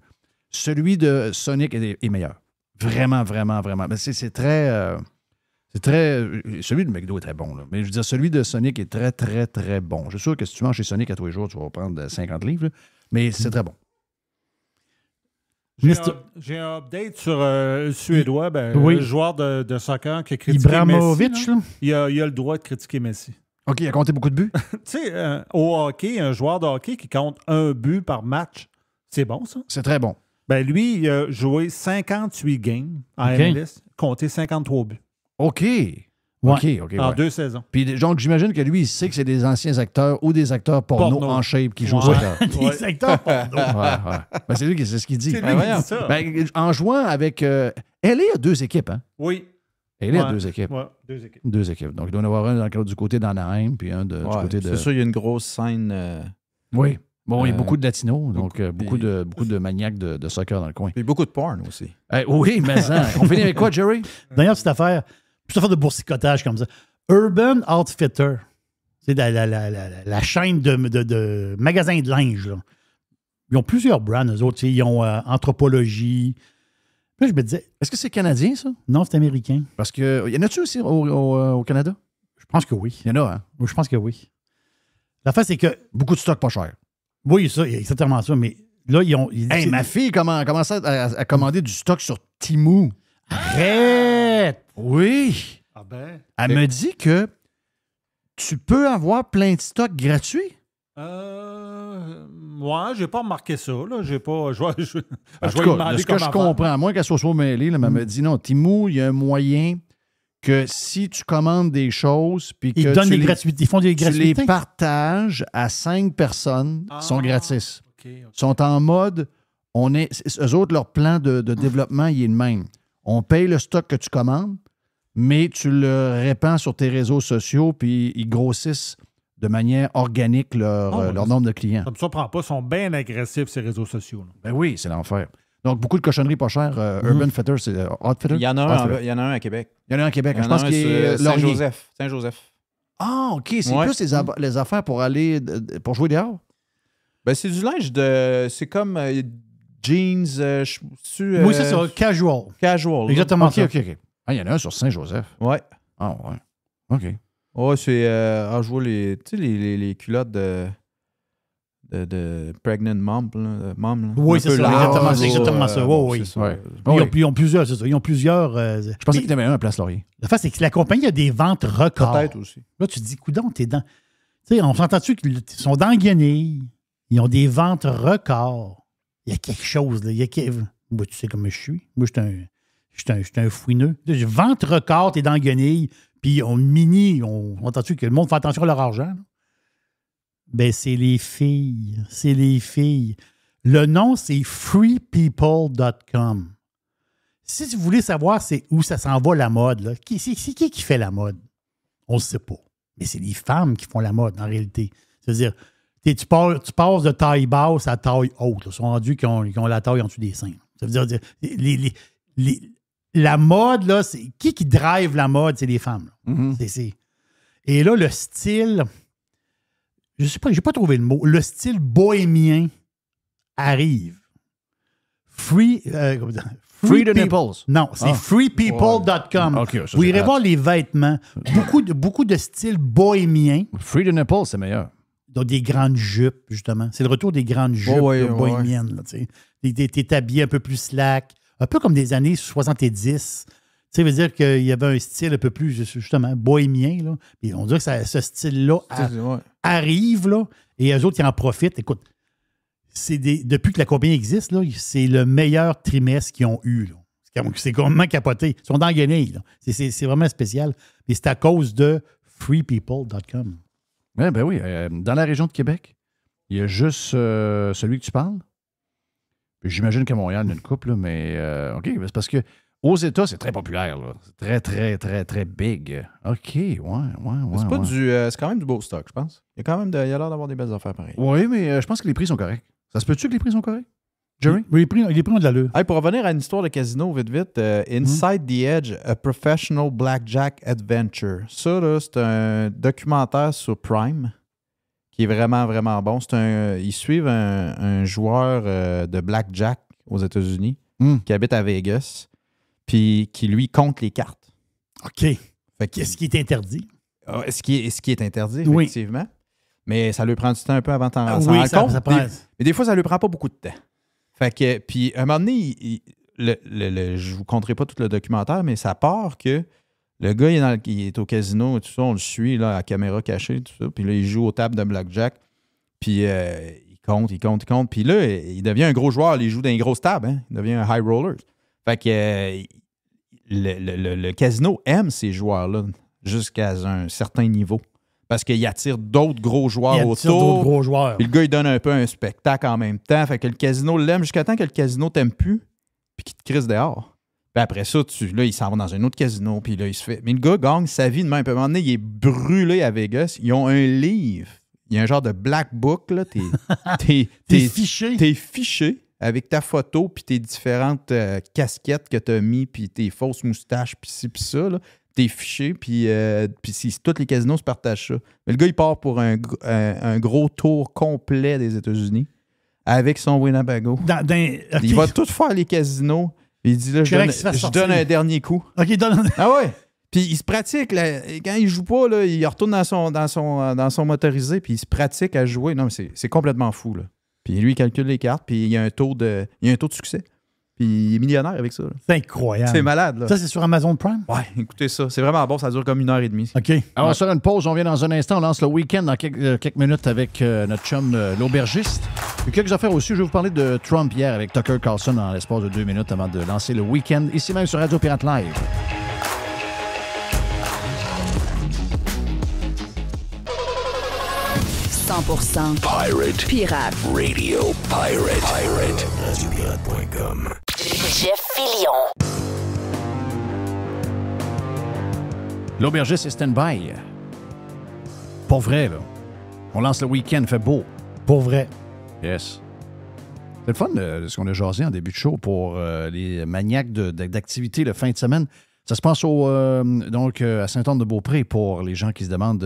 Speaker 4: Celui de Sonic est, meilleur. Vraiment, vraiment, vraiment. Mais c'est très. c'est très. Euh, euh, celui de McDo est très bon, Mais je veux dire, celui de Sonic est très, très, très bon. Je suis sûr que si tu manges chez Sonic à tous les jours, tu vas prendre 50 euh, livres, mais c'est mm-hmm. très bon.
Speaker 7: J'ai un, update sur le Suédois, ben, le joueur de, soccer qui a critiqué Messi. Là. Il, a, le droit de critiquer Messi. OK,
Speaker 4: il a compté beaucoup de buts.
Speaker 7: tu sais, au hockey, un joueur de hockey qui compte un but par match, c'est bon, ça? C'est très bon. Ben, lui, il a joué 58 games à okay. MLS, compté 53 buts. OK. OK, OK. En deux saisons.
Speaker 4: Puis donc, j'imagine que lui, il sait que c'est des anciens acteurs ou des acteurs porno, en shape qui jouent ça. des acteurs porno. Ben, c'est lui qui c'est ce qu'il dit. ben, ça. Ben, en jouant avec. elle est à deux équipes, hein? Oui.
Speaker 7: Elle est à deux équipes. deux équipes.
Speaker 4: Deux équipes. Donc, il doit y en avoir un du côté d'Anaheim, puis un de, du côté de. C'est sûr, il
Speaker 2: y a une grosse scène. Euh, oui. Bon, il y a euh, beaucoup de latinos, donc beaucoup, euh, de, beaucoup de maniaques de, de, soccer dans le coin. Il y a beaucoup de porn aussi. Euh, oui, mais ça. on finit avec quoi,
Speaker 6: Jerry? D'ailleurs, cette affaire, cette affaire de boursicotage comme ça. Urban Outfitter. C'est la, la, la, la, chaîne de, de, de magasins de linge. Ils ont plusieurs brands, eux autres. Ils ont Anthropologie. là, je me disais. Est-ce que c'est canadien, ça? Non, c'est américain. Parce que. Y en a-tu aussi au, au, Canada? Je pense que oui. Il y en a, hein? Je pense que oui. La face, c'est que. Beaucoup de stocks pas chers.
Speaker 4: Oui, ça, c'est ça, mais là, ils ont. Hé, ma fille comment, commence à, commander du stock sur Timou. Arrête! Oui!
Speaker 6: Ah ben. Elle me dit que tu peux avoir plein de stocks gratuits.
Speaker 7: Euh. Moi, j'ai pas remarqué ça. Là. J'ai pas. Je, je, je, en ce que je comprends,
Speaker 4: moins qu'elle soit, soit mêlée, elle me mm. dit non, Timou, il y a un moyen que si tu commandes des choses, puis que donnent tu les, ils font des partages à cinq personnes sont ah, gratis. sont en mode, on est, eux autres, leur plan de, développement, il est le même. On paye le stock que tu commandes, mais tu le répands sur tes réseaux sociaux, puis ils grossissent de manière organique leur, ah, euh, nombre de clients.
Speaker 7: Ça ne me surprend pas, ils sont bien agressifs, ces réseaux sociaux. Ben oui, c'est l'enfer.
Speaker 4: Donc, beaucoup de cochonneries pas chères. Euh, mhm. Urban Fetter, c'est euh, Hot Outfitter. Il y, en a un, ah, il y en a un à Québec. Il y en a un à Québec. je pense qu'il est euh, Saint-Joseph.
Speaker 2: Saint-Joseph. Ah, OK. C'est plus mhm. les, affaires pour aller pour jouer dehors? Ben, c'est du linge de. C'est comme jeans. Euh, oui, c'est
Speaker 6: Casual. Casual.
Speaker 2: Exactement. OK, OK, OK. Ah, il y en a un sur Saint-Joseph. Ouais. Ah, ouais. OK. Ouais, c'est. à ah, jouer les, les, les, les culottes de de, Pregnant Mom. Oui, c'est ça, exactement, c'est exactement ça. oui.
Speaker 6: Ils, ont, plusieurs, c'est ça. Ils ont plusieurs. Euh, je pensais qu'ils avaient un Place Laurier. La face, c'est que la compagnie a des ventes records. Peut-être aussi. Là, tu te dis, coudon, t'es dans. Tu sais, on s'entend-tu qu'ils sont dans Guenille? Ils ont des ventes records. Il y a quelque chose, là. Il y a Moi, tu sais comment je suis. Moi, je suis un. un, fouineux. vente record, t'es dans Guenille, puis on mini, on, entend-tu que le monde fait attention à leur argent? Ben, c'est les filles. C'est les filles. Le nom, c'est freepeople.com. Si tu voulez savoir c'est où ça s'en va la mode, qui, c'est, qui qui fait la mode? On ne sait pas. Mais c'est les femmes qui font la mode, en réalité. C'est-à-dire, tu, passes de taille basse à taille haute. Ils sont rendus qui ont, la taille en dessous des seins. Ça veut dire, la mode, là, c'est qui qui drive la mode? C'est les femmes. Mm-hmm. Et là, le style, je sais pas, j'ai pas trouvé le mot, le style bohémien arrive. Free, euh, free, the Non, c'est ah. freepeople.com. Vous irez voir les vêtements. beaucoup de, beaucoup de styles bohémiens. Free the nipples, c'est meilleur. Donc, des grandes jupes, justement. C'est le retour des grandes jupes bohémiennes. Des T'es habillé un peu plus slack. Un peu comme des années 70. Tu veut dire qu'il y avait un style un peu plus, justement, bohémien. Là. on dirait que ce style-là arrive, là, et eux autres, ils en profitent. Écoute, c'est depuis que la compagnie existe, là, c'est le meilleur trimestre qu'ils ont eu. C'est complètement capoté. Ils sont dans là. C'est, vraiment spécial. mais c'est à cause de freepeople.com. Ouais, ben oui, euh, dans la région de Québec, il y a
Speaker 4: juste euh, celui que tu parles. J'imagine qu'à Montréal, il y a une couple, mais euh, OK, ben c'est parce que aux États, c'est très populaire. C'est très, très, très, très big. OK, ouais, ouais, ouais.
Speaker 2: C'est, pas Du, euh, c'est quand même du beau stock, je pense. Il y a quand même de, il y a l'air d'avoir des belles affaires pareilles.
Speaker 4: Oui, mais euh,
Speaker 2: je pense que les prix sont corrects. Ça se peut-tu que les prix sont corrects? Jerry?
Speaker 6: Oui, les prix, les prix ont de l'allure.
Speaker 2: pour revenir à une histoire de casino, vite, vite, euh, mm-hmm. Inside the Edge, A Professional Blackjack Adventure. Ça, là, c'est un documentaire sur Prime qui est vraiment, vraiment bon. C'est un, ils suivent un, joueur de blackjack aux États-Unis mm. qui habite à Vegas puis qui lui compte les cartes. OK. Qu'est-ce qui est interdit? Ah, ce, qui est, ce qui est interdit, effectivement. Mais ça lui prend du temps un peu avant d'en ah s'en compte. mais des fois, ça lui prend pas beaucoup de temps. Fait que, puis à un moment donné, je le, je vous compterai pas tout le documentaire, mais ça part que le gars, il est, au casino et tout ça, on le suit à caméra cachée, tout Puis là, il joue aux tables de Blackjack. Puis euh, il compte, il compte, il compte. Puis là, il devient un gros joueur. Il joue dans les grosses tables. Hein, il devient un high roller. Fait que le, casino aime ces joueurs-là jusqu'à un certain niveau. Parce qu'il attire d'autres gros joueurs il attire autour. Gros joueurs. Puis le gars, il donne un peu un spectacle en même temps. Fait que le casino l'aime jusqu'à temps que le casino t'aime plus, puis qu'il te crisse dehors. Puis après ça, tu, là, il s'en va dans un autre casino, puis là, il se fait. Mais le gars gagne sa vie de même. À un moment il est brûlé à Vegas. Ils ont un livre. Il y a un genre de black book, t'es, fiché. T'es fiché avec ta photo, puis tes différentes euh, casquettes que t'as mis, puis tes fausses moustaches, puis ci, puis ça, là, tes fichiers, euh, puis, si tous les casinos se partagent ça. Mais le gars, il part pour un, gros tour complet des États-Unis avec son Winnebago. Il va tout faire les casinos. Il dit je, donne, un dernier coup. Ah ouais? Puis il se pratique. quand il joue pas, là, il retourne dans son, dans, son, dans son motorisé, puis il se pratique à jouer. Non, mais c'est complètement fou. Là. Puis lui, il calcule les cartes, puis il a un taux de, il a un taux de succès. Puis il est millionnaire avec ça.
Speaker 6: C'est incroyable.
Speaker 2: C'est malade. Là. Ça, c'est
Speaker 6: sur Amazon Prime? Ouais,
Speaker 2: écoutez ça. C'est vraiment bon. Ça dure comme une heure et demie. OK. Alors,
Speaker 4: ah, on se une pause. On vient dans un instant. On lance le week-end dans quelques, euh, minutes avec euh, notre chum, euh, l'aubergiste. Puis quelques faire aussi. Je vais vous parler de Trump hier avec Tucker Carlson en l'espace de deux minutes avant de lancer le week-end ici même sur Radio Pirate Live.
Speaker 6: 100% Pirate. Pirate.
Speaker 1: Radio Pirate. Pirate. Jeff
Speaker 4: L'aubergiste est stand-by. Pour vrai, là. On lance le week-end, fait beau. Pour vrai. Yes. C'est le fun de, ce qu'on a jasé en début de show pour euh, les maniaques d'activité le fin de semaine. Ça se passe au, euh, donc, euh, à Saint-Anne-de-Beaupré pour les gens qui se demandent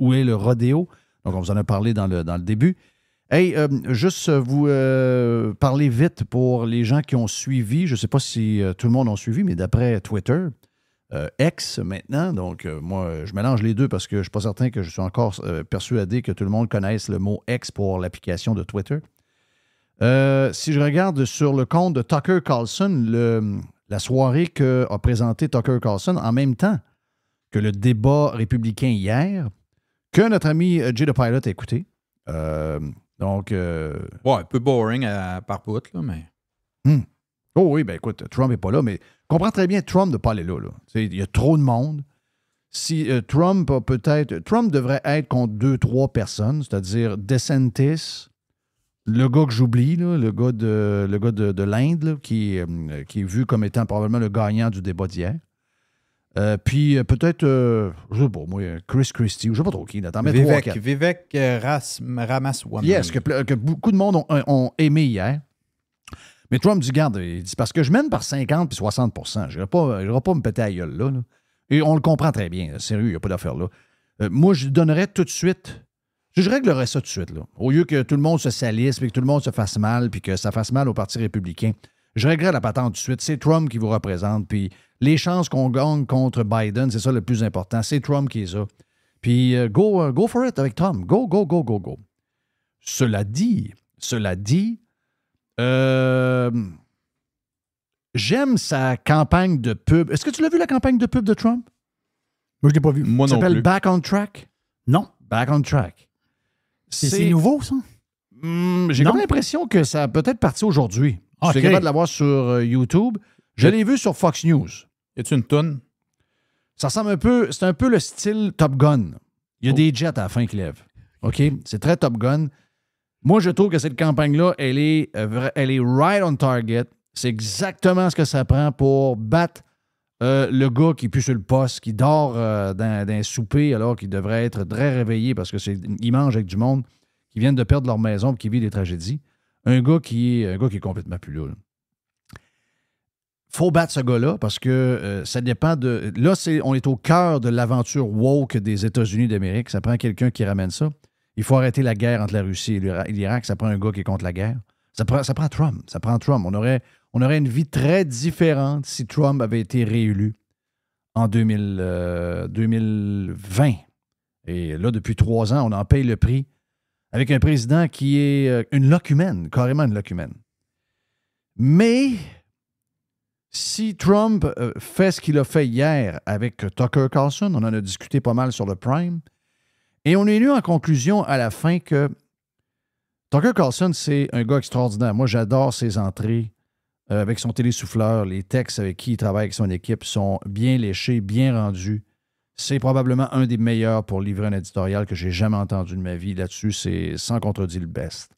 Speaker 4: où est le rodéo. Donc, on vous en a parlé dans le, début. Hey, euh, juste euh, vous euh, parler vite pour les gens qui ont suivi. Je ne sais pas si tout le monde a suivi, mais d'après Twitter, X maintenant, donc moi, je mélange les deux parce que je ne suis pas certain que je suis encore persuadé que tout le monde connaisse le mot X pour l'application de Twitter. si je regarde sur le compte de Tucker Carlson, la soirée qu'a présenté Tucker Carlson en même temps que le débat républicain hier, que notre ami euh, Jay the Pilot a écouté. Euh, donc. Euh, ouais, un peu boring à, par bout, là, mais. Hmm. Oh oui, ben écoute, Trump n'est pas là, mais comprends très bien, Trump ne pas aller là. là. Il y a trop de monde. Si Trump peut-être. Trump devrait être contre deux, trois personnes, c'est-à-dire DeSantis, le gars que j'oublie, le gars de, le gars de, l'Inde, qui, qui est vu comme étant probablement le gagnant du débat d'hier. Euh, puis euh, peut-être, euh, je sais pas, moi, Chris Christie, ou je sais pas trop qui, attends, mais Vivek,
Speaker 2: Vivek Ramaswamy. Yes, que,
Speaker 4: que, beaucoup de monde ont, aimé hier. Mais Trump dit, garde, il dit, parce que je mène par 50 puis 60 je ne pas, pas me péter à la gueule, là, Et on le comprend très bien, sérieux, il n'y a pas d'affaire là. moi, je donnerais tout de suite, je, réglerais ça tout de suite, là. Au lieu que tout le monde se salisse, et que tout le monde se fasse mal, puis que ça fasse mal au Parti républicain. Je regrette la patente tout de suite. C'est Trump qui vous représente. Puis les chances qu'on gagne contre Biden, c'est ça le plus important. C'est Trump qui est ça. Puis euh, go, euh, go for it avec Tom. Go, go, go, go, go. Cela dit, cela dit, euh, j'aime sa campagne de pub. Est-ce que tu l'as vu la campagne de pub de Trump? Moi, je ne l'ai pas vu. Moi ça s'appelle Back on Track? Non. Back on Track. C'est nouveau, ça? Hmm, j'ai l'impression que ça a peut-être parti aujourd'hui. Tu okay. capable de l'avoir sur euh, YouTube. Je l'ai vu sur Fox News. est une tonne Ça ressemble un peu. C'est un peu le style Top Gun. Il y a oh. des jets à la fin qui lèvent. OK? C'est très Top Gun. Moi, je trouve que cette campagne-là, elle est, euh, elle est right on target. C'est exactement ce que ça prend pour battre euh, le gars qui pue sur le poste, qui dort dans, un souper alors qu'il devrait être très réveillé parce qu'il mange avec du monde qui viennent de perdre leur maison et qui vit des tragédies. Un gars qui est, un qui est complètement plus Faut battre ce gars-là parce que euh, ça dépend de. Là, on est au cœur de l'aventure woke des États-Unis d'Amérique. Ça prend quelqu'un qui ramène ça. Il faut arrêter la guerre entre la Russie et l'Irak. Ça prend un gars qui est contre la guerre. Ça prend, ça prend Trump. Ça prend Trump. On aurait, on aurait une vie très différente si Trump avait été réélu en 2020. Euh, et là, depuis trois ans, on en paye le prix avec un président qui est euh, une locumène, carrément une locumène. Mais si Trump euh, fait ce qu'il a fait hier avec Tucker Carlson, on en a discuté pas mal sur le Prime, et on est lu en conclusion à la fin que Tucker Carlson, c'est un gars extraordinaire. Moi, j'adore ses entrées euh, avec son télésouffleur, les textes avec qui il travaille avec son équipe sont bien léchés, bien rendus. C'est probablement un des meilleurs pour livrer un éditorial que j'ai jamais entendu de ma vie. Là-dessus, c'est sans contredit le best.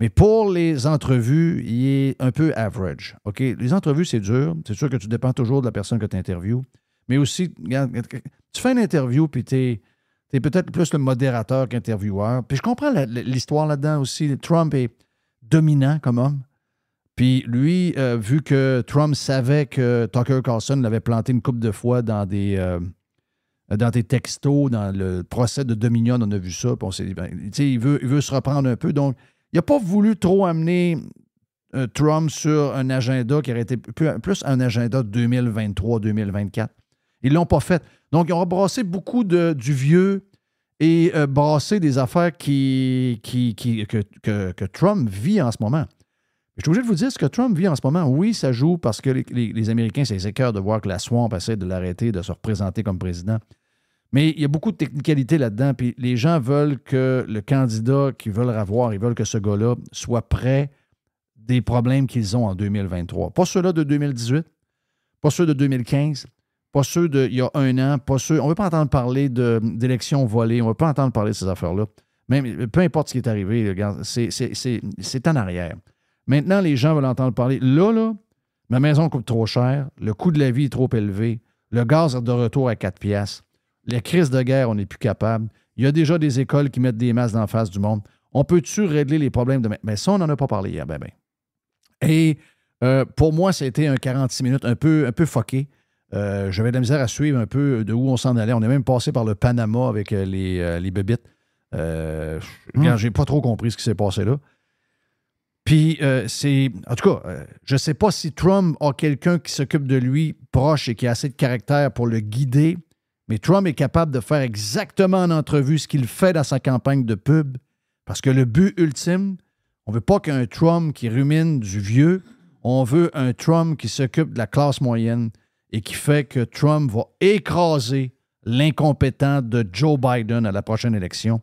Speaker 4: Mais pour les entrevues, il est un peu average. OK? Les entrevues, c'est dur. C'est sûr que tu dépends toujours de la personne que tu interviews. Mais aussi, tu fais une interview, puis tu es, es peut-être plus le modérateur qu'intervieweur. Puis je comprends l'histoire là-dedans aussi. Trump est dominant comme homme. Puis lui, euh, vu que Trump savait que Tucker Carlson l'avait planté une coupe de fois dans des euh, dans textos, dans le procès de Dominion, on a vu ça. Puis on dit, ben, il, veut, il veut se reprendre un peu. Donc, il n'a pas voulu trop amener euh, Trump sur un agenda qui aurait été plus, un agenda 2023-2024. Ils ne l'ont pas fait. Donc, ils ont brassé beaucoup de, du vieux et brassé des affaires qui, qui, qui que, que, que, Trump vit en ce moment. Je suis obligé de vous dire ce que Trump vit en ce moment. Oui, ça joue parce que les, les, les Américains, c'est de voir que la swamp essaie de l'arrêter, de se représenter comme président. Mais il y a beaucoup de technicalité là-dedans. Puis les gens veulent que le candidat qu'ils veulent avoir, ils veulent que ce gars-là soit prêt des problèmes qu'ils ont en 2023. Pas ceux-là de 2018, pas ceux de 2015, pas ceux d'il y a un an, pas ceux. On ne veut pas entendre parler d'élections volées, on ne veut pas entendre parler de ces affaires-là. peu importe ce qui est arrivé, c'est en arrière. Maintenant, les gens veulent entendre parler. Là, là, ma maison coûte trop cher, le coût de la vie est trop élevé, le gaz est de retour à 4 piastres, les crises de guerre, on n'est plus capable. Il y a déjà des écoles qui mettent des masses d'en face du monde. On peut-tu régler les problèmes de... Mais ça, on n'en a pas parlé hier, ben, ben. Et euh, pour moi, ça a été un 46 minutes un peu, un peu foqué. Euh, j'avais de la misère à suivre un peu de où on s'en allait. On est même passé par le Panama avec euh, les, les bébites. Mmh. J'ai pas trop compris ce qui s'est passé là. Puis euh, c'est. En tout cas, euh, je ne sais pas si Trump a quelqu'un qui s'occupe de lui proche et qui a assez de caractère pour le guider, mais Trump est capable de faire exactement en entrevue ce qu'il fait dans sa campagne de pub. Parce que le but ultime, on ne veut pas qu'un Trump qui rumine du vieux, on veut un Trump qui s'occupe de la classe moyenne et qui fait que Trump va écraser l'incompétent de Joe Biden à la prochaine élection.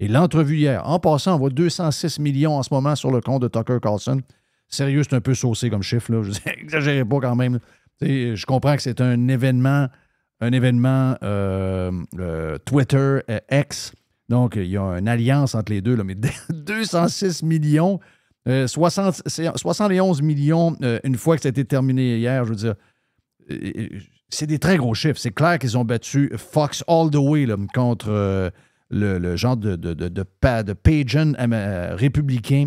Speaker 4: Et l'entrevue hier, en passant, on voit 206 millions en ce moment sur le compte de Tucker Carlson. Sérieux, c'est un peu saucé comme chiffre. Là. Je n'exagérez pas quand même. je comprends que c'est un événement, un événement euh, euh, Twitter euh, X. Donc, il y a une alliance entre les deux, là, mais 206 millions, 71 millions une fois que ça a été terminé hier, je veux dire, c'est des très gros chiffres. C'est clair qu'ils ont battu Fox all the way contre le, genre de, de, de, euh, républicain,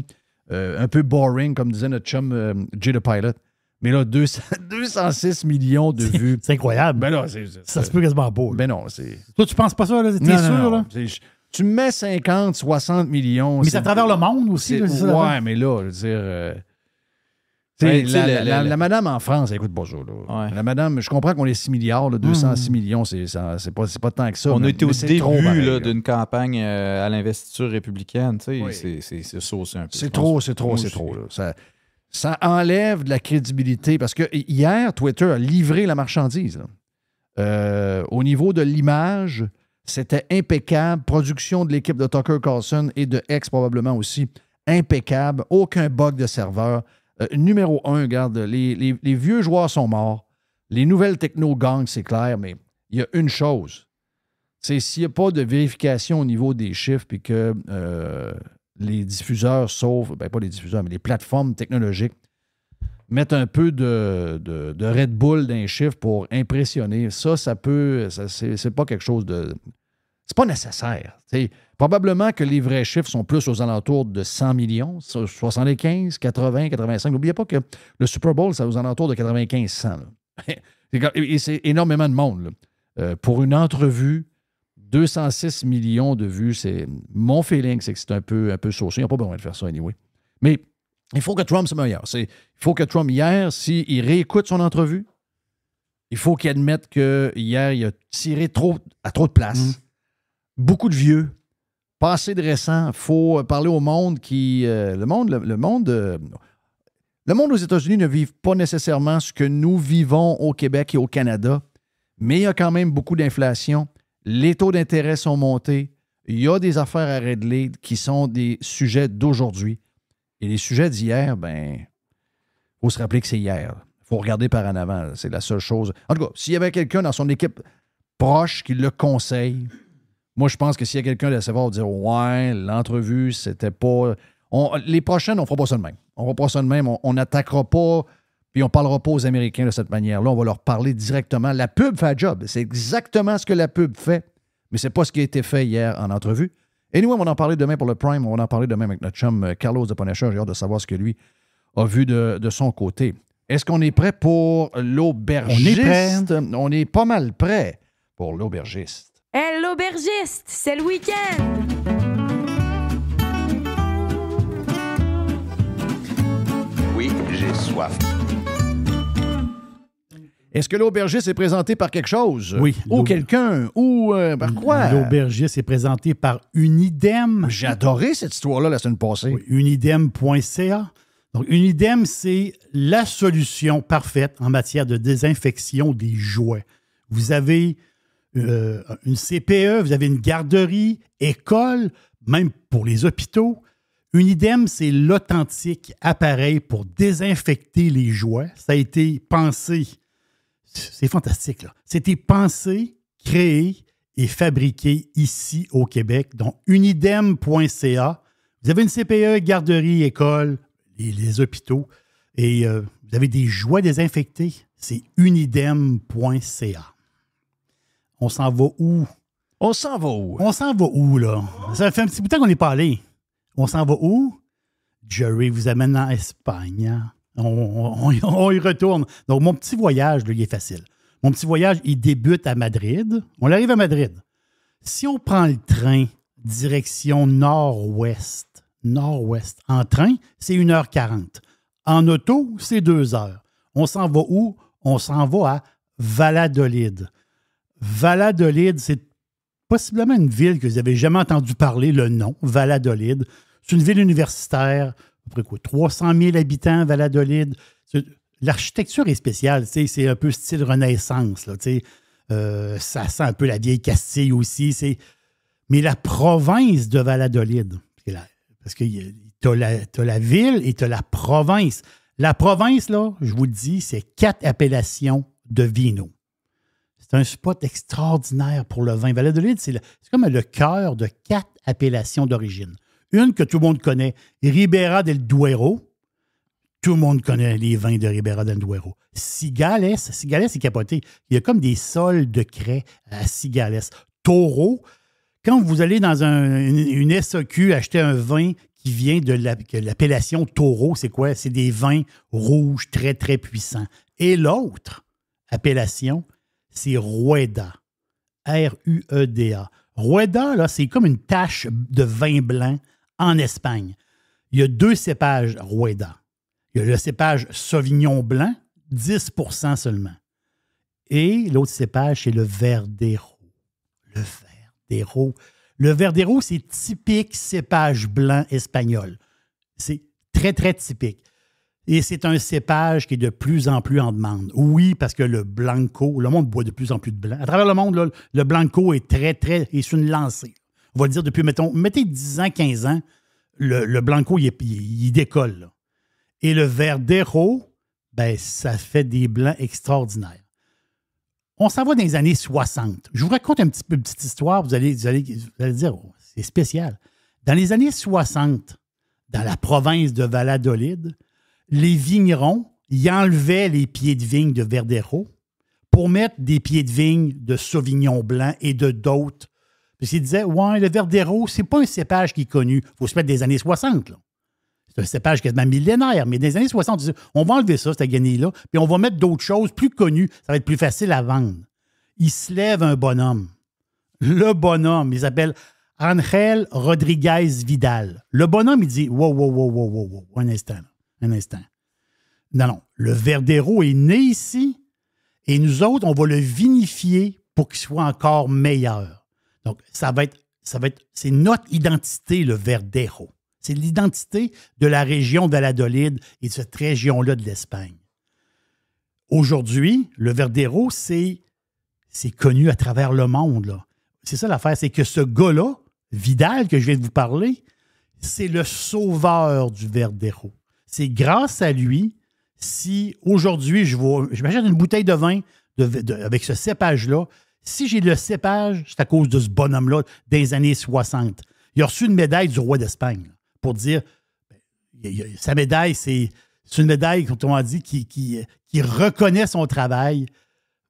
Speaker 4: euh, un peu boring, comme disait notre chum euh, the Pilot. Mais là, 206 millions de vues. C'est incroyable. mais ben là, ça se peut quasiment pas. mais ben non, c'est. Toi, tu penses pas ça, là? T'es sûr, là? tu mets 50, 60 millions. Mais c'est à travers le monde aussi. ouais, mais là, je veux dire. Euh, la, madame en France, écoute, bonjour. La madame, je comprends qu'on est 6 milliards, 206 mm-hmm. millions, c'est pas, pas tant que ça. On était a été au début
Speaker 2: d'une campagne euh, à l'investiture républicaine. C'est ça aussi un peu. C'est trop,
Speaker 4: c'est trop, c'est trop. Ça, enlève de la crédibilité parce que hier, Twitter a livré la marchandise. Euh, au niveau de l'image, c'était impeccable. Production de l'équipe de Tucker Carlson et de X probablement aussi. Impeccable. Aucun bug de serveur. Euh, numéro un, regarde, les, vieux joueurs sont morts. Les nouvelles techno gangs, c'est clair, mais il y a une chose. C'est s'il n'y a pas de vérification au niveau des chiffres, puis que euh, les diffuseurs sauvent, ben pas les diffuseurs, mais les plateformes technologiques mettent un peu de, Red Bull dans les chiffres pour impressionner. Ça, ça peut. Ça, c'est, pas quelque chose de, c'est pas nécessaire. Probablement que les vrais chiffres sont plus aux alentours de 100 millions, 75, 80, 85. N'oubliez pas que le Super Bowl, c'est aux alentours de 95, 100. c'est énormément de monde. Euh, pour une entrevue, 206 millions de vues, c'est mon feeling, c'est que c'est un peu, un peu saucé. Il n'y a pas besoin de faire ça anyway. Mais il faut que Trump se meilleur. Il faut que Trump, hier, s'il réécoute son entrevue, il faut qu'il admette que il a tiré trop, à trop de place. Mm beaucoup de vieux, assez de récents. Il faut parler au monde qui. Euh, le monde, le, monde. Euh, le monde aux États-Unis ne vit pas nécessairement ce que nous vivons au Québec et au Canada, mais il y a quand même beaucoup d'inflation. Les taux d'intérêt sont montés. Il y a des affaires à régler qui sont des sujets d'aujourd'hui. Et les sujets d'hier, ben, faut se rappeler que c'est hier. Il faut regarder par en avant. C'est la seule chose. En tout cas, s'il y avait quelqu'un dans son équipe proche qui le conseille, moi, je pense que s'il y a quelqu'un de savoir dire Ouais, l'entrevue, c'était pas. les prochaines, on fera pas ça de même. On fera pas ça de même. On n'attaquera pas, puis on parlera pas aux Américains de cette manière-là. On va leur parler directement. La pub fait un job. C'est exactement ce que la pub fait, mais c'est pas ce qui a été fait hier en entrevue. Et nous, on va en parler demain pour le Prime. On va en parler demain avec notre chum euh, Carlos de Panacher. J'ai hâte de savoir ce que lui a vu de, son côté. Est-ce qu'on est prêt pour l'aubergiste? On est On est pas mal prêt pour l'aubergiste.
Speaker 1: Hey, l'aubergiste, c'est le week-end!
Speaker 3: Oui, j'ai soif.
Speaker 4: Est-ce que l'aubergiste est présenté par quelque chose? Oui. Ou quelqu'un? Ou
Speaker 6: euh, par quoi? L'aubergiste est présenté par Unidem. J'ai adoré cette histoire-là la semaine passée. unidem.ca. Donc, Unidem, c'est la solution parfaite en matière de désinfection des jouets. Vous avez euh, une CPE, vous avez une garderie, école, même pour les hôpitaux. Unidem, c'est l'authentique appareil pour désinfecter les jouets. Ça a été pensé. C'est fantastique, là. C'était pensé, créé et fabriqué ici au Québec. Donc, unidem.ca. Vous avez une CPE, garderie, école, les hôpitaux. Et euh, vous avez des jouets désinfectés, C'est unidem.ca on s'en va où? On s'en va où? On s'en va où, là? Ça fait un petit bout de temps qu'on n'est pas allé. On s'en va où? Jerry vous amène en Espagne. Hein? On, y retourne. Donc, mon petit voyage, lui, il est facile. Mon petit voyage, il débute à Madrid. On arrive à Madrid. Si on prend le train direction nord-ouest, nord-ouest, en train, c'est 1h40. En auto, c'est 2 h On s'en va où? On s'en va à Valladolid. Valladolid, c'est possiblement une ville que vous n'avez jamais entendu parler, le nom, Valladolid. C'est une ville universitaire, à peu près quoi, 300 000 habitants, Valladolid. L'architecture est spéciale, c'est un peu style Renaissance. Euh, ça sent un peu la vieille Castille aussi. Mais la province de Valladolid, parce que tu as, la ville et tu as la province. La province, là, je vous dis, c'est quatre appellations de vino. C'est un spot extraordinaire pour le vin. Vallée de c'est comme le cœur de quatre appellations d'origine. Une que tout le monde connaît, Ribera del Duero. Tout le monde connaît les vins de Ribera del Duero. Cigales, Cigales est capoté. Il y a comme des sols de craie à Cigales. Taureau, quand vous allez dans un, une, SAQ acheter un vin qui vient de l'appellation taureau, c'est quoi? C'est des vins rouges très, très puissants. Et l'autre appellation, c'est Rueda. R-U-E-D-A. Rueda, là, c'est comme une tache de vin blanc en Espagne. Il y a deux cépages Rueda. Il y a le cépage Sauvignon blanc, 10 seulement. Et l'autre cépage, c'est le Verdero. Le Verdero. Le Verdero, c'est typique cépage blanc espagnol. C'est très, très typique. Et c'est un cépage qui est de plus en plus en demande. Oui, parce que le blanco, le monde boit de plus en plus de blanc. À travers le monde, le blanco est très, très, il est sur une lancée. On va le dire depuis, mettons, mettez 10 ans, 15 ans, le, blanco, il, décolle. Et le verdero, ben, ça fait des blancs extraordinaires. On s'en va dans les années 60. Je vous raconte un petit, une petite histoire, vous allez, dire, oh, c'est spécial. Dans les années 60, dans la province de Valladolid, les vignerons, ils enlevaient les pieds de vigne de Verdero pour mettre des pieds de vigne de Sauvignon Blanc et de d'autres. Parce qu'ils disaient, ouais, le Verdero, c'est pas un cépage qui est connu. Il faut se mettre des années 60, C'est un cépage quasiment millénaire, mais des années 60, on va enlever ça, cette guenille-là, puis on va mettre d'autres choses plus connues, ça va être plus facile à vendre. Il se lève un bonhomme. Le bonhomme, il s'appelle Angel Rodriguez Vidal. Le bonhomme, il dit Wow, wow, wow, wow, wow, wow, un instant. Là un instant. Non, non. Le Verdero est né ici et nous autres, on va le vinifier pour qu'il soit encore meilleur. Donc, ça va être, ça va être, c'est notre identité, le Verdero. C'est l'identité de la région d'Aladolid et de cette région-là de l'Espagne. Aujourd'hui, le Verdero, c'est, connu à travers le monde. C'est ça l'affaire, c'est que ce gars-là, Vidal, que je viens de vous parler, c'est le sauveur du Verdero. C'est grâce à lui si aujourd'hui je vois, j'imagine une bouteille de vin avec ce cépage-là. Si j'ai le cépage, c'est à cause de ce bonhomme-là des années 60. Il a reçu une médaille du roi d'Espagne pour dire ben, sa médaille, c'est une médaille, comme on dit, qui, reconnaît son travail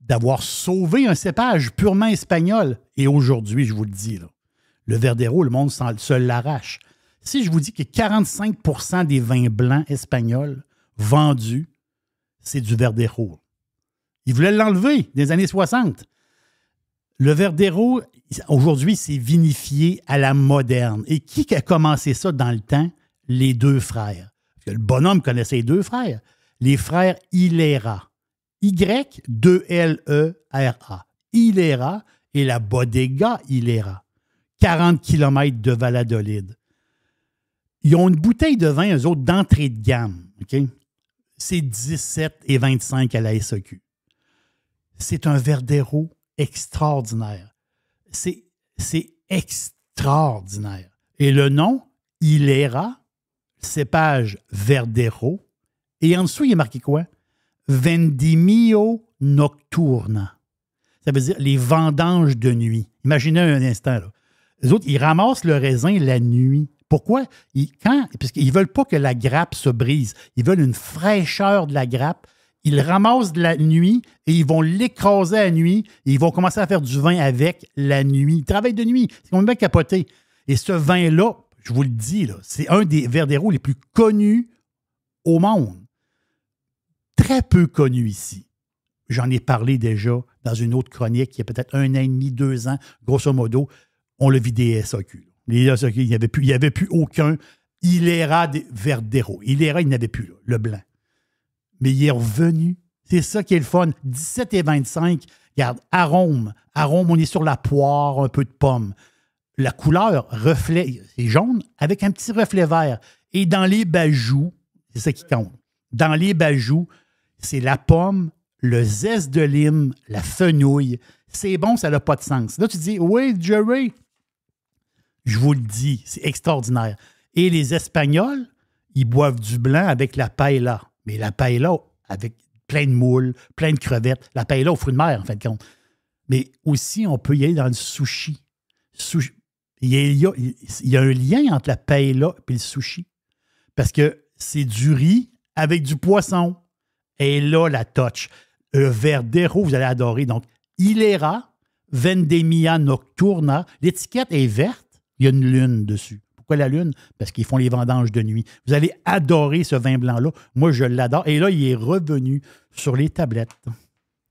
Speaker 6: d'avoir sauvé un cépage purement espagnol. Et aujourd'hui, je vous le dis, le Verdero, le monde se l'arrache. Si je vous dis que 45 des vins blancs espagnols vendus, c'est du Verdero. Ils voulaient l'enlever des années 60. Le Verdero, aujourd'hui, c'est vinifié à la moderne. Et qui a commencé ça dans le temps? Les deux frères. Le bonhomme connaissait les deux frères. Les frères Ilera. Y-2-L-E-R-A. E Ilera et la Bodega Ilera. 40 km de Valladolid. Ils ont une bouteille de vin, eux autres, d'entrée de gamme. OK? C'est 17 et 25 à la SEQ. C'est un Verdero extraordinaire. C'est extraordinaire. Et le nom, Ilera, cépage Verdero. Et en dessous, il est marqué quoi? Vendimio nocturna. Ça veut dire les vendanges de nuit. Imaginez un instant. Là. Les autres, ils ramassent le raisin la nuit. Pourquoi? Ils, quand, parce qu'ils ne veulent pas que la grappe se brise. Ils veulent une fraîcheur de la grappe. Ils ramassent de la nuit et ils vont l'écraser à nuit et ils vont commencer à faire du vin avec la nuit. Ils travaillent de nuit. C'est bien capoté. Et ce vin-là, je vous le dis, c'est un des Verderos les plus connus au monde. Très peu connu ici. J'en ai parlé déjà dans une autre chronique il y a peut-être un an et demi, deux ans, grosso modo. On le vit des SAQ il n'y avait, plus, il y avait plus aucun Ilera Verdero. Ilera, il n'avait plus, le blanc. Mais il est revenu. C'est ça qui est le fun. 17 et 25, regarde, arôme. Arôme, on est sur la poire, un peu de pomme. La couleur, reflet, c'est jaune avec un petit reflet vert. Et dans les bajoux, c'est ça qui compte. Dans les bajoux, c'est la pomme, le zeste de lime, la fenouille. C'est bon, ça n'a pas de sens. Là, tu dis, oui, Jerry, je vous le dis, c'est extraordinaire. Et les Espagnols, ils boivent du blanc avec la paella. Mais la paella avec plein de moules, plein de crevettes. La paella au fruit de mer, en fait. Mais aussi, on peut y aller dans le sushi. Il, y a, un lien entre la paella et le sushi. Parce que c'est du riz avec du poisson. Et là, la touch. Le verre vous allez adorer. Donc, ilera Vendemia Nocturna. L'étiquette est verte. Il y a une lune dessus. Pourquoi la lune? Parce qu'ils font les vendanges de nuit. Vous allez adorer ce vin blanc-là. Moi, je l'adore. Et là, il est revenu sur les tablettes.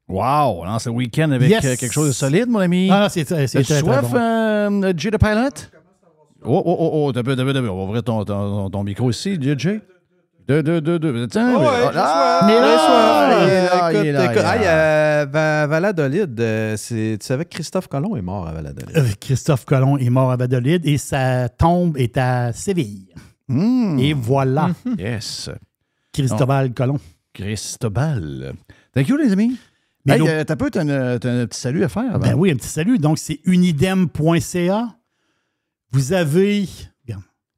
Speaker 4: Wow! Lance le week-end avec euh, quelque chose de
Speaker 6: solide, mon ami. Ah, c'est très,
Speaker 4: euh, Pilot? Oh, oh, oh, oh, On ouvrir ton,
Speaker 2: micro ici, DJ. Deux, deux, deux, deux. Tiens, oh, ouais, ah, il mais
Speaker 4: là, il
Speaker 7: Écoute,
Speaker 2: écoute. Il tu savais que Christophe Colomb est mort à Valladolid.
Speaker 6: Euh, Christophe Colomb est mort à Valladolid et sa tombe est à Séville. Hmm. Et voilà. Mm-hmm. Yes. Christobal Colomb. Cristobal. Thank you, les amis. Mais hey, euh, t'as peu, un, petit salut à faire. Ben oui, un petit salut. Donc, c'est unidem.ca. Vous avez,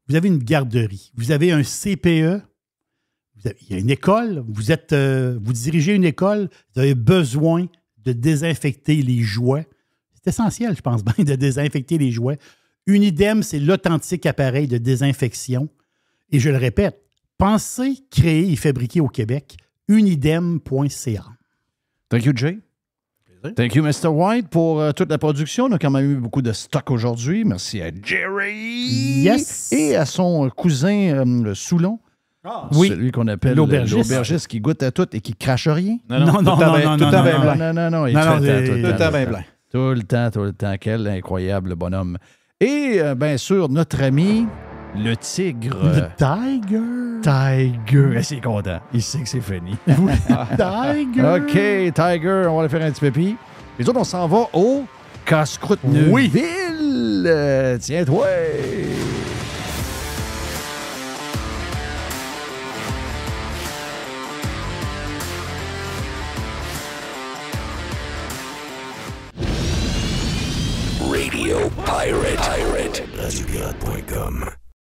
Speaker 6: vous avez une garderie, vous avez un CPE, il y a une école, vous, êtes, euh, vous dirigez une école, vous avez besoin de désinfecter les jouets. C'est essentiel, je pense bien, de désinfecter les jouets. Unidem, c'est l'authentique appareil de désinfection. Et je le répète, pensez, créer et fabriquer au Québec, unidem.ca. Thank you, Jay. Thank you, Mr. White, pour euh, toute la production. On a quand même eu beaucoup
Speaker 4: de stock aujourd'hui. Merci à Jerry. Et à son cousin, euh, le Soulon. Ah, oui. Celui qu'on appelle l'aubergiste qui goûte à tout et qui crache rien. Non, non, non, tout non, tout à bien Non, non, non, tout à bien blanc Tout le temps, tout le temps. Quel incroyable bonhomme. Et euh, bien sûr, notre ami, le tigre. Le
Speaker 6: tiger.
Speaker 4: Tiger. Ben, c'est content. Il sait que c'est fini. tiger. OK, Tiger, on va aller faire un petit pépi. Les autres, on s'en va au casse-croûte Oui. Euh, tiens-toi.
Speaker 7: Radio Pirate. Pirate. RadioPirate.com.